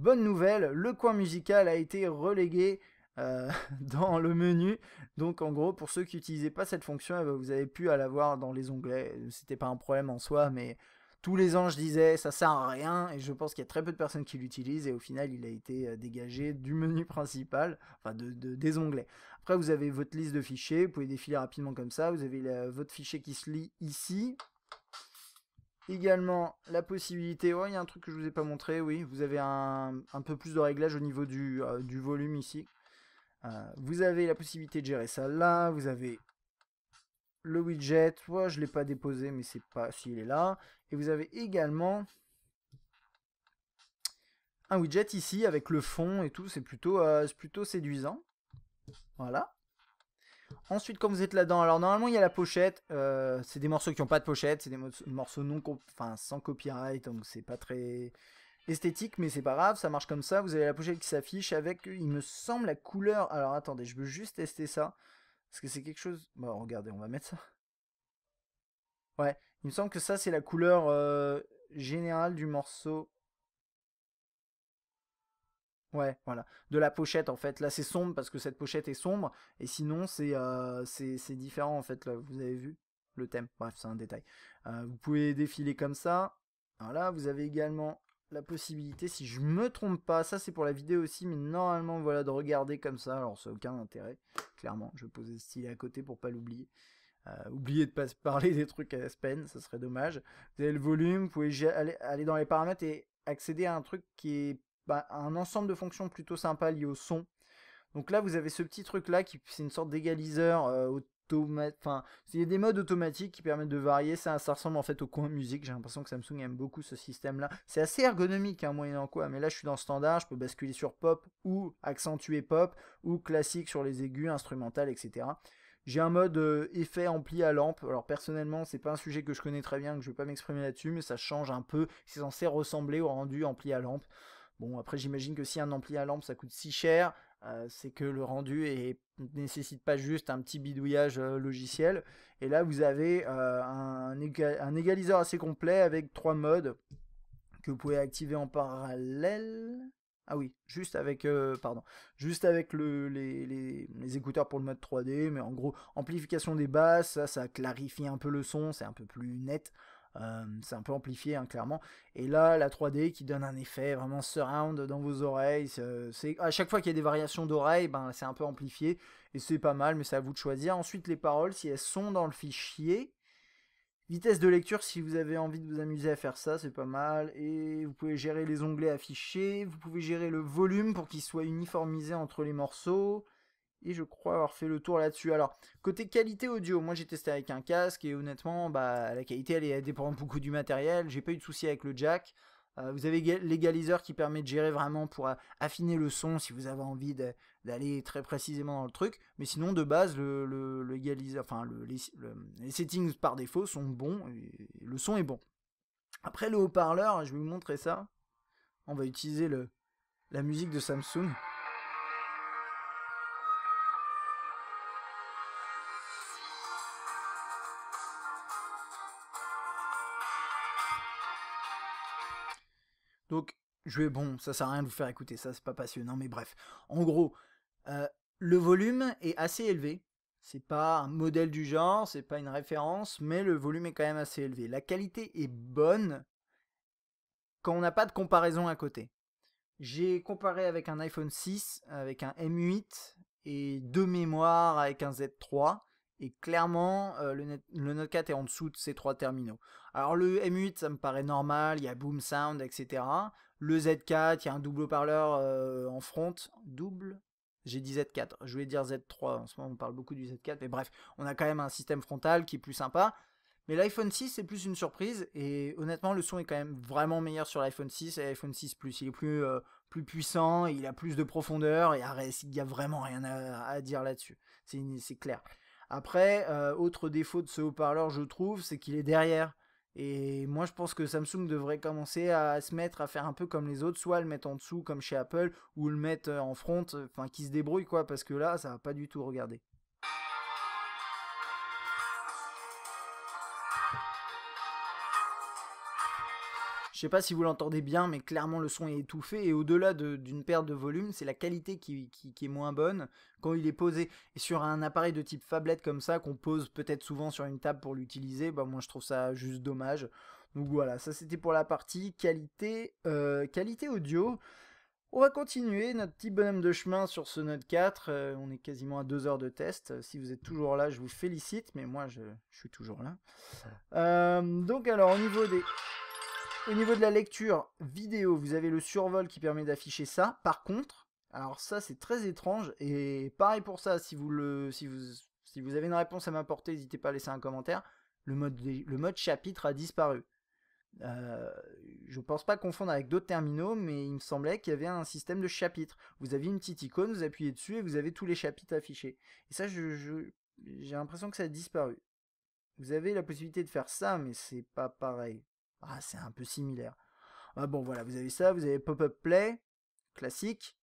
Bonne nouvelle, le coin musical a été relégué euh, dans le menu. Donc en gros, pour ceux qui n'utilisaient pas cette fonction, eh ben, vous avez pu la voir dans les onglets. C'était pas un problème en soi, mais tous les ans, je disais, ça sert à rien et je pense qu'il y a très peu de personnes qui l'utilisent et au final il a été euh, dégagé du menu principal, enfin de, des onglets. Après vous avez votre liste de fichiers, vous pouvez défiler rapidement comme ça, vous avez votre fichier qui se lit ici. Également la possibilité, oh il y a un truc que je ne vous ai pas montré, oui, vous avez un, un peu plus de réglage au niveau du, euh, du volume ici. Euh, vous avez la possibilité de gérer ça là, vous avez le widget, je ne l'ai pas déposé, mais c'est pas s'il est là. Et vous avez également un widget ici avec le fond et tout, c'est plutôt, euh, plutôt séduisant. Voilà. Ensuite, quand vous êtes là-dedans, alors normalement il y a la pochette, euh, c'est des morceaux qui n'ont pas de pochette, c'est des morceaux non enfin, sans copyright, donc c'est pas très esthétique, mais c'est pas grave, ça marche comme ça. Vous avez la pochette qui s'affiche avec, il me semble, la couleur. Alors attendez, je veux juste tester ça. Est-ce que c'est quelque chose... Bon, bah, regardez, on va mettre ça. Ouais, il me semble que ça c'est la couleur euh, générale du morceau. Ouais, voilà. De la pochette en fait. Là c'est sombre parce que cette pochette est sombre. Et sinon c'est euh, différent en fait. Là, vous avez vu le thème. Bref, c'est un détail. Euh, vous pouvez défiler comme ça. Voilà, vous avez également la possibilité, si je me trompe pas, ça c'est pour la vidéo aussi, mais normalement voilà de regarder comme ça, alors ça aucun intérêt, clairement, je vais poser ce style à côté pour pas l'oublier. Euh, oublier oubliez de pas parler des trucs à Aspen, ça serait dommage. Vous avez le volume, vous pouvez aller, dans les paramètres et accéder à un truc qui est bah, un ensemble de fonctions plutôt sympa lié au son. Donc là vous avez ce petit truc là qui c'est une sorte d'égaliseur euh, Enfin, il y a des modes automatiques qui permettent de varier. Ça, ça ressemble en fait au coin musique. J'ai l'impression que Samsung aime beaucoup ce système-là. C'est assez ergonomique, hein, moyen en quoi. Mais là, je suis dans standard. Je peux basculer sur pop ou accentuer pop ou classique sur les aigus, instrumental, etc. J'ai un mode euh, effet ampli à lampe. Alors personnellement, c'est pas un sujet que je connais très bien, que je vais pas m'exprimer là-dessus, mais ça change un peu. C'est censé ressembler au rendu ampli à lampe. Bon, après, j'imagine que si un ampli à lampe, ça coûte si cher, euh, c'est que le rendu ne nécessite pas juste un petit bidouillage euh, logiciel. Et là, vous avez euh, un, égaliseur assez complet avec trois modes que vous pouvez activer en parallèle. Ah oui, juste avec, pardon, juste avec le, les, les, écouteurs pour le mode 3D, mais en gros, amplification des basses, ça, ça clarifie un peu le son, c'est un peu plus net. Euh, c'est un peu amplifié, hein, clairement. Et là, la 3D qui donne un effet vraiment surround dans vos oreilles. C'est euh, à chaque fois qu'il y a des variations d'oreilles, ben, c'est un peu amplifié et c'est pas mal, mais c'est à vous de choisir. Ensuite, les paroles, si elles sont dans le fichier. Vitesse de lecture, si vous avez envie de vous amuser à faire ça, c'est pas mal. Et vous pouvez gérer les onglets affichés. Vous pouvez gérer le volume pour qu'il soit uniformisé entre les morceaux. Et je crois avoir fait le tour là-dessus. Alors, côté qualité audio, moi j'ai testé avec un casque et honnêtement, bah, la qualité elle, est dépend beaucoup du matériel. J'ai pas eu de souci avec le jack. Euh, vous avez l'égaliseur qui permet de gérer vraiment pour affiner le son si vous avez envie d'aller très précisément dans le truc. Mais sinon, de base, le, enfin, les, settings par défaut sont bons et le son est bon. Après le haut-parleur, je vais vous montrer ça. On va utiliser la musique de Samsung. Donc, je vais, bon, ça sert à rien de vous faire écouter ça, c'est pas passionnant, mais bref. En gros, euh, le volume est assez élevé. C'est pas un modèle du genre, c'est pas une référence, mais le volume est quand même assez élevé. La qualité est bonne quand on n'a pas de comparaison à côté. J'ai comparé avec un iPhone 6, avec un M8 et deux mémoires avec un Z3. Et clairement, euh, le, le, Note 4 est en dessous de ces trois terminaux. Alors le M8, ça me paraît normal, il y a Boom Sound, etc. Le Z4, il y a un double haut-parleur euh, en front. Double J'ai dit Z4, je voulais dire Z3, en ce moment on parle beaucoup du Z4, mais bref, on a quand même un système frontal qui est plus sympa. Mais l'iPhone 6 c'est plus une surprise et honnêtement le son est quand même vraiment meilleur sur l'iPhone 6 et l'iPhone 6 Plus. Il est plus, euh, plus puissant, il a plus de profondeur et il n'y a vraiment rien à, à dire là-dessus. C'est clair. Après, euh, autre défaut de ce haut-parleur, je trouve, c'est qu'il est derrière. Et moi, je pense que Samsung devrait commencer à se mettre à faire un peu comme les autres, soit le mettre en dessous comme chez Apple, ou le mettre euh, en front, enfin, qui se débrouille quoi, parce que là, ça va pas du tout regarder. Je sais pas si vous l'entendez bien, mais clairement le son est étouffé. Et au-delà d'une perte de volume, c'est la qualité qui, est moins bonne quand il est posé. Et sur un appareil de type fablette comme ça, qu'on pose peut-être souvent sur une table pour l'utiliser, bah, moi je trouve ça juste dommage. Donc voilà, ça c'était pour la partie qualité, euh, qualité audio. On va continuer notre petit bonhomme de chemin sur ce Note 4. Euh, on est quasiment à deux heures de test. Si vous êtes toujours là, je vous félicite, mais moi je, suis toujours là. Euh, donc alors au niveau des... Au niveau de la lecture vidéo, vous avez le survol qui permet d'afficher ça. Par contre, alors ça c'est très étrange et pareil pour ça, si vous, le, si vous, si vous avez une réponse à m'apporter, n'hésitez pas à laisser un commentaire. Le mode, le mode chapitre a disparu. Je euh, je pense pas confondre avec d'autres terminaux, mais il me semblait qu'il y avait un système de chapitres. Vous avez une petite icône, vous appuyez dessus et vous avez tous les chapitres affichés. Et ça, j'ai je, l'impression que ça a disparu. Vous avez la possibilité de faire ça, mais c'est pas pareil. Ah, c'est un peu similaire. Ah, bon, voilà, vous avez ça, vous avez Pop-Up Play, classique.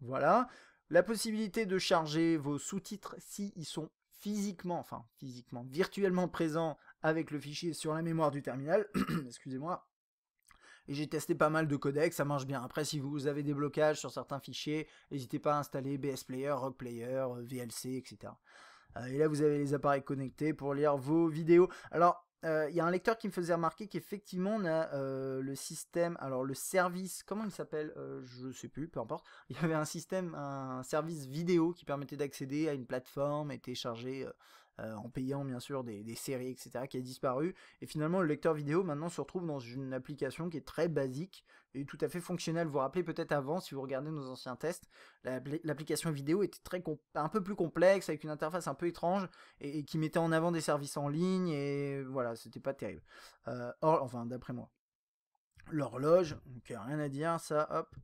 Voilà. La possibilité de charger vos sous-titres s'ils sont physiquement, enfin physiquement, virtuellement présents avec le fichier sur la mémoire du terminal. Excusez-moi. Et j'ai testé pas mal de codecs, ça marche bien. Après, si vous avez des blocages sur certains fichiers, n'hésitez pas à installer BS Player, Rock Player, VLC, etc. Euh, et là, vous avez les appareils connectés pour lire vos vidéos. Alors, euh, il y a un lecteur qui me faisait remarquer qu'effectivement on a euh, le système, alors le service, comment il s'appelle Je ne sais plus, peu importe. Il y avait un système, un service vidéo qui permettait d'accéder à une plateforme et télécharger euh, en payant bien sûr des, séries, etc., qui a disparu. Et finalement, le lecteur vidéo maintenant se retrouve dans une application qui est très basique et tout à fait fonctionnelle. Vous vous rappelez peut-être avant, si vous regardez nos anciens tests, l'application vidéo était très un peu plus complexe, avec une interface un peu étrange, et, qui mettait en avant des services en ligne, et voilà, c'était pas terrible. Euh, or, enfin, d'après moi. L'horloge, donc rien à dire, ça, hop,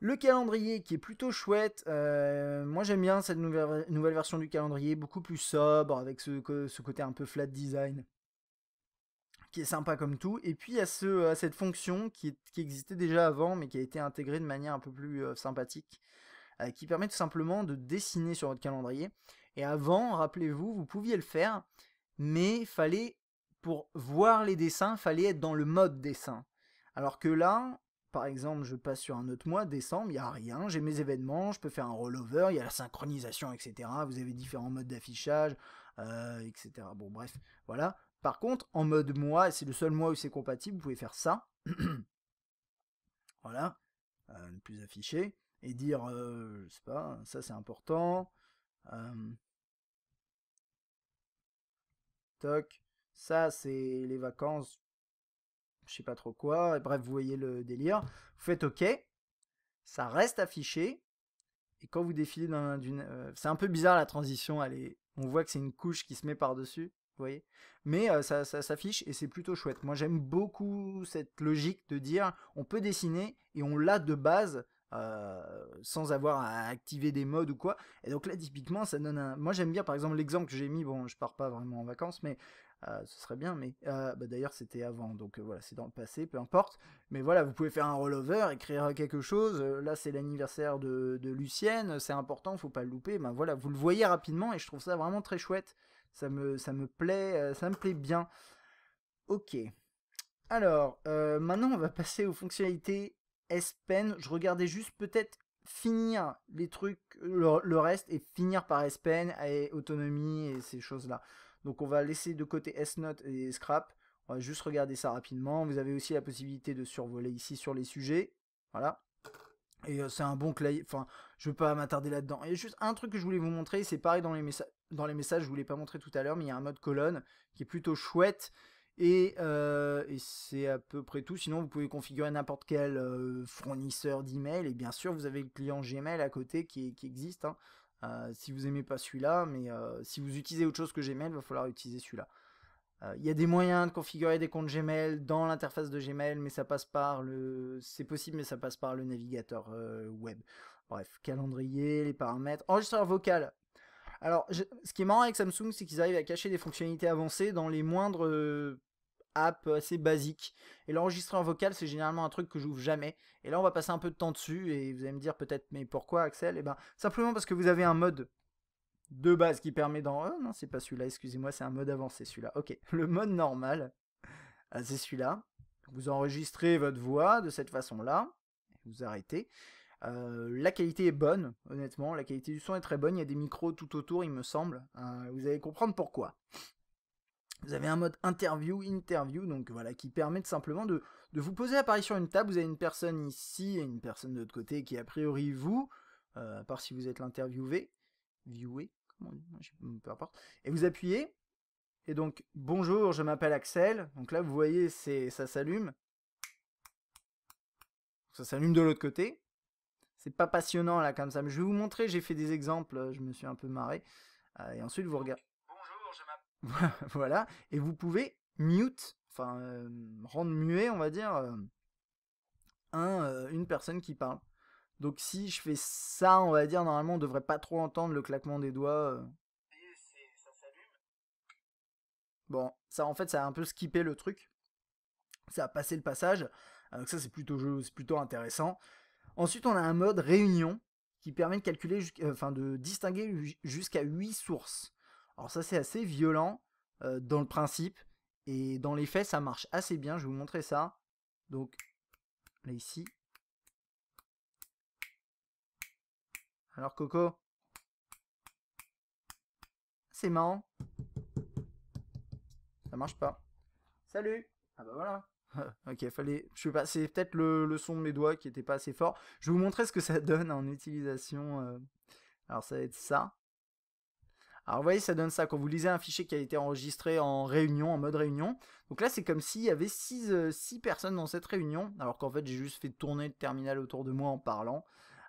le calendrier qui est plutôt chouette, euh, moi j'aime bien cette nouvelle, nouvelle, version du calendrier, beaucoup plus sobre, avec ce, ce, côté un peu flat design, qui est sympa comme tout. Et puis il y a euh, cette fonction qui, existait déjà avant, mais qui a été intégrée de manière un peu plus euh, sympathique, qui permet tout simplement de dessiner sur votre calendrier. Et avant, rappelez-vous, vous pouviez le faire, mais fallait, pour voir les dessins, fallait être dans le mode dessin. Alors que là, par exemple, je passe sur un autre mois, décembre, il n'y a rien, j'ai mes événements, je peux faire un rollover, il y a la synchronisation, etc. Vous avez différents modes d'affichage, euh, etc. Bon, bref, voilà. Par contre, en mode mois, c'est le seul mois où c'est compatible, vous pouvez faire ça. voilà, euh, ne plus afficher. Et dire, euh, je sais pas, ça c'est important. Euh, toc, ça c'est les vacances, je sais pas trop quoi, bref, vous voyez le délire, vous faites OK, ça reste affiché, et quand vous défilez d'une... Euh, c'est un peu bizarre la transition, allez, on voit que c'est une couche qui se met par-dessus, vous voyez Mais euh, ça, s'affiche et c'est plutôt chouette. Moi j'aime beaucoup cette logique de dire on peut dessiner et on l'a de base euh, sans avoir à activer des modes ou quoi. Et donc là typiquement ça donne un... Moi j'aime bien par exemple l'exemple que j'ai mis, bon je pars pas vraiment en vacances, mais euh, ce serait bien, mais euh, bah, d'ailleurs c'était avant, donc euh, voilà, c'est dans le passé, peu importe. Mais voilà, vous pouvez faire un rollover, écrire quelque chose. là, c'est l'anniversaire de, Lucienne, c'est important, faut pas le louper. Ben voilà, vous le voyez rapidement et je trouve ça vraiment très chouette. Ça me, ça me plaît, ça me plaît bien. Ok. Alors, maintenant on va passer aux fonctionnalités S Pen. Je regardais juste peut-être finir les trucs, le, reste, et finir par S Pen et autonomie et ces choses-là. Donc on va laisser de côté s et Scrap. On va juste regarder ça rapidement. Vous avez aussi la possibilité de survoler ici sur les sujets. Voilà. Et euh, c'est un bon clavier. Enfin, je ne veux pas m'attarder là-dedans. Et juste un truc que je voulais vous montrer, c'est pareil dans les, messages. dans les messages, je ne vous l'ai pas montré tout à l'heure, mais il y a un mode colonne qui est plutôt chouette. Et, euh, c'est à peu près tout. Sinon, vous pouvez configurer n'importe quel euh, fournisseur d'email. Et bien sûr, vous avez le client Gmail à côté qui, existe. Hein. Euh, si vous aimez pas celui-là, mais euh, si vous utilisez autre chose que Gmail, il va falloir utiliser celui-là. Il euh, y a des moyens de configurer des comptes Gmail dans l'interface de Gmail, mais ça passe par le. C'est possible, mais ça passe par le navigateur web. Bref, calendrier, les paramètres, enregistreur vocal. Alors, ce qui est marrant avec Samsung, c'est qu'ils arrivent à cacher des fonctionnalités avancées dans les moindres app euh, assez basique. Et l'enregistreur vocal, c'est généralement un truc que j'ouvre jamais. Et là, on va passer un peu de temps dessus et vous allez me dire peut-être, mais pourquoi Axel et eh ben, simplement parce que vous avez un mode de base qui permet d'en... Oh, non, c'est pas celui-là, excusez-moi, c'est un mode avancé celui-là. Ok, le mode normal, ah, c'est celui-là. Vous enregistrez votre voix de cette façon-là, vous arrêtez. Euh, la qualité est bonne, honnêtement, la qualité du son est très bonne, il y a des micros tout autour, il me semble. Euh, vous allez comprendre pourquoi. Vous avez un mode interview, interview, donc voilà, qui permet simplement de, vous poser à Paris sur une table. Vous avez une personne ici et une personne de l'autre côté qui est a priori vous, euh, à part si vous êtes l'interviewé, viewé, comment on dit, peu importe. Et vous appuyez, et donc bonjour, je m'appelle Axel. Donc là, vous voyez, c'est ça s'allume. Ça s'allume de l'autre côté. C'est pas passionnant là comme ça, je vais vous montrer, j'ai fait des exemples, je me suis un peu marré. Euh, et ensuite, vous regardez. voilà, et vous pouvez mute, enfin rendre muet, on va dire, un, une personne qui parle. Donc si je fais ça, on va dire, normalement on devrait pas trop entendre le claquement des doigts. bon, ça en fait ça a un peu skippé le truc. Ça a passé le passage. Donc ça c'est plutôt c'est plutôt intéressant. Ensuite on a un mode réunion qui permet de calculer, enfin de distinguer jusqu'à 8 sources. Alors ça c'est assez violent euh, dans le principe et dans les faits ça marche assez bien, je vais vous montrer ça. Donc là ici. Alors Coco, c'est marrant. Ça marche pas. Salut Ah bah voilà ok, fallait. Je sais pas, c'est peut-être le, son de mes doigts qui n'était pas assez fort. Je vais vous montrer ce que ça donne en utilisation. Euh. Alors ça va être ça. Alors vous voyez, ça donne ça quand vous lisez un fichier qui a été enregistré en réunion, en mode réunion. Donc là, c'est comme s'il y avait 6 euh, six, personnes dans cette réunion, alors qu'en fait, j'ai juste fait tourner le terminal autour de moi en parlant.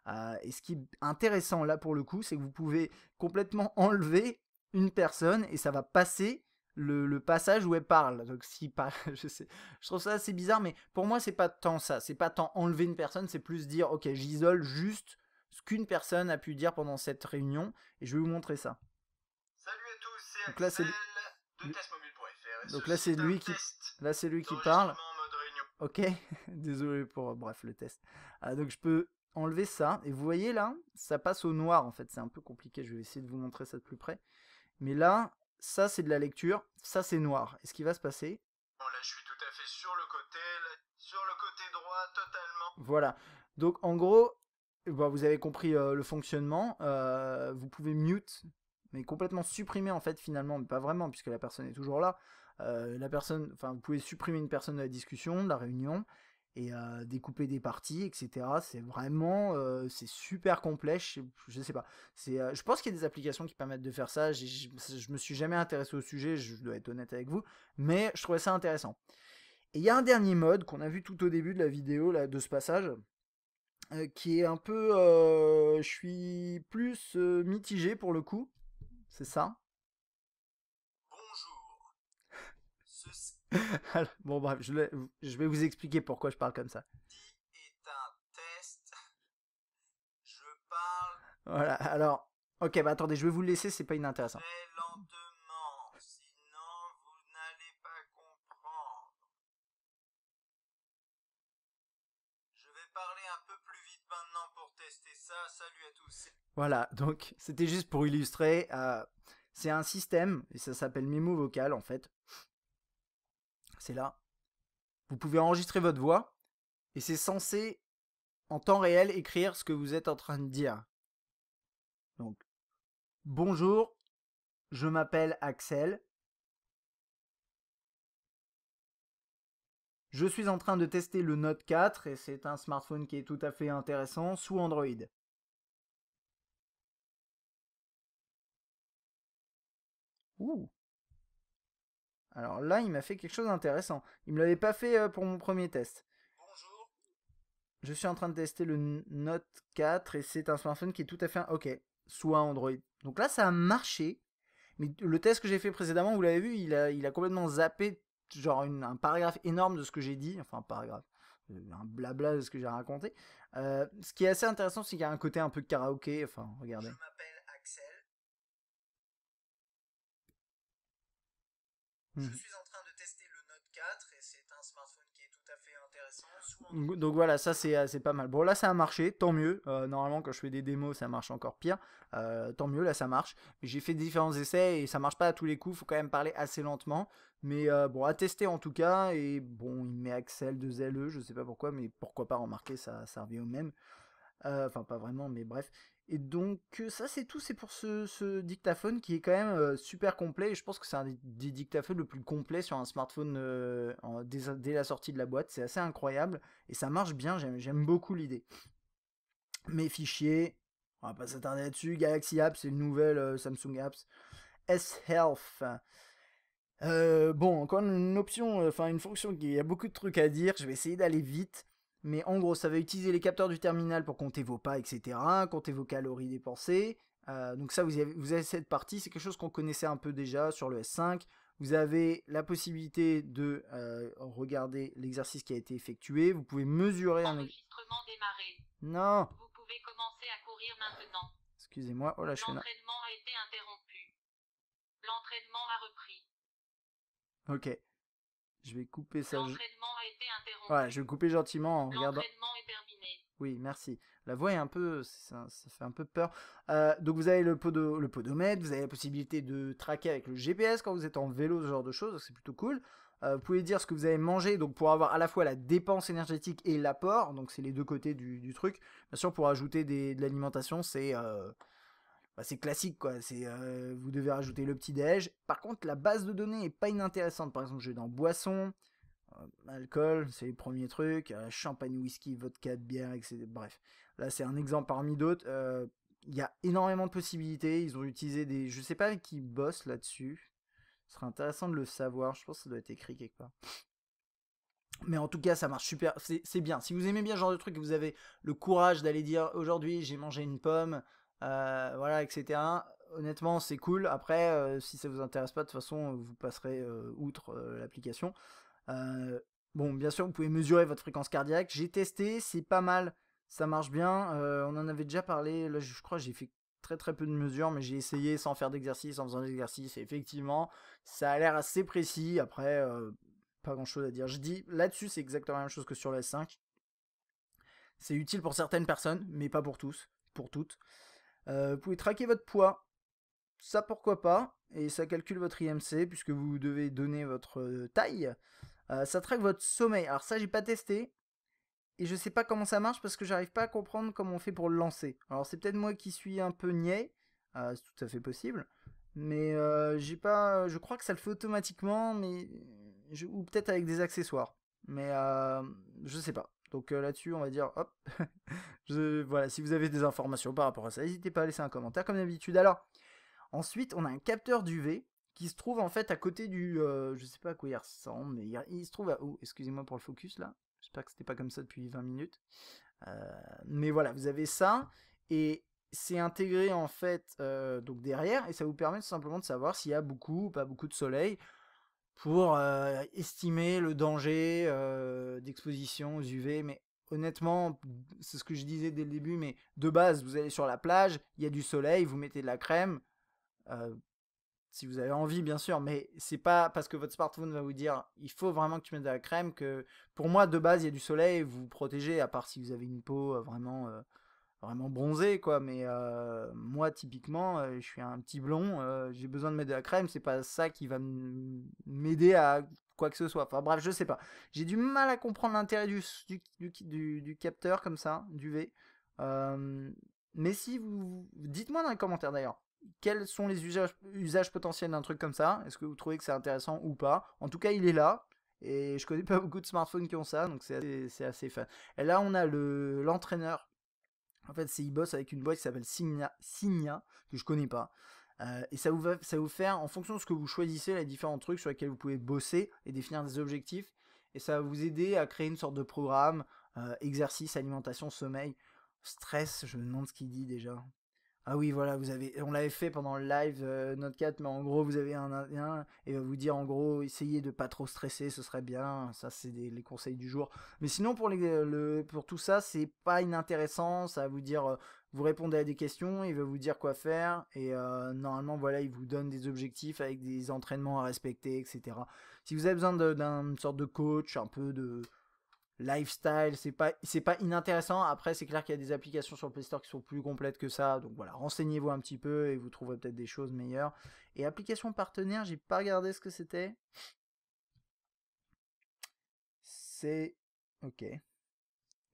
Euh, et ce qui est intéressant là pour le coup, c'est que vous pouvez complètement enlever une personne et ça va passer le, passage où elle parle. Donc si pas, je sais, je trouve ça assez bizarre, mais pour moi c'est pas tant ça, c'est pas tant enlever une personne, c'est plus dire ok j'isole juste ce qu'une personne a pu dire pendant cette réunion et je vais vous montrer ça. Donc là, c'est lui... Donc là, c'est lui qui, là, c'est lui qui parle. Ok, désolé pour, euh, bref, le test. Ah, donc je peux enlever ça, et vous voyez là, ça passe au noir en fait, c'est un peu compliqué, je vais essayer de vous montrer ça de plus près. Mais là, ça c'est de la lecture, ça c'est noir. Et ce qui va se passer... là, je suis tout à fait sur le côté, droit totalement. Voilà, donc en gros, bah, vous avez compris euh, le fonctionnement, euh, vous pouvez mute complètement supprimé en fait finalement, mais pas vraiment puisque la personne est toujours là. Euh, la personne, enfin vous pouvez supprimer une personne de la discussion, de la réunion et euh, découper des parties, etc. C'est vraiment, euh, c'est super complet. Je, sais pas. C'est, je pense qu'il y a des applications qui permettent de faire ça. je, je, me suis jamais intéressé au sujet. Je dois être honnête avec vous, mais je trouvais ça intéressant. Et il y a un dernier mode qu'on a vu tout au début de la vidéo là, de ce passage, qui est un peu, je suis plus mitigé pour le coup. C'est ça Bonjour. bon, bref, je, vais, vous expliquer pourquoi je parle comme ça. Je parle. Voilà, alors. Ok, bah attendez, je vais vous laisser, c'est pas inintéressant. Voilà, donc c'était juste pour illustrer. Euh, c'est un système, et ça s'appelle Mimo Vocal en fait. C'est là. Vous pouvez enregistrer votre voix, et c'est censé, en temps réel, écrire ce que vous êtes en train de dire. Donc, bonjour, je m'appelle Axel, Je suis en train de tester le Note 4 et c'est un smartphone qui est tout à fait intéressant sous Android. Ouh. Alors là, il m'a fait quelque chose d'intéressant. Il me l'avait pas fait euh, pour mon premier test. Bonjour. Je suis en train de tester le Note 4 et c'est un smartphone qui est tout à fait OK, soit Android. Donc là, ça a marché. Mais le test que j'ai fait précédemment, vous l'avez vu, il a complètement zappé genre un paragraphe énorme de ce que j'ai dit, enfin un paragraphe, euh, un blabla de ce que j'ai raconté. Euh, ce qui est assez intéressant, c'est qu'il y a un côté un peu karaoké, enfin regardez. Je m'appelle Axel. Hmm. Je suis en Donc voilà, ça euh, c'est pas mal. Bon là ça a marché, tant mieux. Euh, normalement quand je fais des démos ça marche encore pire. Euh, tant mieux, là ça marche. J'ai fait différents essais et ça marche pas à tous les coups, faut quand même parler assez lentement. Mais bon, à tester en tout cas. Et bon, il met Axel de le je sais pas pourquoi, mais pourquoi pas remarquer, ça, ça revient au même. Enfin pas vraiment, mais bref. Et donc ça c'est tout, c'est pour ce, dictaphone qui est quand même super complet. Et je pense que c'est un des, dictaphones le plus complet sur un smartphone dès, la sortie de la boîte. C'est assez incroyable et ça marche bien. J'aime beaucoup l'idée. Mes fichiers, on va pas s'attarder là-dessus. Galaxy Apps, c'est une nouvelle Samsung Apps. S Health. bon, encore une option, enfin une fonction qui a beaucoup de trucs à dire. Je vais essayer d'aller vite. Mais en gros, ça va utiliser les capteurs du terminal pour compter vos pas, etc., compter vos calories dépensées. Euh, donc ça, vous avez, vous avez cette partie, c'est quelque chose qu'on connaissait un peu déjà sur le S5. Vous avez la possibilité de euh, regarder l'exercice qui a été effectué. Vous pouvez mesurer Enregistrement démarré. Non. Vous pouvez commencer à courir maintenant. Excusez-moi. Oh là, je suis là. L'entraînement a été interrompu. L'entraînement a repris. Ok. Je vais couper ça. L'entraînement a été interrompu. je vais couper gentiment en Oui, merci. La voix est un peu, ça, fait un peu peur. Euh, donc vous avez le, podomètre, vous avez la possibilité de traquer avec le GPS quand vous êtes en vélo, ce genre de choses, c'est plutôt cool. Euh, vous pouvez dire ce que vous avez mangé, donc pour avoir à la fois la dépense énergétique et l'apport, donc c'est les deux côtés du, truc. Bien sûr, pour ajouter de l'alimentation, c'est euh, bah, c'est classique, quoi. C'est, euh, vous devez rajouter le petit-déj. Par contre, la base de données est pas inintéressante. Par exemple, je vais dans boisson, euh, alcool, c'est le premier truc, euh, champagne, whisky, vodka, bière, etc. Bref, là, c'est un exemple parmi d'autres. Il y a énormément de possibilités. Ils ont utilisé des. Je sais pas avec qui bosse là-dessus. Ce serait intéressant de le savoir. Je pense que ça doit être écrit quelque part. Mais en tout cas, ça marche super. C'est bien. Si vous aimez bien ce genre de truc, vous avez le courage d'aller dire aujourd'hui j'ai mangé une pomme, euh, voilà, etc. Honnêtement, c'est cool. Après, euh, si ça vous intéresse pas, de toute façon, vous passerez euh, outre l'application. bon, bien sûr, vous pouvez mesurer votre fréquence cardiaque. J'ai testé, c'est pas mal, ça marche bien. on en avait déjà parlé. Là, je crois, j'ai fait très très peu de mesures, mais j'ai essayé sans faire d'exercice, en faisant d'exercice Et effectivement, ça a l'air assez précis. Après, pas grand chose à dire. Je dis là-dessus, c'est exactement la même chose que sur la 5. C'est utile pour certaines personnes, mais pas pour tous, pour toutes. Euh, vous pouvez traquer votre poids, ça pourquoi pas, et ça calcule votre IMC puisque vous devez donner votre taille. Euh, ça traque votre sommeil. Alors ça j'ai pas testé. Et je sais pas comment ça marche parce que j'arrive pas à comprendre comment on fait pour le lancer. Alors c'est peut-être moi qui suis un peu niais, ah, c'est tout à fait possible. Mais j'ai pas. Je crois que ça le fait automatiquement, mais. ou peut-être avec des accessoires. Mais je sais pas. Donc euh, là-dessus, on va dire, hop, voilà, si vous avez des informations par rapport à ça, n'hésitez pas à laisser un commentaire comme d'habitude. Alors, ensuite, on a un capteur d'UV qui se trouve en fait à côté du, je euh, je sais pas à quoi il ressemble, mais il, se trouve à, où oh, excusez-moi pour le focus là, j'espère que c'était pas comme ça depuis 20 minutes. Euh, mais voilà, vous avez ça, et c'est intégré en fait donc derrière, et ça vous permet tout simplement de savoir s'il y a beaucoup ou pas beaucoup de soleil, pour estimer le danger d'exposition aux UV. Mais honnêtement, c'est ce que je disais dès le début, mais de base, vous allez sur la plage, il y a du soleil, vous mettez de la crème, si vous avez envie, bien sûr, mais c'est pas parce que votre smartphone va vous dire il faut vraiment que tu mettes de la crème que pour moi, de base, il y a du soleil, vous vous protégez, à part si vous avez une peau vraiment vraiment bronzé quoi mais euh, moi typiquement euh, je suis un petit blond euh, j'ai besoin de mettre de la crème c'est pas ça qui va m'aider à quoi que ce soit enfin bref je sais pas j'ai du mal à comprendre l'intérêt du du, capteur comme ça du V mais si vous dites-moi dans les commentaires d'ailleurs quels sont les usages, usages potentiels d'un truc comme ça est-ce que vous trouvez que c'est intéressant ou pas en tout cas il est là et je connais pas beaucoup de smartphones qui ont ça donc c'est assez, assez fun et là on a le l'entraîneur en fait, c'est e-boss avec une boîte qui s'appelle Signia, que je connais pas. Euh, et ça vous va, ça vous faire, en fonction de ce que vous choisissez, les différents trucs sur lesquels vous pouvez bosser et définir des objectifs. Et ça va vous aider à créer une sorte de programme, euh, exercice, alimentation, sommeil, stress. Je me demande ce qu'il dit déjà ah oui, voilà, vous avez, on l'avait fait pendant le live euh, Note notre 4, mais en gros, vous avez un indien et va vous dire en gros, essayez de pas trop stresser, ce serait bien. Ça, c'est les conseils du jour. Mais sinon, pour pour tout ça, c'est pas inintéressant. Ça va vous dire, euh, vous répondez à des questions, il va vous dire quoi faire et euh, normalement, voilà, il vous donne des objectifs avec des entraînements à respecter, etc. Si vous avez besoin d'une sorte de coach, un peu de lifestyle, c'est pas c'est pas inintéressant. Après, c'est clair qu'il y a des applications sur le Play Store qui sont plus complètes que ça. Donc voilà, renseignez-vous un petit peu et vous trouverez peut-être des choses meilleures. Et application partenaire, j'ai pas regardé ce que c'était. C'est OK.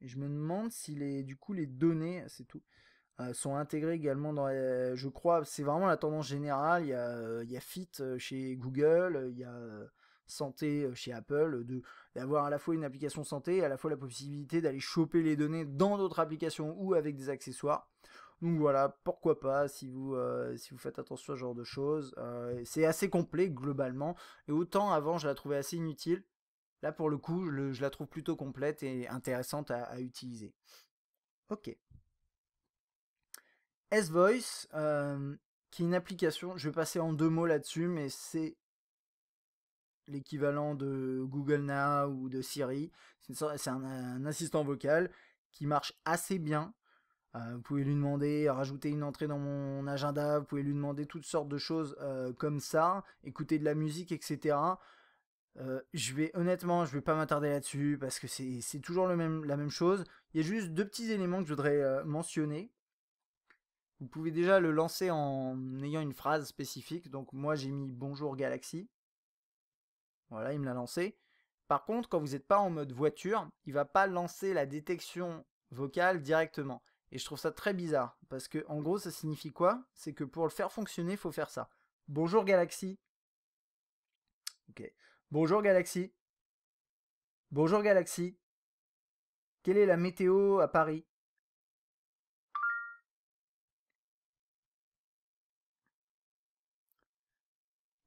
Je me demande si les du coup les données, c'est tout. Euh, sont intégrées également dans, euh, je crois, c'est vraiment la tendance générale. Il y a, il y Fit euh, chez Google, il y a Santé chez Apple, de d'avoir à la fois une application santé, et à la fois la possibilité d'aller choper les données dans d'autres applications ou avec des accessoires. Donc voilà, pourquoi pas si vous, euh, si vous faites attention à ce genre de choses. Euh, c'est assez complet globalement. Et autant avant, je la trouvais assez inutile. Là, pour le coup, je la trouve plutôt complète et intéressante à, utiliser. Ok. S-Voice, euh, qui est une application, je vais passer en deux mots là-dessus, mais c'est l'équivalent de Google Now ou de Siri. C'est un, assistant vocal qui marche assez bien. Euh, vous pouvez lui demander, rajouter une entrée dans mon agenda, vous pouvez lui demander toutes sortes de choses euh, comme ça, écouter de la musique, etc. Honnêtement, euh, je vais honnêtement, je vais pas m'attarder là-dessus parce que c'est toujours le même, la même chose. Il y a juste deux petits éléments que je voudrais mentionner. Vous pouvez déjà le lancer en ayant une phrase spécifique. Donc moi j'ai mis bonjour Galaxy. Voilà, il me l'a lancé. Par contre, quand vous n'êtes pas en mode voiture, il va pas lancer la détection vocale directement. Et je trouve ça très bizarre, parce que en gros, ça signifie quoi C'est que pour le faire fonctionner, il faut faire ça. Bonjour Galaxy. Ok. Bonjour Galaxy. Bonjour Galaxy. Quelle est la météo à Paris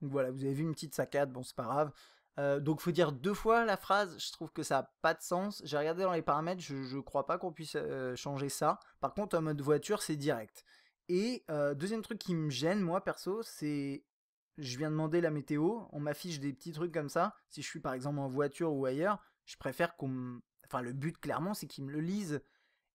voilà, vous avez vu une petite saccade, bon c'est pas grave. Euh, donc faut dire deux fois la phrase, je trouve que ça n'a pas de sens. J'ai regardé dans les paramètres, je ne crois pas qu'on puisse euh, changer ça. Par contre, en mode voiture, c'est direct. Et euh, deuxième truc qui me gêne, moi perso, c'est... Je viens demander la météo, on m'affiche des petits trucs comme ça. Si je suis par exemple en voiture ou ailleurs, je préfère qu'on... Enfin, le but clairement, c'est qu'il me le lise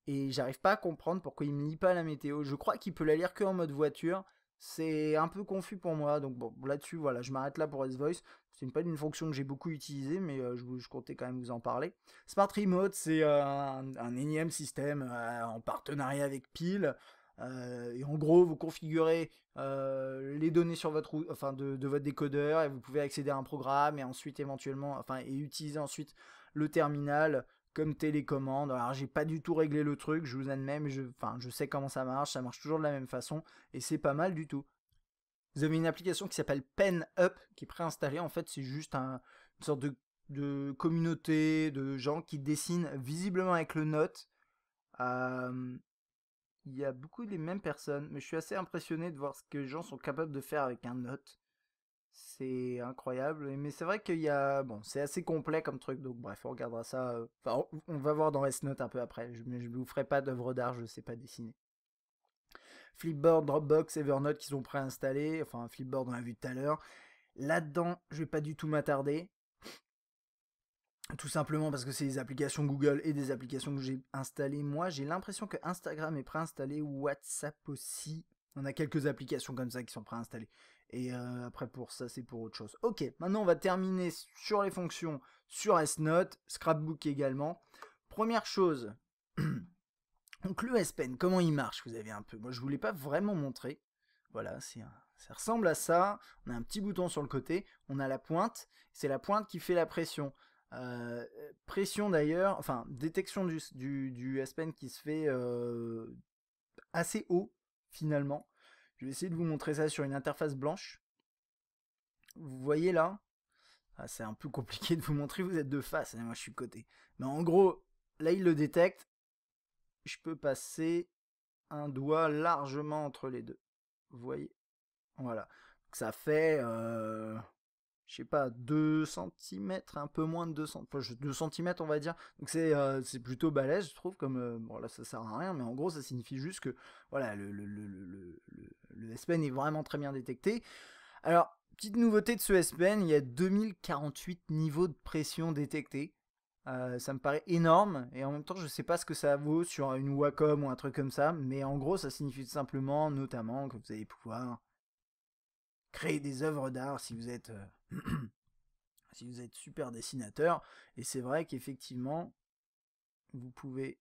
Et j'arrive pas à comprendre pourquoi il me lit pas la météo. Je crois qu'il peut la lire qu'en en mode voiture. C'est un peu confus pour moi. Donc bon, là-dessus, voilà, je m'arrête là pour S-Voice. C'est pas une fonction que j'ai beaucoup utilisée, mais euh, je, comptais quand même vous en parler. Smart Remote, c'est euh, un, énième système euh, en partenariat avec Pile. et en gros, vous configurez les données sur votre, enfin de, votre décodeur et vous pouvez accéder à un programme et ensuite éventuellement, enfin et utiliser ensuite le terminal comme télécommande. Alors j'ai pas du tout réglé le truc, je vous admets, mais je, enfin je sais comment ça marche, ça marche toujours de la même façon et c'est pas mal du tout. Vous avez une application qui s'appelle Pen Up qui est préinstallée. En fait, c'est juste un, une sorte de, communauté de gens qui dessinent visiblement avec le note. il y a beaucoup des mêmes personnes, mais je suis assez impressionné de voir ce que les gens sont capables de faire avec un note. C'est incroyable, mais c'est vrai qu'il y a... Bon, c'est assez complet comme truc, donc bref, on regardera ça... Euh, enfin, on va voir dans S-Note un peu après, je ne vous ferai pas d'œuvre d'art, je ne sais pas dessiner. Flipboard, Dropbox, Evernote qui sont préinstallés. Enfin, Flipboard, on l'a vu tout à l'heure. Là-dedans, je vais pas du tout m'attarder. Tout simplement parce que c'est des applications Google et des applications que j'ai installées moi. J'ai l'impression que Instagram est préinstallé, WhatsApp aussi. On a quelques applications comme ça qui sont préinstallées. Et euh, après pour ça, c'est pour autre chose. Ok, maintenant on va terminer sur les fonctions sur S-Note, Scrapbook également. Première chose, Donc le S Pen, comment il marche Vous avez un peu. Moi, je voulais pas vraiment montrer. Voilà, c'est ça ressemble à ça. On a un petit bouton sur le côté. On a la pointe. C'est la pointe qui fait la pression. Euh, pression d'ailleurs, enfin détection du, du, S Pen qui se fait euh, assez haut finalement. Je vais essayer de vous montrer ça sur une interface blanche. Vous voyez là, ah, c'est un peu compliqué de vous montrer, vous êtes de face, hein, moi je suis côté. Mais en gros, là il le détecte, je peux passer un doigt largement entre les deux. Vous voyez Voilà. ça fait, euh, je sais pas, 2 cm, un peu moins de 2 cm, enfin, 2 cm on va dire. Donc euh, c'est plutôt balèze, je trouve, comme, voilà, euh, ça sert à rien, mais en gros ça signifie juste que, voilà, le, le, le, le S Pen est vraiment très bien détecté. Alors, petite nouveauté de ce S Pen, il y a 2048 niveaux de pression détectés. Euh, ça me paraît énorme et en même temps je sais pas ce que ça vaut sur une Wacom ou un truc comme ça, mais en gros ça signifie simplement notamment que vous allez pouvoir créer des œuvres d'art si vous êtes euh, si vous êtes super dessinateur et c'est vrai qu'effectivement vous pouvez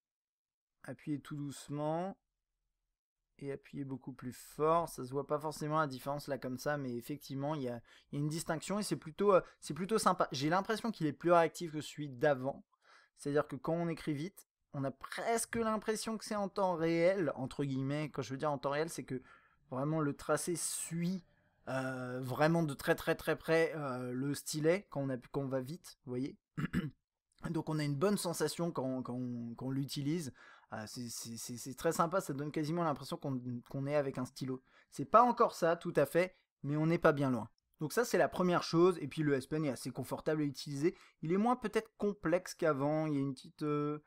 appuyer tout doucement et appuyer beaucoup plus fort. Ça se voit pas forcément la différence là comme ça, mais effectivement, il y a, une distinction et c'est plutôt, euh, c'est plutôt sympa. J'ai l'impression qu'il est plus réactif que celui d'avant. C'est-à-dire que quand on écrit vite, on a presque l'impression que c'est en temps réel, entre guillemets. Quand je veux dire en temps réel, c'est que vraiment le tracé suit euh, vraiment de très très très près euh, le stylet quand on, a, quand on va vite, voyez. Donc on a une bonne sensation quand, on l'utilise. Ah, c'est très sympa, ça donne quasiment l'impression qu'on est avec un stylo. C'est pas encore ça, tout à fait, mais on n'est pas bien loin. Donc ça c'est la première chose, et puis le S-Pen est assez confortable à utiliser. Il est moins peut-être complexe qu'avant, il y a une petite... Euh,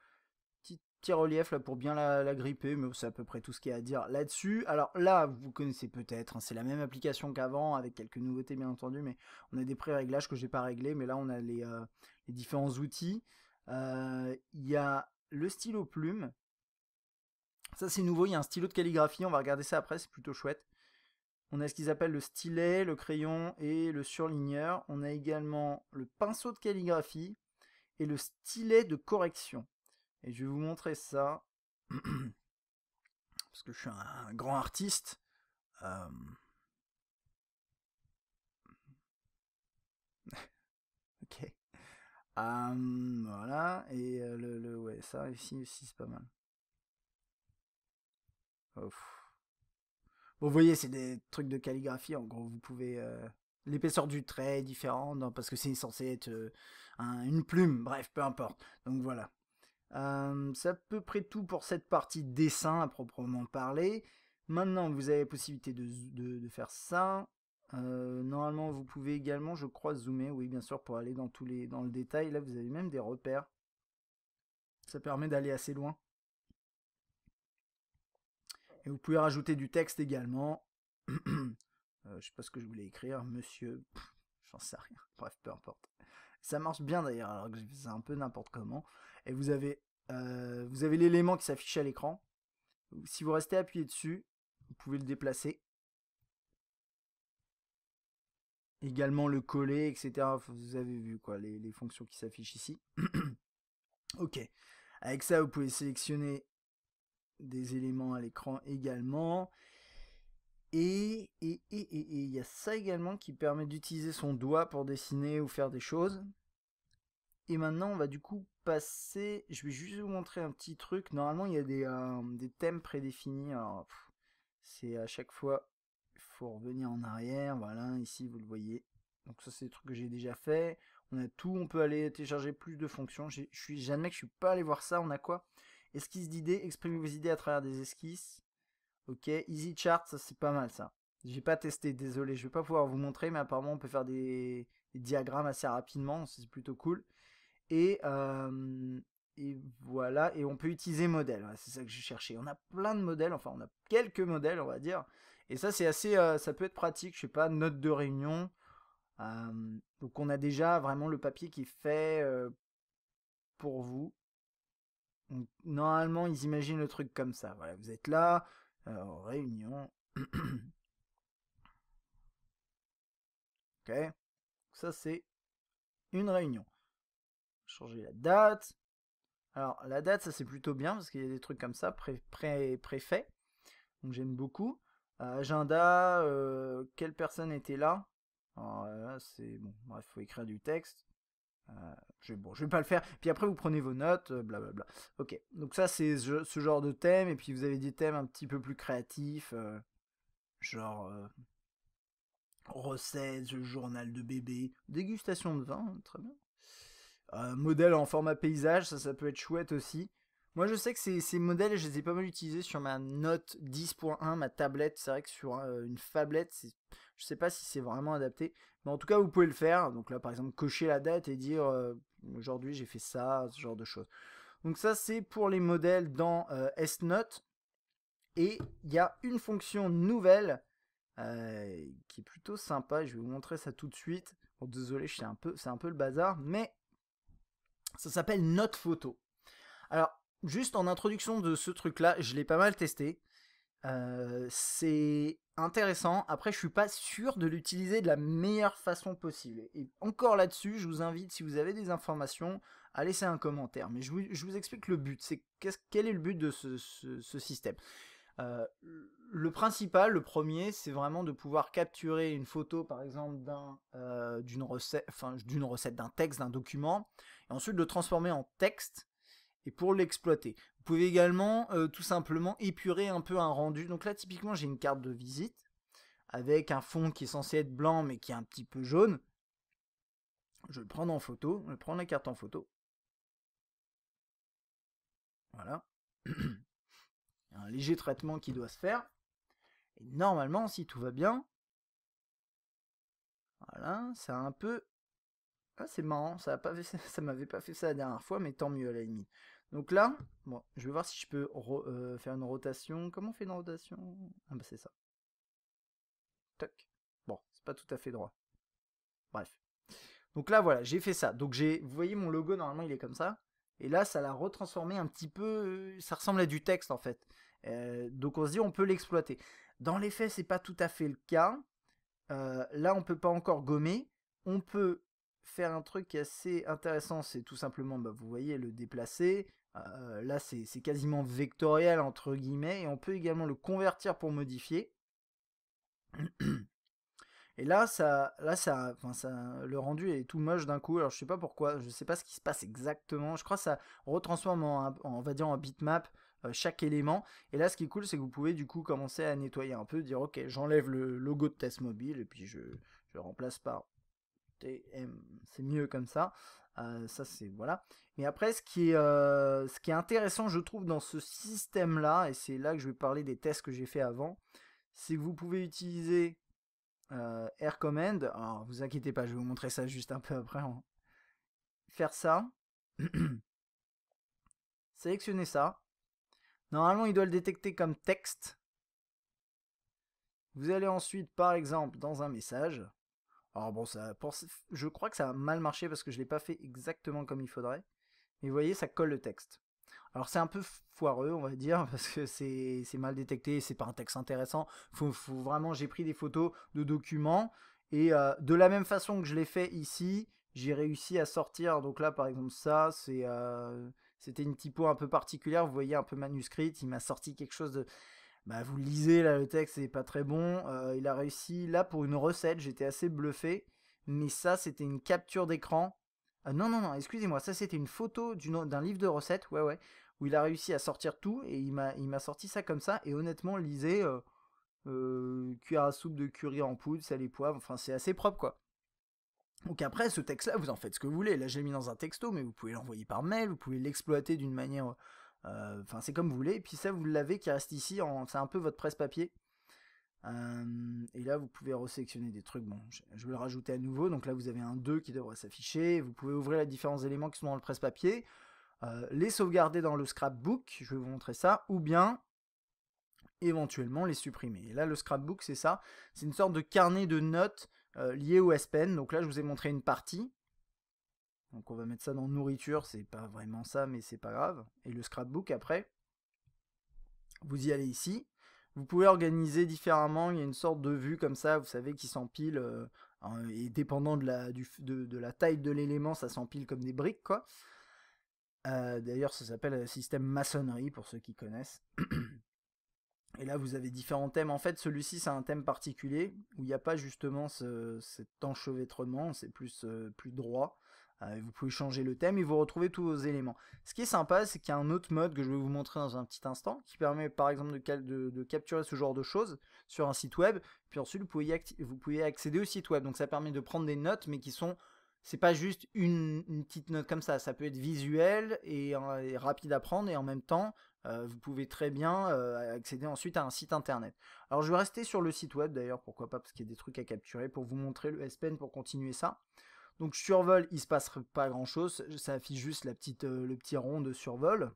petit relief là pour bien la, gripper, mais c'est à peu près tout ce qu'il y a à dire là-dessus. Alors là, vous connaissez peut-être, hein, c'est la même application qu'avant, avec quelques nouveautés bien entendu, mais on a des pré-réglages que j'ai pas réglés, mais là on a les, euh, différents outils. Euh, il y a le stylo plume ça c'est nouveau, il y a un stylo de calligraphie, on va regarder ça après, c'est plutôt chouette. On a ce qu'ils appellent le stylet, le crayon et le surligneur. On a également le pinceau de calligraphie et le stylet de correction. Et je vais vous montrer ça. Parce que je suis un grand artiste. Euh, ok. Euh, voilà. Et euh, le, le, ouais, ça ici, aussi c'est pas mal. Oh, vous voyez, c'est des trucs de calligraphie. En gros, vous pouvez euh, l'épaisseur du trait est différente parce que c'est censé être euh, une plume. Bref, peu importe. Donc voilà. Euh, c'est à peu près tout pour cette partie dessin à proprement parler. Maintenant, vous avez la possibilité de, faire ça. normalement, vous pouvez également, je crois, zoomer, oui, bien sûr, pour aller dans, tous les, dans le détail. Là, vous avez même des repères. Ça permet d'aller assez loin. Et vous pouvez rajouter du texte également. euh, je sais pas ce que je voulais écrire, monsieur. J'en sais rien. Bref, peu importe. Ça marche bien d'ailleurs, alors que c'est un peu n'importe comment. Et vous avez, euh, avez l'élément qui s'affiche à l'écran. Si vous restez appuyé dessus, vous pouvez le déplacer. Également le coller, etc. Vous avez vu quoi, les fonctions qui s'affichent ici. ok. Avec ça, vous pouvez sélectionner des éléments à l'écran également. Et il y a ça également qui permet d'utiliser son doigt pour dessiner ou faire des choses. Et maintenant, on va du coup passer. Je vais juste vous montrer un petit truc. Normalement, il y a des, euh, thèmes prédéfinis. Alors, c'est à chaque fois, il faut revenir en arrière. Voilà, ici, vous le voyez. Donc, ça, c'est des trucs que j'ai déjà fait. On a tout. On peut aller télécharger plus de fonctions. Je que je suis pas allé voir ça. On a quoi Esquisse d'idées, exprimez vos idées à travers des esquisses. Ok, Easy Chart, ça c'est pas mal ça. Je n'ai pas testé, désolé, je vais pas pouvoir vous montrer, mais apparemment on peut faire des, diagrammes assez rapidement, c'est plutôt cool. Et, euh, voilà, et on peut utiliser modèle, c'est ça que j'ai cherché. On a plein de modèles, enfin on a quelques modèles on va dire. Et ça c'est assez, euh, ça peut être pratique, je sais pas, note de réunion. Euh, donc on a déjà vraiment le papier qui est fait pour vous. Normalement, ils imaginent le truc comme ça. Voilà, vous êtes là, euh, réunion. ok. Ça, c'est une réunion. Changer la date. Alors, la date, ça c'est plutôt bien parce qu'il y a des trucs comme ça, pré pré Donc, j'aime beaucoup. Euh, agenda, euh, quelle personne était là c'est bon, bref, faut écrire du texte. Euh, je, bon, je vais pas le faire. Puis après, vous prenez vos notes, blablabla. Euh, bla Ok, donc ça, c'est ce, genre de thème. Et puis, vous avez des thèmes un petit peu plus créatifs, euh, genre recettes, journal de bébé, dégustation de vin, très bien. modèle en format paysage, ça, ça peut être chouette aussi. Moi, je sais que ces, modèles, je les ai pas mal utilisés sur ma note 10.1, ma tablette. C'est vrai que sur euh, une phablette, je sais pas si c'est vraiment adapté. Mais en tout cas, vous pouvez le faire. Donc là, par exemple, cocher la date et dire euh, aujourd'hui j'ai fait ça, ce genre de choses. Donc ça, c'est pour les modèles dans euh, S-Note. Et il y a une fonction nouvelle qui est plutôt sympa. Je vais vous montrer ça tout de suite. désolé, c'est un, peu, un peu le bazar. Mais ça s'appelle Note Photo. Alors, juste en introduction de ce truc-là, je l'ai pas mal testé. Euh, c'est intéressant. Après, je suis pas sûr de l'utiliser de la meilleure façon possible. Et encore là-dessus, je vous invite, si vous avez des informations, à laisser un commentaire. Mais je vous, explique le but. C'est quel est le but de ce, système euh, le principal, le premier, c'est vraiment de pouvoir capturer une photo, par exemple, d'un, euh, d'une recette, enfin, d'une recette, d'un texte, d'un document, et ensuite le transformer en texte et pour l'exploiter. Vous pouvez également euh, tout simplement épurer un peu un rendu. Donc là typiquement j'ai une carte de visite avec un fond qui est censé être blanc mais qui est un petit peu jaune. Je vais le prendre en photo, je vais prendre la carte en photo. Voilà. un léger traitement qui doit se faire. Et normalement, si tout va bien, voilà, c'est un peu... Ah, c'est marrant, ça, ne m'avait pas fait ça la dernière fois, mais tant mieux à la limite. Donc là, bon, je vais voir si je peux euh, faire une rotation. Comment on fait une rotation Ah bah c'est ça. Toc. Bon, c'est pas tout à fait droit. Bref. Donc là, voilà, j'ai fait ça. Donc j'ai, vous voyez mon logo, normalement, il est comme ça. Et là, ça l'a retransformé un petit peu. Euh, ça ressemble à du texte, en fait. Euh, donc on se dit, on peut l'exploiter. Dans les faits, c'est pas tout à fait le cas. là, on peut pas encore gommer. On peut faire un truc assez intéressant, c'est tout simplement, bah, vous voyez, le déplacer, euh, là, c'est quasiment vectoriel, entre guillemets, et on peut également le convertir pour modifier. Et là, ça, là, ça, ça, le rendu est tout moche d'un coup. Alors, je sais pas pourquoi, je sais pas ce qui se passe exactement. Je crois que ça retransforme en, va dire, bitmap euh, chaque élément. Et là, ce qui est cool, c'est que vous pouvez du coup commencer à nettoyer un peu, dire ok, j'enlève le logo de test mobile et puis je, je le remplace par TM. C'est mieux comme ça. Euh, ça c'est voilà. Mais après, ce qui est, euh, ce qui est intéressant, je trouve, dans ce système-là, et c'est là que je vais parler des tests que j'ai fait avant, c'est que vous pouvez utiliser euh, Air Command. Alors, vous inquiétez pas, je vais vous montrer ça juste un peu après. Hein. Faire ça, sélectionner ça. Normalement, il doit le détecter comme texte. Vous allez ensuite, par exemple, dans un message. Alors bon, ça, je crois que ça a mal marché parce que je l'ai pas fait exactement comme il faudrait. Mais vous voyez, ça colle le texte. Alors c'est un peu foireux, on va dire, parce que c'est mal détecté, c'est pas un texte intéressant. Faut, vraiment, j'ai pris des photos de documents et euh, de la même façon que je l'ai fait ici, j'ai réussi à sortir. Donc là, par exemple, ça, c'est euh, c'était une typo un peu particulière. Vous voyez, un peu manuscrite. Il m'a sorti quelque chose de bah, vous lisez, là, le texte c'est pas très bon. Euh, il a réussi, là, pour une recette, j'étais assez bluffé. Mais ça, c'était une capture d'écran. Ah, non, non, non, excusez-moi, ça, c'était une photo d'un livre de recettes, ouais, ouais, où il a réussi à sortir tout, et il m'a sorti ça comme ça. Et honnêtement, lisez, cuir euh, euh, cuillère à soupe de curry en poudre, sel et poivre, enfin, c'est assez propre, quoi. Donc après, ce texte-là, vous en faites ce que vous voulez. Là, j'ai mis dans un texto, mais vous pouvez l'envoyer par mail, vous pouvez l'exploiter d'une manière euh, enfin, c'est comme vous voulez. Et puis ça, vous l'avez qui reste ici. En... C'est un peu votre presse-papier. Euh, et là, vous pouvez resélectionner des trucs. Bon, je, vais le rajouter à nouveau. Donc là, vous avez un 2 qui devrait s'afficher. Vous pouvez ouvrir les différents éléments qui sont dans le presse-papier, euh, les sauvegarder dans le scrapbook. Je vais vous montrer ça. Ou bien, éventuellement, les supprimer. Et là, le scrapbook, c'est ça. C'est une sorte de carnet de notes lié au S-Pen. Donc là, je vous ai montré une partie. Donc on va mettre ça dans nourriture, c'est pas vraiment ça, mais c'est pas grave. Et le scrapbook après, vous y allez ici. Vous pouvez organiser différemment, il y a une sorte de vue comme ça, vous savez, qui s'empile, euh, et dépendant de la, taille de l'élément, ça s'empile comme des briques, quoi. Euh, d'ailleurs, ça s'appelle euh, système maçonnerie, pour ceux qui connaissent. Et là, vous avez différents thèmes. En fait, celui-ci, c'est un thème particulier où il n'y a pas justement cet enchevêtrement, c'est plus, plus droit. Euh, vous pouvez changer le thème et vous retrouvez tous vos éléments. Ce qui est sympa, c'est qu'il y a un autre mode que je vais vous montrer dans un petit instant, qui permet par exemple de, capturer ce genre de choses sur un site web, puis ensuite vous pouvez, accéder au site web. Donc ça permet de prendre des notes, mais qui sont... C'est pas juste une, petite note comme ça, ça peut être visuel et, euh, rapide à prendre, et en même temps, euh, vous pouvez très bien accéder ensuite à un site internet. Alors je vais rester sur le site web d'ailleurs, pourquoi pas, parce qu'il y a des trucs à capturer, pour vous montrer le S pour continuer ça. Donc survol, il se passe pas grand-chose, ça affiche juste la petite, euh, le petit rond de survol.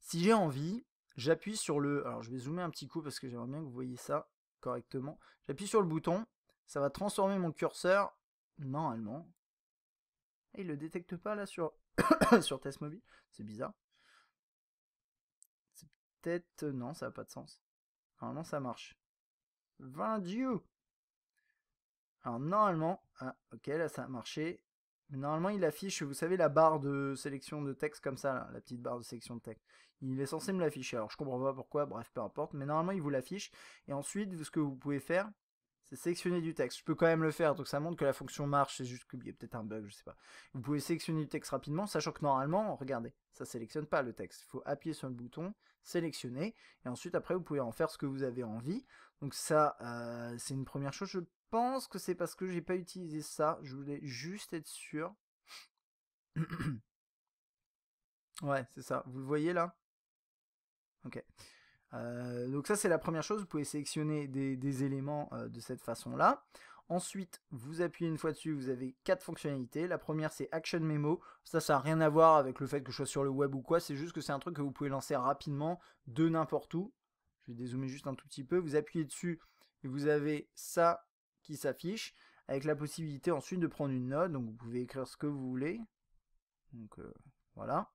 Si j'ai envie, j'appuie sur le... Alors je vais zoomer un petit coup parce que j'aimerais bien que vous voyez ça correctement. J'appuie sur le bouton, ça va transformer mon curseur, normalement. Et ne le détecte pas là sur, sur test c'est bizarre. C'est peut-être... Non, ça n'a pas de sens. Normalement ça marche. 20 alors normalement, ah, ok, là ça a marché. normalement, il affiche, vous savez, la barre de sélection de texte comme ça, la petite barre de sélection de texte. Il est censé me l'afficher. Alors je comprends pas pourquoi, bref, peu importe. Mais normalement, il vous l'affiche. Et ensuite, ce que vous pouvez faire, c'est sélectionner du texte. Je peux quand même le faire, donc ça montre que la fonction marche, c'est juste qu'il y a peut-être un bug, je sais pas. Vous pouvez sélectionner du texte rapidement, sachant que normalement, regardez, ça sélectionne pas le texte. Il faut appuyer sur le bouton, sélectionner, et ensuite après vous pouvez en faire ce que vous avez envie. Donc ça, euh, c'est une première chose, je pense que c'est parce que j'ai pas utilisé ça. Je voulais juste être sûr. ouais, c'est ça. Vous le voyez là Ok. Euh, donc ça, c'est la première chose. Vous pouvez sélectionner des, éléments euh, de cette façon-là. Ensuite, vous appuyez une fois dessus, vous avez quatre fonctionnalités. La première, c'est Action Memo. Ça, ça n'a rien à voir avec le fait que je sois sur le web ou quoi. C'est juste que c'est un truc que vous pouvez lancer rapidement de n'importe où. Je vais dézoomer juste un tout petit peu. Vous appuyez dessus et vous avez ça s'affiche avec la possibilité ensuite de prendre une note. Donc vous pouvez écrire ce que vous voulez. Donc euh, voilà.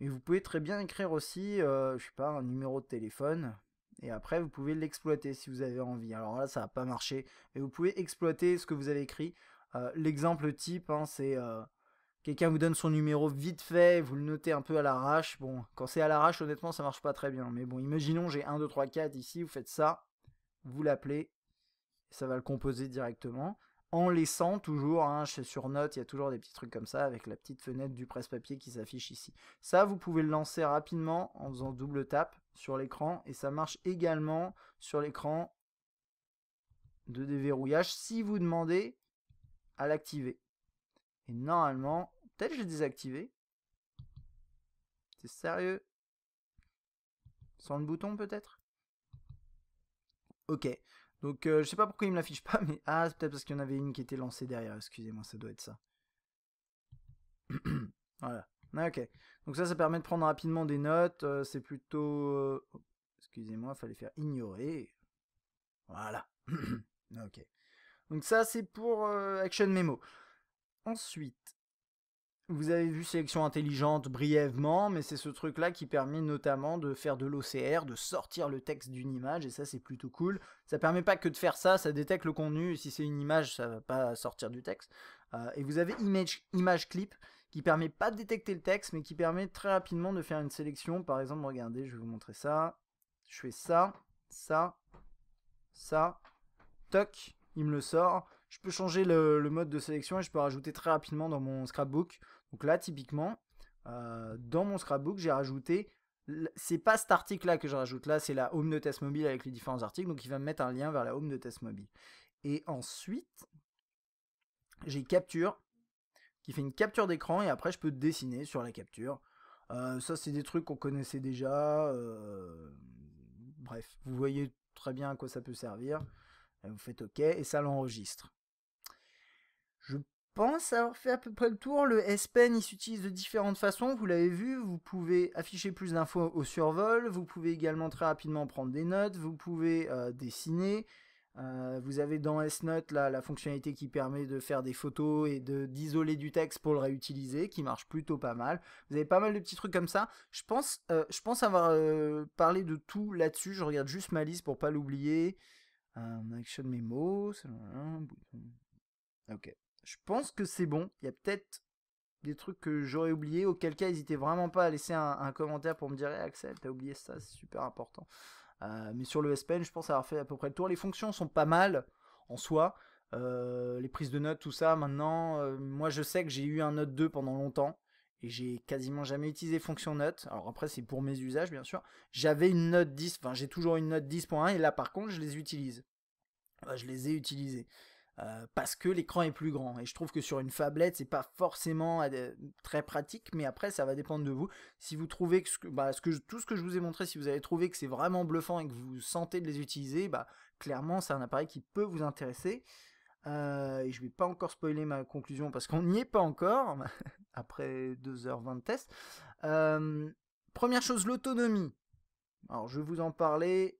Et vous pouvez très bien écrire aussi, euh, je sais pas, un numéro de téléphone. Et après, vous pouvez l'exploiter si vous avez envie. Alors là, ça n'a pas marché. Mais vous pouvez exploiter ce que vous avez écrit. Euh, l'exemple type, hein, c'est quelqu'un vous donne son numéro vite fait, vous le notez un peu à l'arrache. Bon, quand c'est à l'arrache, honnêtement, ça marche pas très bien. Mais bon, imaginons, j'ai 1, 2, 3, 4 ici, vous faites ça, vous l'appelez, ça va le composer directement en laissant toujours, hein, sur note, il y a toujours des petits trucs comme ça avec la petite fenêtre du presse-papier qui s'affiche ici. Ça, vous pouvez le lancer rapidement en faisant double tape sur l'écran et ça marche également sur l'écran de déverrouillage si vous demandez à l'activer. Et normalement, peut-être je désactivé. C'est sérieux Sans le bouton peut-être Ok, donc je euh, je sais pas pourquoi il me l'affiche pas, mais ah, c'est peut-être parce qu'il y en avait une qui était lancée derrière, excusez-moi, ça doit être ça. voilà. Ah, ok. Donc ça, ça permet de prendre rapidement des notes. Euh, c'est plutôt... Euh, oh, excusez-moi, fallait faire ignorer. Voilà. ok. Donc ça, c'est pour Action Memo. Ensuite, vous avez vu sélection intelligente brièvement, mais c'est ce truc-là qui permet notamment de faire de l'OCR, de sortir le texte d'une image, et ça c'est plutôt cool. Ça permet pas que de faire ça, ça détecte le contenu, et si c'est une image, ça va pas sortir du texte. Euh, et vous avez image, image clip, qui permet pas de détecter le texte, mais qui permet très rapidement de faire une sélection. Par exemple, regardez, je vais vous montrer ça. Je fais ça, ça, ça, toc, il me le sort. Je peux changer le mode de sélection et je peux rajouter très rapidement dans mon scrapbook donc là, typiquement, euh, dans mon scrapbook, j'ai rajouté. C'est pas cet article-là que je rajoute là, c'est la home de test mobile avec les différents articles. Donc il va me mettre un lien vers la home de test mobile. Et ensuite, j'ai capture qui fait une capture d'écran et après je peux dessiner sur la capture. Euh, ça, c'est des trucs qu'on connaissait déjà. Euh, bref, vous voyez très bien à quoi ça peut servir. Vous faites OK et ça l'enregistre. Je pense avoir fait à peu près le tour. Le S Pen, il s'utilise de différentes façons. Vous l'avez vu, vous pouvez afficher plus d'infos au survol. Vous pouvez également très rapidement prendre des notes. Vous pouvez euh, dessiner. Euh, vous avez dans S-Note la fonctionnalité qui permet de faire des photos et d'isoler du texte pour le réutiliser, qui marche plutôt pas mal. Vous avez pas mal de petits trucs comme ça. Je pense, euh, je pense avoir parlé de tout là-dessus. Je regarde juste ma liste pour pas l'oublier. action mots. Hein, ok. Je pense que c'est bon. Il y a peut-être des trucs que j'aurais oublié. Auquel cas, n'hésitez vraiment pas à laisser un, commentaire pour me dire «Eh, Axel, t'as oublié ça, c'est super important. Euh, mais sur le S je pense avoir fait à peu près le tour. Les fonctions sont pas mal en soi. Euh, les prises de notes, tout ça. Maintenant, euh, moi, je sais que j'ai eu un Note 2 pendant longtemps et j'ai quasiment jamais utilisé fonction note. Alors après, c'est pour mes usages, bien sûr. J'avais une note 10, enfin, j'ai toujours une note 10.1 et là, par contre, je les utilise. je les ai utilisés. Euh, parce que l'écran est plus grand. Et je trouve que sur une fablette c'est pas forcément euh, très pratique, mais après, ça va dépendre de vous. Si vous trouvez que, bah, tout ce que je vous ai montré, si vous avez trouvé que c'est vraiment bluffant et que vous sentez de les utiliser, bah, clairement, c'est un appareil qui peut vous intéresser. Euh, et je vais pas encore spoiler ma conclusion parce qu'on n'y est pas encore, après 2h20 de test. première chose, l'autonomie. Alors je vais vous en parler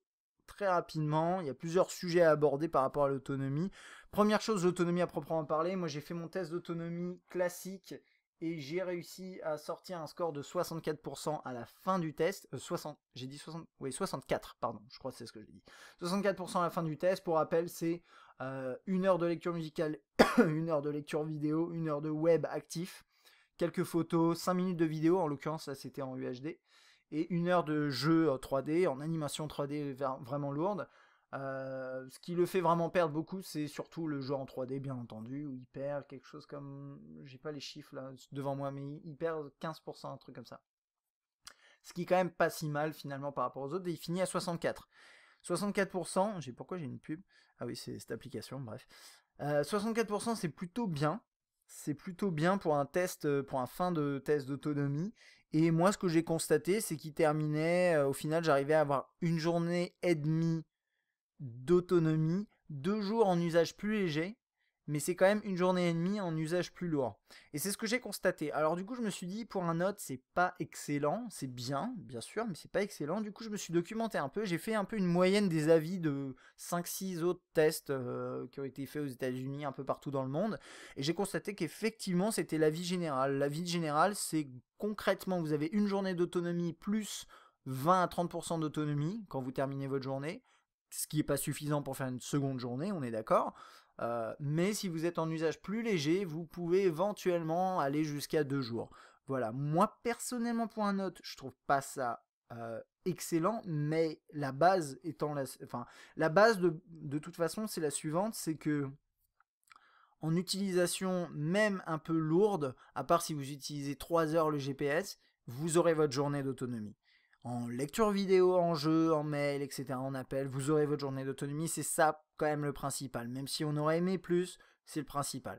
très rapidement. Il y a plusieurs sujets à aborder par rapport à l'autonomie. Première chose, l'autonomie à proprement parler. Moi, j'ai fait mon test d'autonomie classique et j'ai réussi à sortir un score de 64% à la fin du test. 60, euh, j'ai dit 60, oui, 64, pardon, je crois que c'est ce que j'ai dit. 64% à la fin du test, pour rappel, c'est euh, une heure de lecture musicale, une heure de lecture vidéo, une heure de web actif, quelques photos, 5 minutes de vidéo, en l'occurrence, ça c'était en UHD, et une heure de jeu 3D, euh, en animation 3D vraiment lourde. Euh, ce qui le fait vraiment perdre beaucoup, c'est surtout le jeu en 3D, bien entendu, où il perd quelque chose comme, j'ai pas les chiffres là devant moi, mais il perd 15%, un truc comme ça. Ce qui est quand même pas si mal finalement par rapport aux autres, et il finit à 64. 64%, j'ai pourquoi j'ai une pub Ah oui, c'est cette application, bref. 64% euh, c'est plutôt bien, c'est plutôt bien pour un test, euh, pour un fin de test d'autonomie. Et moi, ce que j'ai constaté, c'est qu'il terminait, au final, j'arrivais à avoir une journée et demie d'autonomie, deux jours en usage plus léger, mais c'est quand même une journée et demie en usage plus lourd. Et c'est ce que j'ai constaté. Alors du coup, je me suis dit, pour un autre, c'est pas excellent, c'est bien, bien sûr, mais c'est pas excellent. Du coup, je me suis documenté un peu, j'ai fait un peu une moyenne des avis de 5-6 autres tests euh, qui ont été faits aux États-Unis, un peu partout dans le monde, et j'ai constaté qu'effectivement, c'était l'avis général. L'avis général, c'est concrètement, vous avez une journée d'autonomie plus 20 à 30% d'autonomie quand vous terminez votre journée ce qui n'est pas suffisant pour faire une seconde journée, on est d'accord. Euh, mais si vous êtes en usage plus léger, vous pouvez éventuellement aller jusqu'à deux jours. Voilà, moi personnellement pour un autre, je trouve pas ça euh, excellent, mais la base étant la, enfin, la base de, de toute façon, c'est la suivante, c'est que en utilisation même un peu lourde, à part si vous utilisez 3 heures le GPS, vous aurez votre journée d'autonomie en lecture vidéo, en jeu, en mail, etc., en appel. Vous aurez votre journée d'autonomie. C'est ça quand même le principal. Même si on aurait aimé plus, c'est le principal.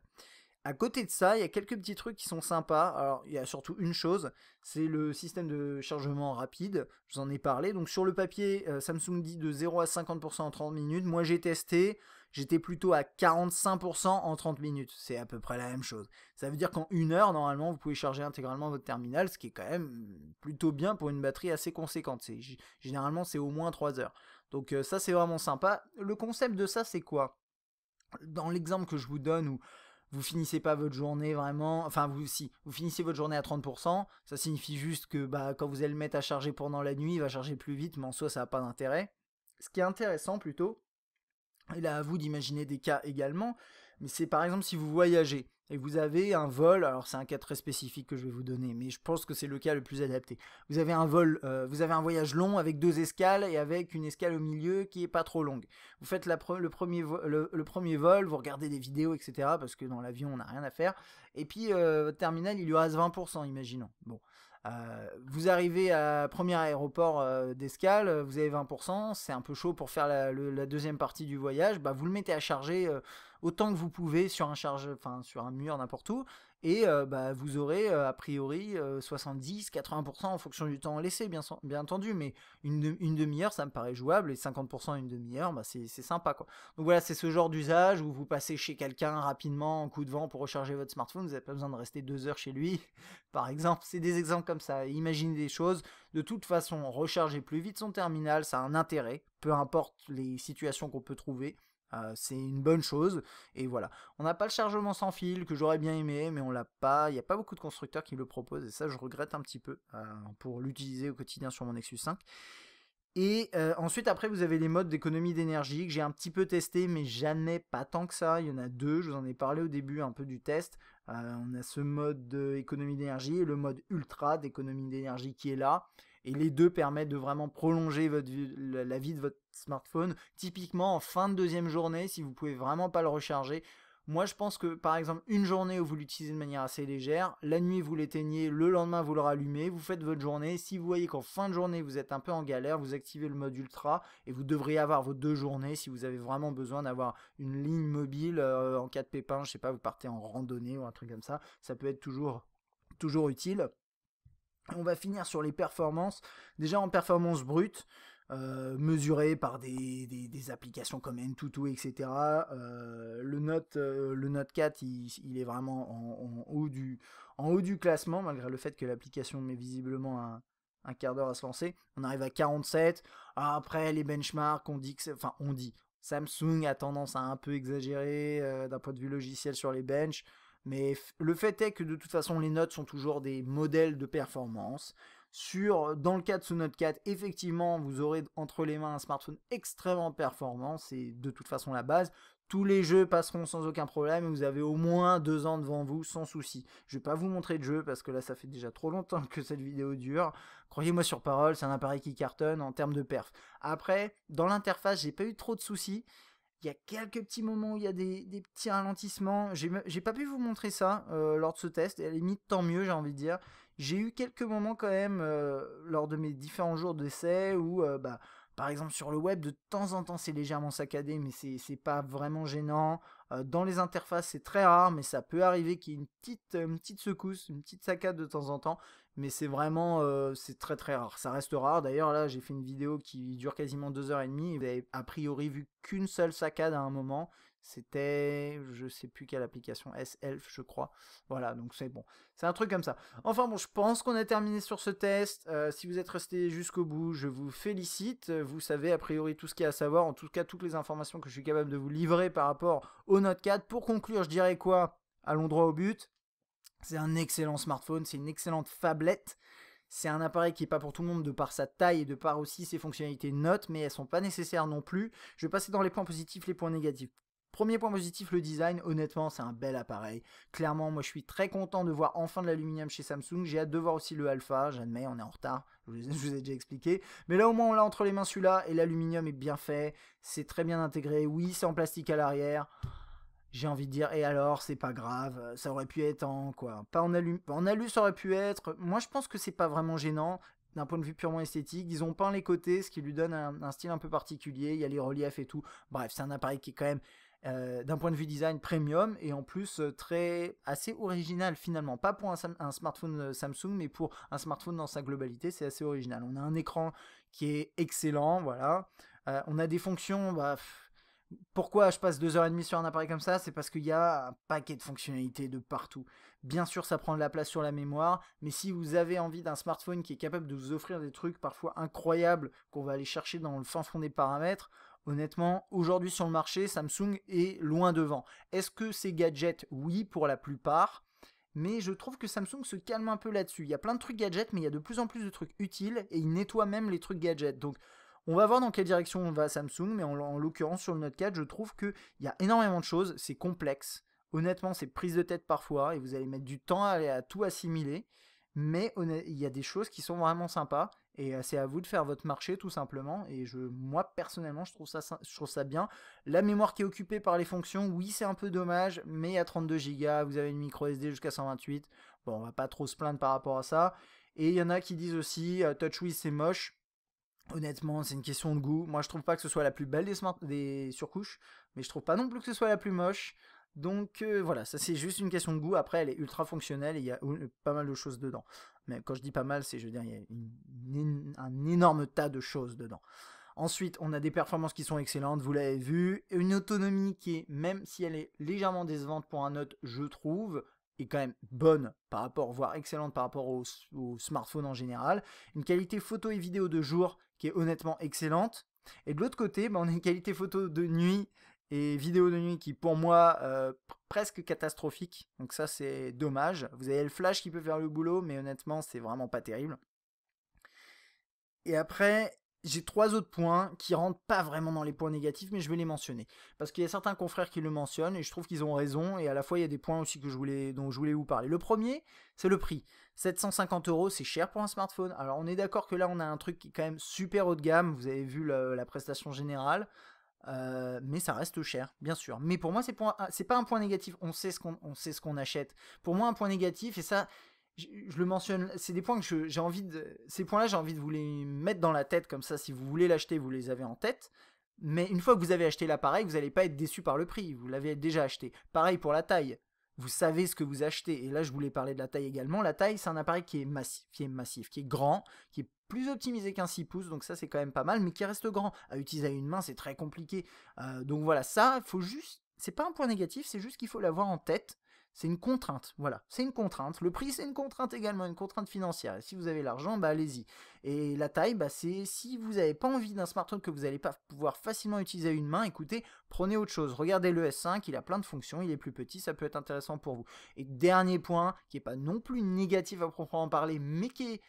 À côté de ça, il y a quelques petits trucs qui sont sympas. Alors, il y a surtout une chose, c'est le système de chargement rapide. Je vous en ai parlé. Donc, sur le papier, euh, Samsung dit de 0 à 50% en 30 minutes. Moi, j'ai testé j'étais plutôt à 45% en 30 minutes. C'est à peu près la même chose. Ça veut dire qu'en une heure, normalement, vous pouvez charger intégralement votre terminal, ce qui est quand même plutôt bien pour une batterie assez conséquente. généralement, c'est au moins 3 heures. Donc euh, ça, c'est vraiment sympa. Le concept de ça, c'est quoi Dans l'exemple que je vous donne où vous finissez pas votre journée vraiment, enfin vous si, vous finissez votre journée à 30%, ça signifie juste que bah, quand vous allez le mettre à charger pendant la nuit, il va charger plus vite, mais en soi ça n'a pas d'intérêt. Ce qui est intéressant plutôt, il a à vous d'imaginer des cas également. Mais c'est par exemple si vous voyagez et vous avez un vol, alors c'est un cas très spécifique que je vais vous donner, mais je pense que c'est le cas le plus adapté. Vous avez un vol, euh, vous avez un voyage long avec deux escales et avec une escale au milieu qui est pas trop longue. Vous faites le, premier premier vol, vous regardez des vidéos, etc. Parce que dans l'avion on n'a rien à faire. Et puis euh, votre terminal il lui reste 20%, imaginons. Bon, euh, vous arrivez à premier aéroport euh, d'escale, euh, vous avez 20%, c'est un peu chaud pour faire la, deuxième partie du voyage, bah, vous le mettez à charger autant que vous pouvez sur un charge, enfin sur un mur n'importe où, et bah, vous aurez a priori 70-80% en fonction du temps laissé, bien, bien entendu, mais une, demi-heure, ça me paraît jouable, et 50% une demi-heure, bah, c'est sympa. Quoi. Donc voilà, c'est ce genre d'usage où vous passez chez quelqu'un rapidement en coup de vent pour recharger votre smartphone, vous n'avez pas besoin de rester deux heures chez lui, par exemple. C'est des exemples comme ça, imaginez des choses. De toute façon, recharger plus vite son terminal, ça a un intérêt, peu importe les situations qu'on peut trouver. Ah, c'est une bonne chose. Et voilà. On n'a pas le chargement sans fil que j'aurais bien aimé, mais on l'a pas. Il n'y a pas beaucoup de constructeurs qui le proposent. Et ça, je regrette un petit peu euh, pour l'utiliser au quotidien sur mon Nexus 5. Et euh, ensuite, après, vous avez les modes d'économie d'énergie que j'ai un petit peu testé, mais jamais pas tant que ça. Il y en a deux, je vous en ai parlé au début un peu du test. Euh, on a ce mode d'économie d'énergie et le mode ultra d'économie d'énergie qui est là. Et les deux permettent de vraiment prolonger votre, la vie de votre smartphone, typiquement en fin de deuxième journée, si vous pouvez vraiment pas le recharger, moi, je pense que par exemple, une journée où vous l'utilisez de manière assez légère, la nuit vous l'éteignez, le lendemain vous le rallumez, vous faites votre journée. Si vous voyez qu'en fin de journée vous êtes un peu en galère, vous activez le mode ultra et vous devriez avoir vos deux journées si vous avez vraiment besoin d'avoir une ligne mobile euh, en cas de pépin. Je sais pas, vous partez en randonnée ou un truc comme ça. Ça peut être toujours, toujours utile. On va finir sur les performances. Déjà en performance brute, euh, mesuré par des, des, des, applications comme Antutu, etc. Euh, le, note, euh, le Note 4, il, est vraiment en, haut du, en haut du classement, malgré le fait que l'application met visiblement un, un quart d'heure à se lancer. On arrive à 47. Après, les benchmarks, on dit que Enfin, on dit. Samsung a tendance à un peu exagérer d'un point de vue logiciel sur les benches. Mais le fait est que de toute façon, les notes sont toujours des modèles de performance sur, euh, dans le cas de sous Note 4, effectivement, vous aurez entre les mains un smartphone extrêmement performant, c'est de toute façon la base. Tous les jeux passeront sans aucun problème et vous avez au moins deux ans devant vous sans souci. Je ne vais pas vous montrer de jeu parce que là ça fait déjà trop longtemps que cette vidéo dure. Croyez-moi sur parole, c'est un appareil qui cartonne en termes de perf. Après, dans l'interface, j'ai pas eu trop de soucis. Il y a quelques petits moments où il y a des, petits ralentissements. J'ai pas pu vous montrer ça euh, lors de ce test, et à la limite, tant mieux, j'ai envie de dire j'ai eu quelques moments quand même euh, lors de mes différents jours d'essai où, euh, bah, par exemple sur le web, de temps en temps c'est légèrement saccadé, mais c'est pas vraiment gênant. Euh, dans les interfaces, c'est très rare, mais ça peut arriver qu'il y ait une petite, petite secousse, une petite saccade de temps en temps, mais c'est vraiment, c'est très très rare. Ça reste rare. D'ailleurs là, j'ai fait une vidéo qui dure quasiment deux heures et demie. Vous avez a priori vu qu'une seule saccade à un moment, c'était, je sais plus quelle application, S-Elf, je crois. Voilà, donc c'est bon. C'est un truc comme ça. Enfin bon, je pense qu'on a terminé sur ce test. Euh, si vous êtes resté jusqu'au bout, je vous félicite. Vous savez a priori tout ce qu'il y a à savoir, en tout cas toutes les informations que je suis capable de vous livrer par rapport au Note 4. Pour conclure, je dirais quoi Allons droit au but. C'est un excellent smartphone, c'est une excellente fablette. C'est un appareil qui n'est pas pour tout le monde de par sa taille et de par aussi ses fonctionnalités notes, mais elles ne sont pas nécessaires non plus. Je vais passer dans les points positifs, les points négatifs. Premier point positif, le design. Honnêtement, c'est un bel appareil. Clairement, moi, je suis très content de voir enfin de l'aluminium chez Samsung. J'ai hâte de voir aussi le Alpha. J'admets, on est en retard. Je vous ai déjà expliqué. Mais là, au moins, on l'a entre les mains celui-là. Et l'aluminium est bien fait. C'est très bien intégré. Oui, c'est en plastique à l'arrière. J'ai envie de dire, et alors, c'est pas grave, ça aurait pu être en quoi Pas en alu, en alu ça aurait pu être. Moi je pense que c'est pas vraiment gênant d'un point de vue purement esthétique. Ils ont peint les côtés, ce qui lui donne un, un style un peu particulier. Il y a les reliefs et tout. Bref, c'est un appareil qui est quand même euh, d'un point de vue design premium et en plus euh, très assez original finalement. Pas pour un, smartphone euh, Samsung, mais pour un smartphone dans sa globalité, c'est assez original. On a un écran qui est excellent, voilà. on a des fonctions, bah, pourquoi je passe deux heures et demie sur un appareil comme ça C'est parce qu'il y a un paquet de fonctionnalités de partout. Bien sûr, ça prend de la place sur la mémoire, mais si vous avez envie d'un smartphone qui est capable de vous offrir des trucs parfois incroyables qu'on va aller chercher dans le fin fond des paramètres, Honnêtement, aujourd'hui sur le marché, Samsung est loin devant. Est-ce que ces gadgets Oui, pour la plupart. Mais je trouve que Samsung se calme un peu là-dessus. Il y a plein de trucs gadgets, mais il y a de plus en plus de trucs utiles et il nettoie même les trucs gadgets. Donc, on va voir dans quelle direction on va Samsung, mais en, l'occurrence sur le Note 4, je trouve qu'il y a énormément de choses, c'est complexe. Honnêtement, c'est prise de tête parfois et vous allez mettre du temps à, à tout assimiler. Mais il y a des choses qui sont vraiment sympas et euh, c'est à vous de faire votre marché tout simplement. Et je, moi personnellement, je trouve, ça, je trouve ça bien. La mémoire qui est occupée par les fonctions, oui, c'est un peu dommage, mais il y a 32 Go, vous avez une micro SD jusqu'à 128. Bon, on va pas trop se plaindre par rapport à ça. Et il y en a qui disent aussi euh, TouchWiz c'est moche. Honnêtement, c'est une question de goût. Moi, je trouve pas que ce soit la plus belle des, surcouches, mais je trouve pas non plus que ce soit la plus moche. Donc euh, voilà, ça c'est juste une question de goût. Après, elle est ultra fonctionnelle et il y a pas mal de choses dedans. Mais quand je dis pas mal, c'est, je veux dire, il y a un énorme tas de choses dedans. Ensuite, on a des performances qui sont excellentes, vous l'avez vu. Une autonomie qui est, même si elle est légèrement décevante pour un note, je trouve, est quand même bonne par rapport, voire excellente par rapport au, smartphone en général. Une qualité photo et vidéo de jour qui est honnêtement excellente. Et de l'autre côté, ben, on a une qualité photo de nuit et vidéo de nuit qui pour moi euh, presque catastrophique. Donc ça c'est dommage. Vous avez le flash qui peut faire le boulot, mais honnêtement c'est vraiment pas terrible. Et après j'ai trois autres points qui rentrent pas vraiment dans les points négatifs, mais je vais les mentionner parce qu'il y a certains confrères qui le mentionnent et je trouve qu'ils ont raison. Et à la fois il y a des points aussi que je voulais dont je voulais vous parler. Le premier c'est le prix. 750 euros, c'est cher pour un smartphone. Alors on est d'accord que là on a un truc qui est quand même super haut de gamme. Vous avez vu la prestation générale. Euh, mais ça reste cher, bien sûr. Mais pour moi, c'est pas un point négatif. On sait ce qu'on achète. Pour moi, un point négatif, et ça, je, le mentionne, c'est des points que j'ai envie de. Ces points-là, j'ai envie de vous les mettre dans la tête, comme ça, si vous voulez l'acheter, vous les avez en tête. Mais une fois que vous avez acheté l'appareil, vous n'allez pas être déçu par le prix, vous l'avez déjà acheté. Pareil pour la taille vous savez ce que vous achetez. Et là, je voulais parler de la taille également. La taille, c'est un appareil qui est massif, qui est massif, qui est grand, qui est plus optimisé qu'un 6 pouces, donc ça c'est quand même pas mal, mais qui reste grand. À utiliser à une main, c'est très compliqué. Euh, donc voilà, ça, faut juste. C'est pas un point négatif, c'est juste qu'il faut l'avoir en tête c'est une contrainte, voilà. C'est une contrainte. Le prix, c'est une contrainte également, une contrainte financière. Et si vous avez l'argent, bah allez-y. Et la taille, bah c'est si vous n'avez pas envie d'un smartphone que vous n'allez pas pouvoir facilement utiliser à une main, écoutez, prenez autre chose. Regardez le S5, il a plein de fonctions, il est plus petit, ça peut être intéressant pour vous. Et dernier point, qui n'est pas non plus négatif à proprement parler, mais qui est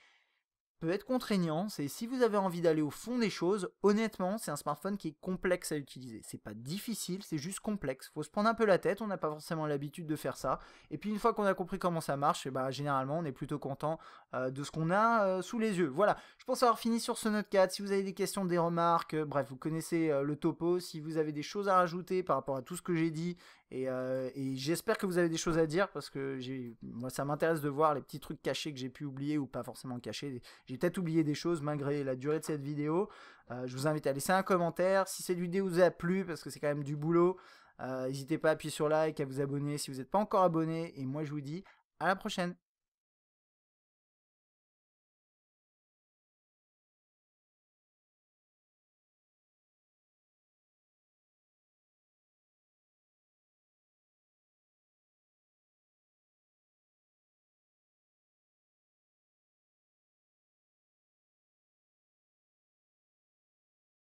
peut être contraignant, c'est si vous avez envie d'aller au fond des choses, honnêtement, c'est un smartphone qui est complexe à utiliser. C'est pas difficile, c'est juste complexe. Faut se prendre un peu la tête, on n'a pas forcément l'habitude de faire ça. Et puis une fois qu'on a compris comment ça marche, et eh bah, ben, généralement on est plutôt content euh, de ce qu'on a euh, sous les yeux. Voilà, je pense avoir fini sur ce Note 4. Si vous avez des questions, des remarques, euh, bref, vous connaissez le topo. Si vous avez des choses à rajouter par rapport à tout ce que j'ai dit, euh, et, j'espère que vous avez des choses à dire parce que moi ça m'intéresse de voir les petits trucs cachés que j'ai pu oublier ou pas forcément cachés. J'ai peut-être oublié des choses malgré la durée de cette vidéo. Euh, je vous invite à laisser un commentaire si cette vidéo vous a plu parce que c'est quand même du boulot. Euh, n'hésitez pas à appuyer sur like, à vous abonner si vous n'êtes pas encore abonné. Et moi je vous dis à la prochaine.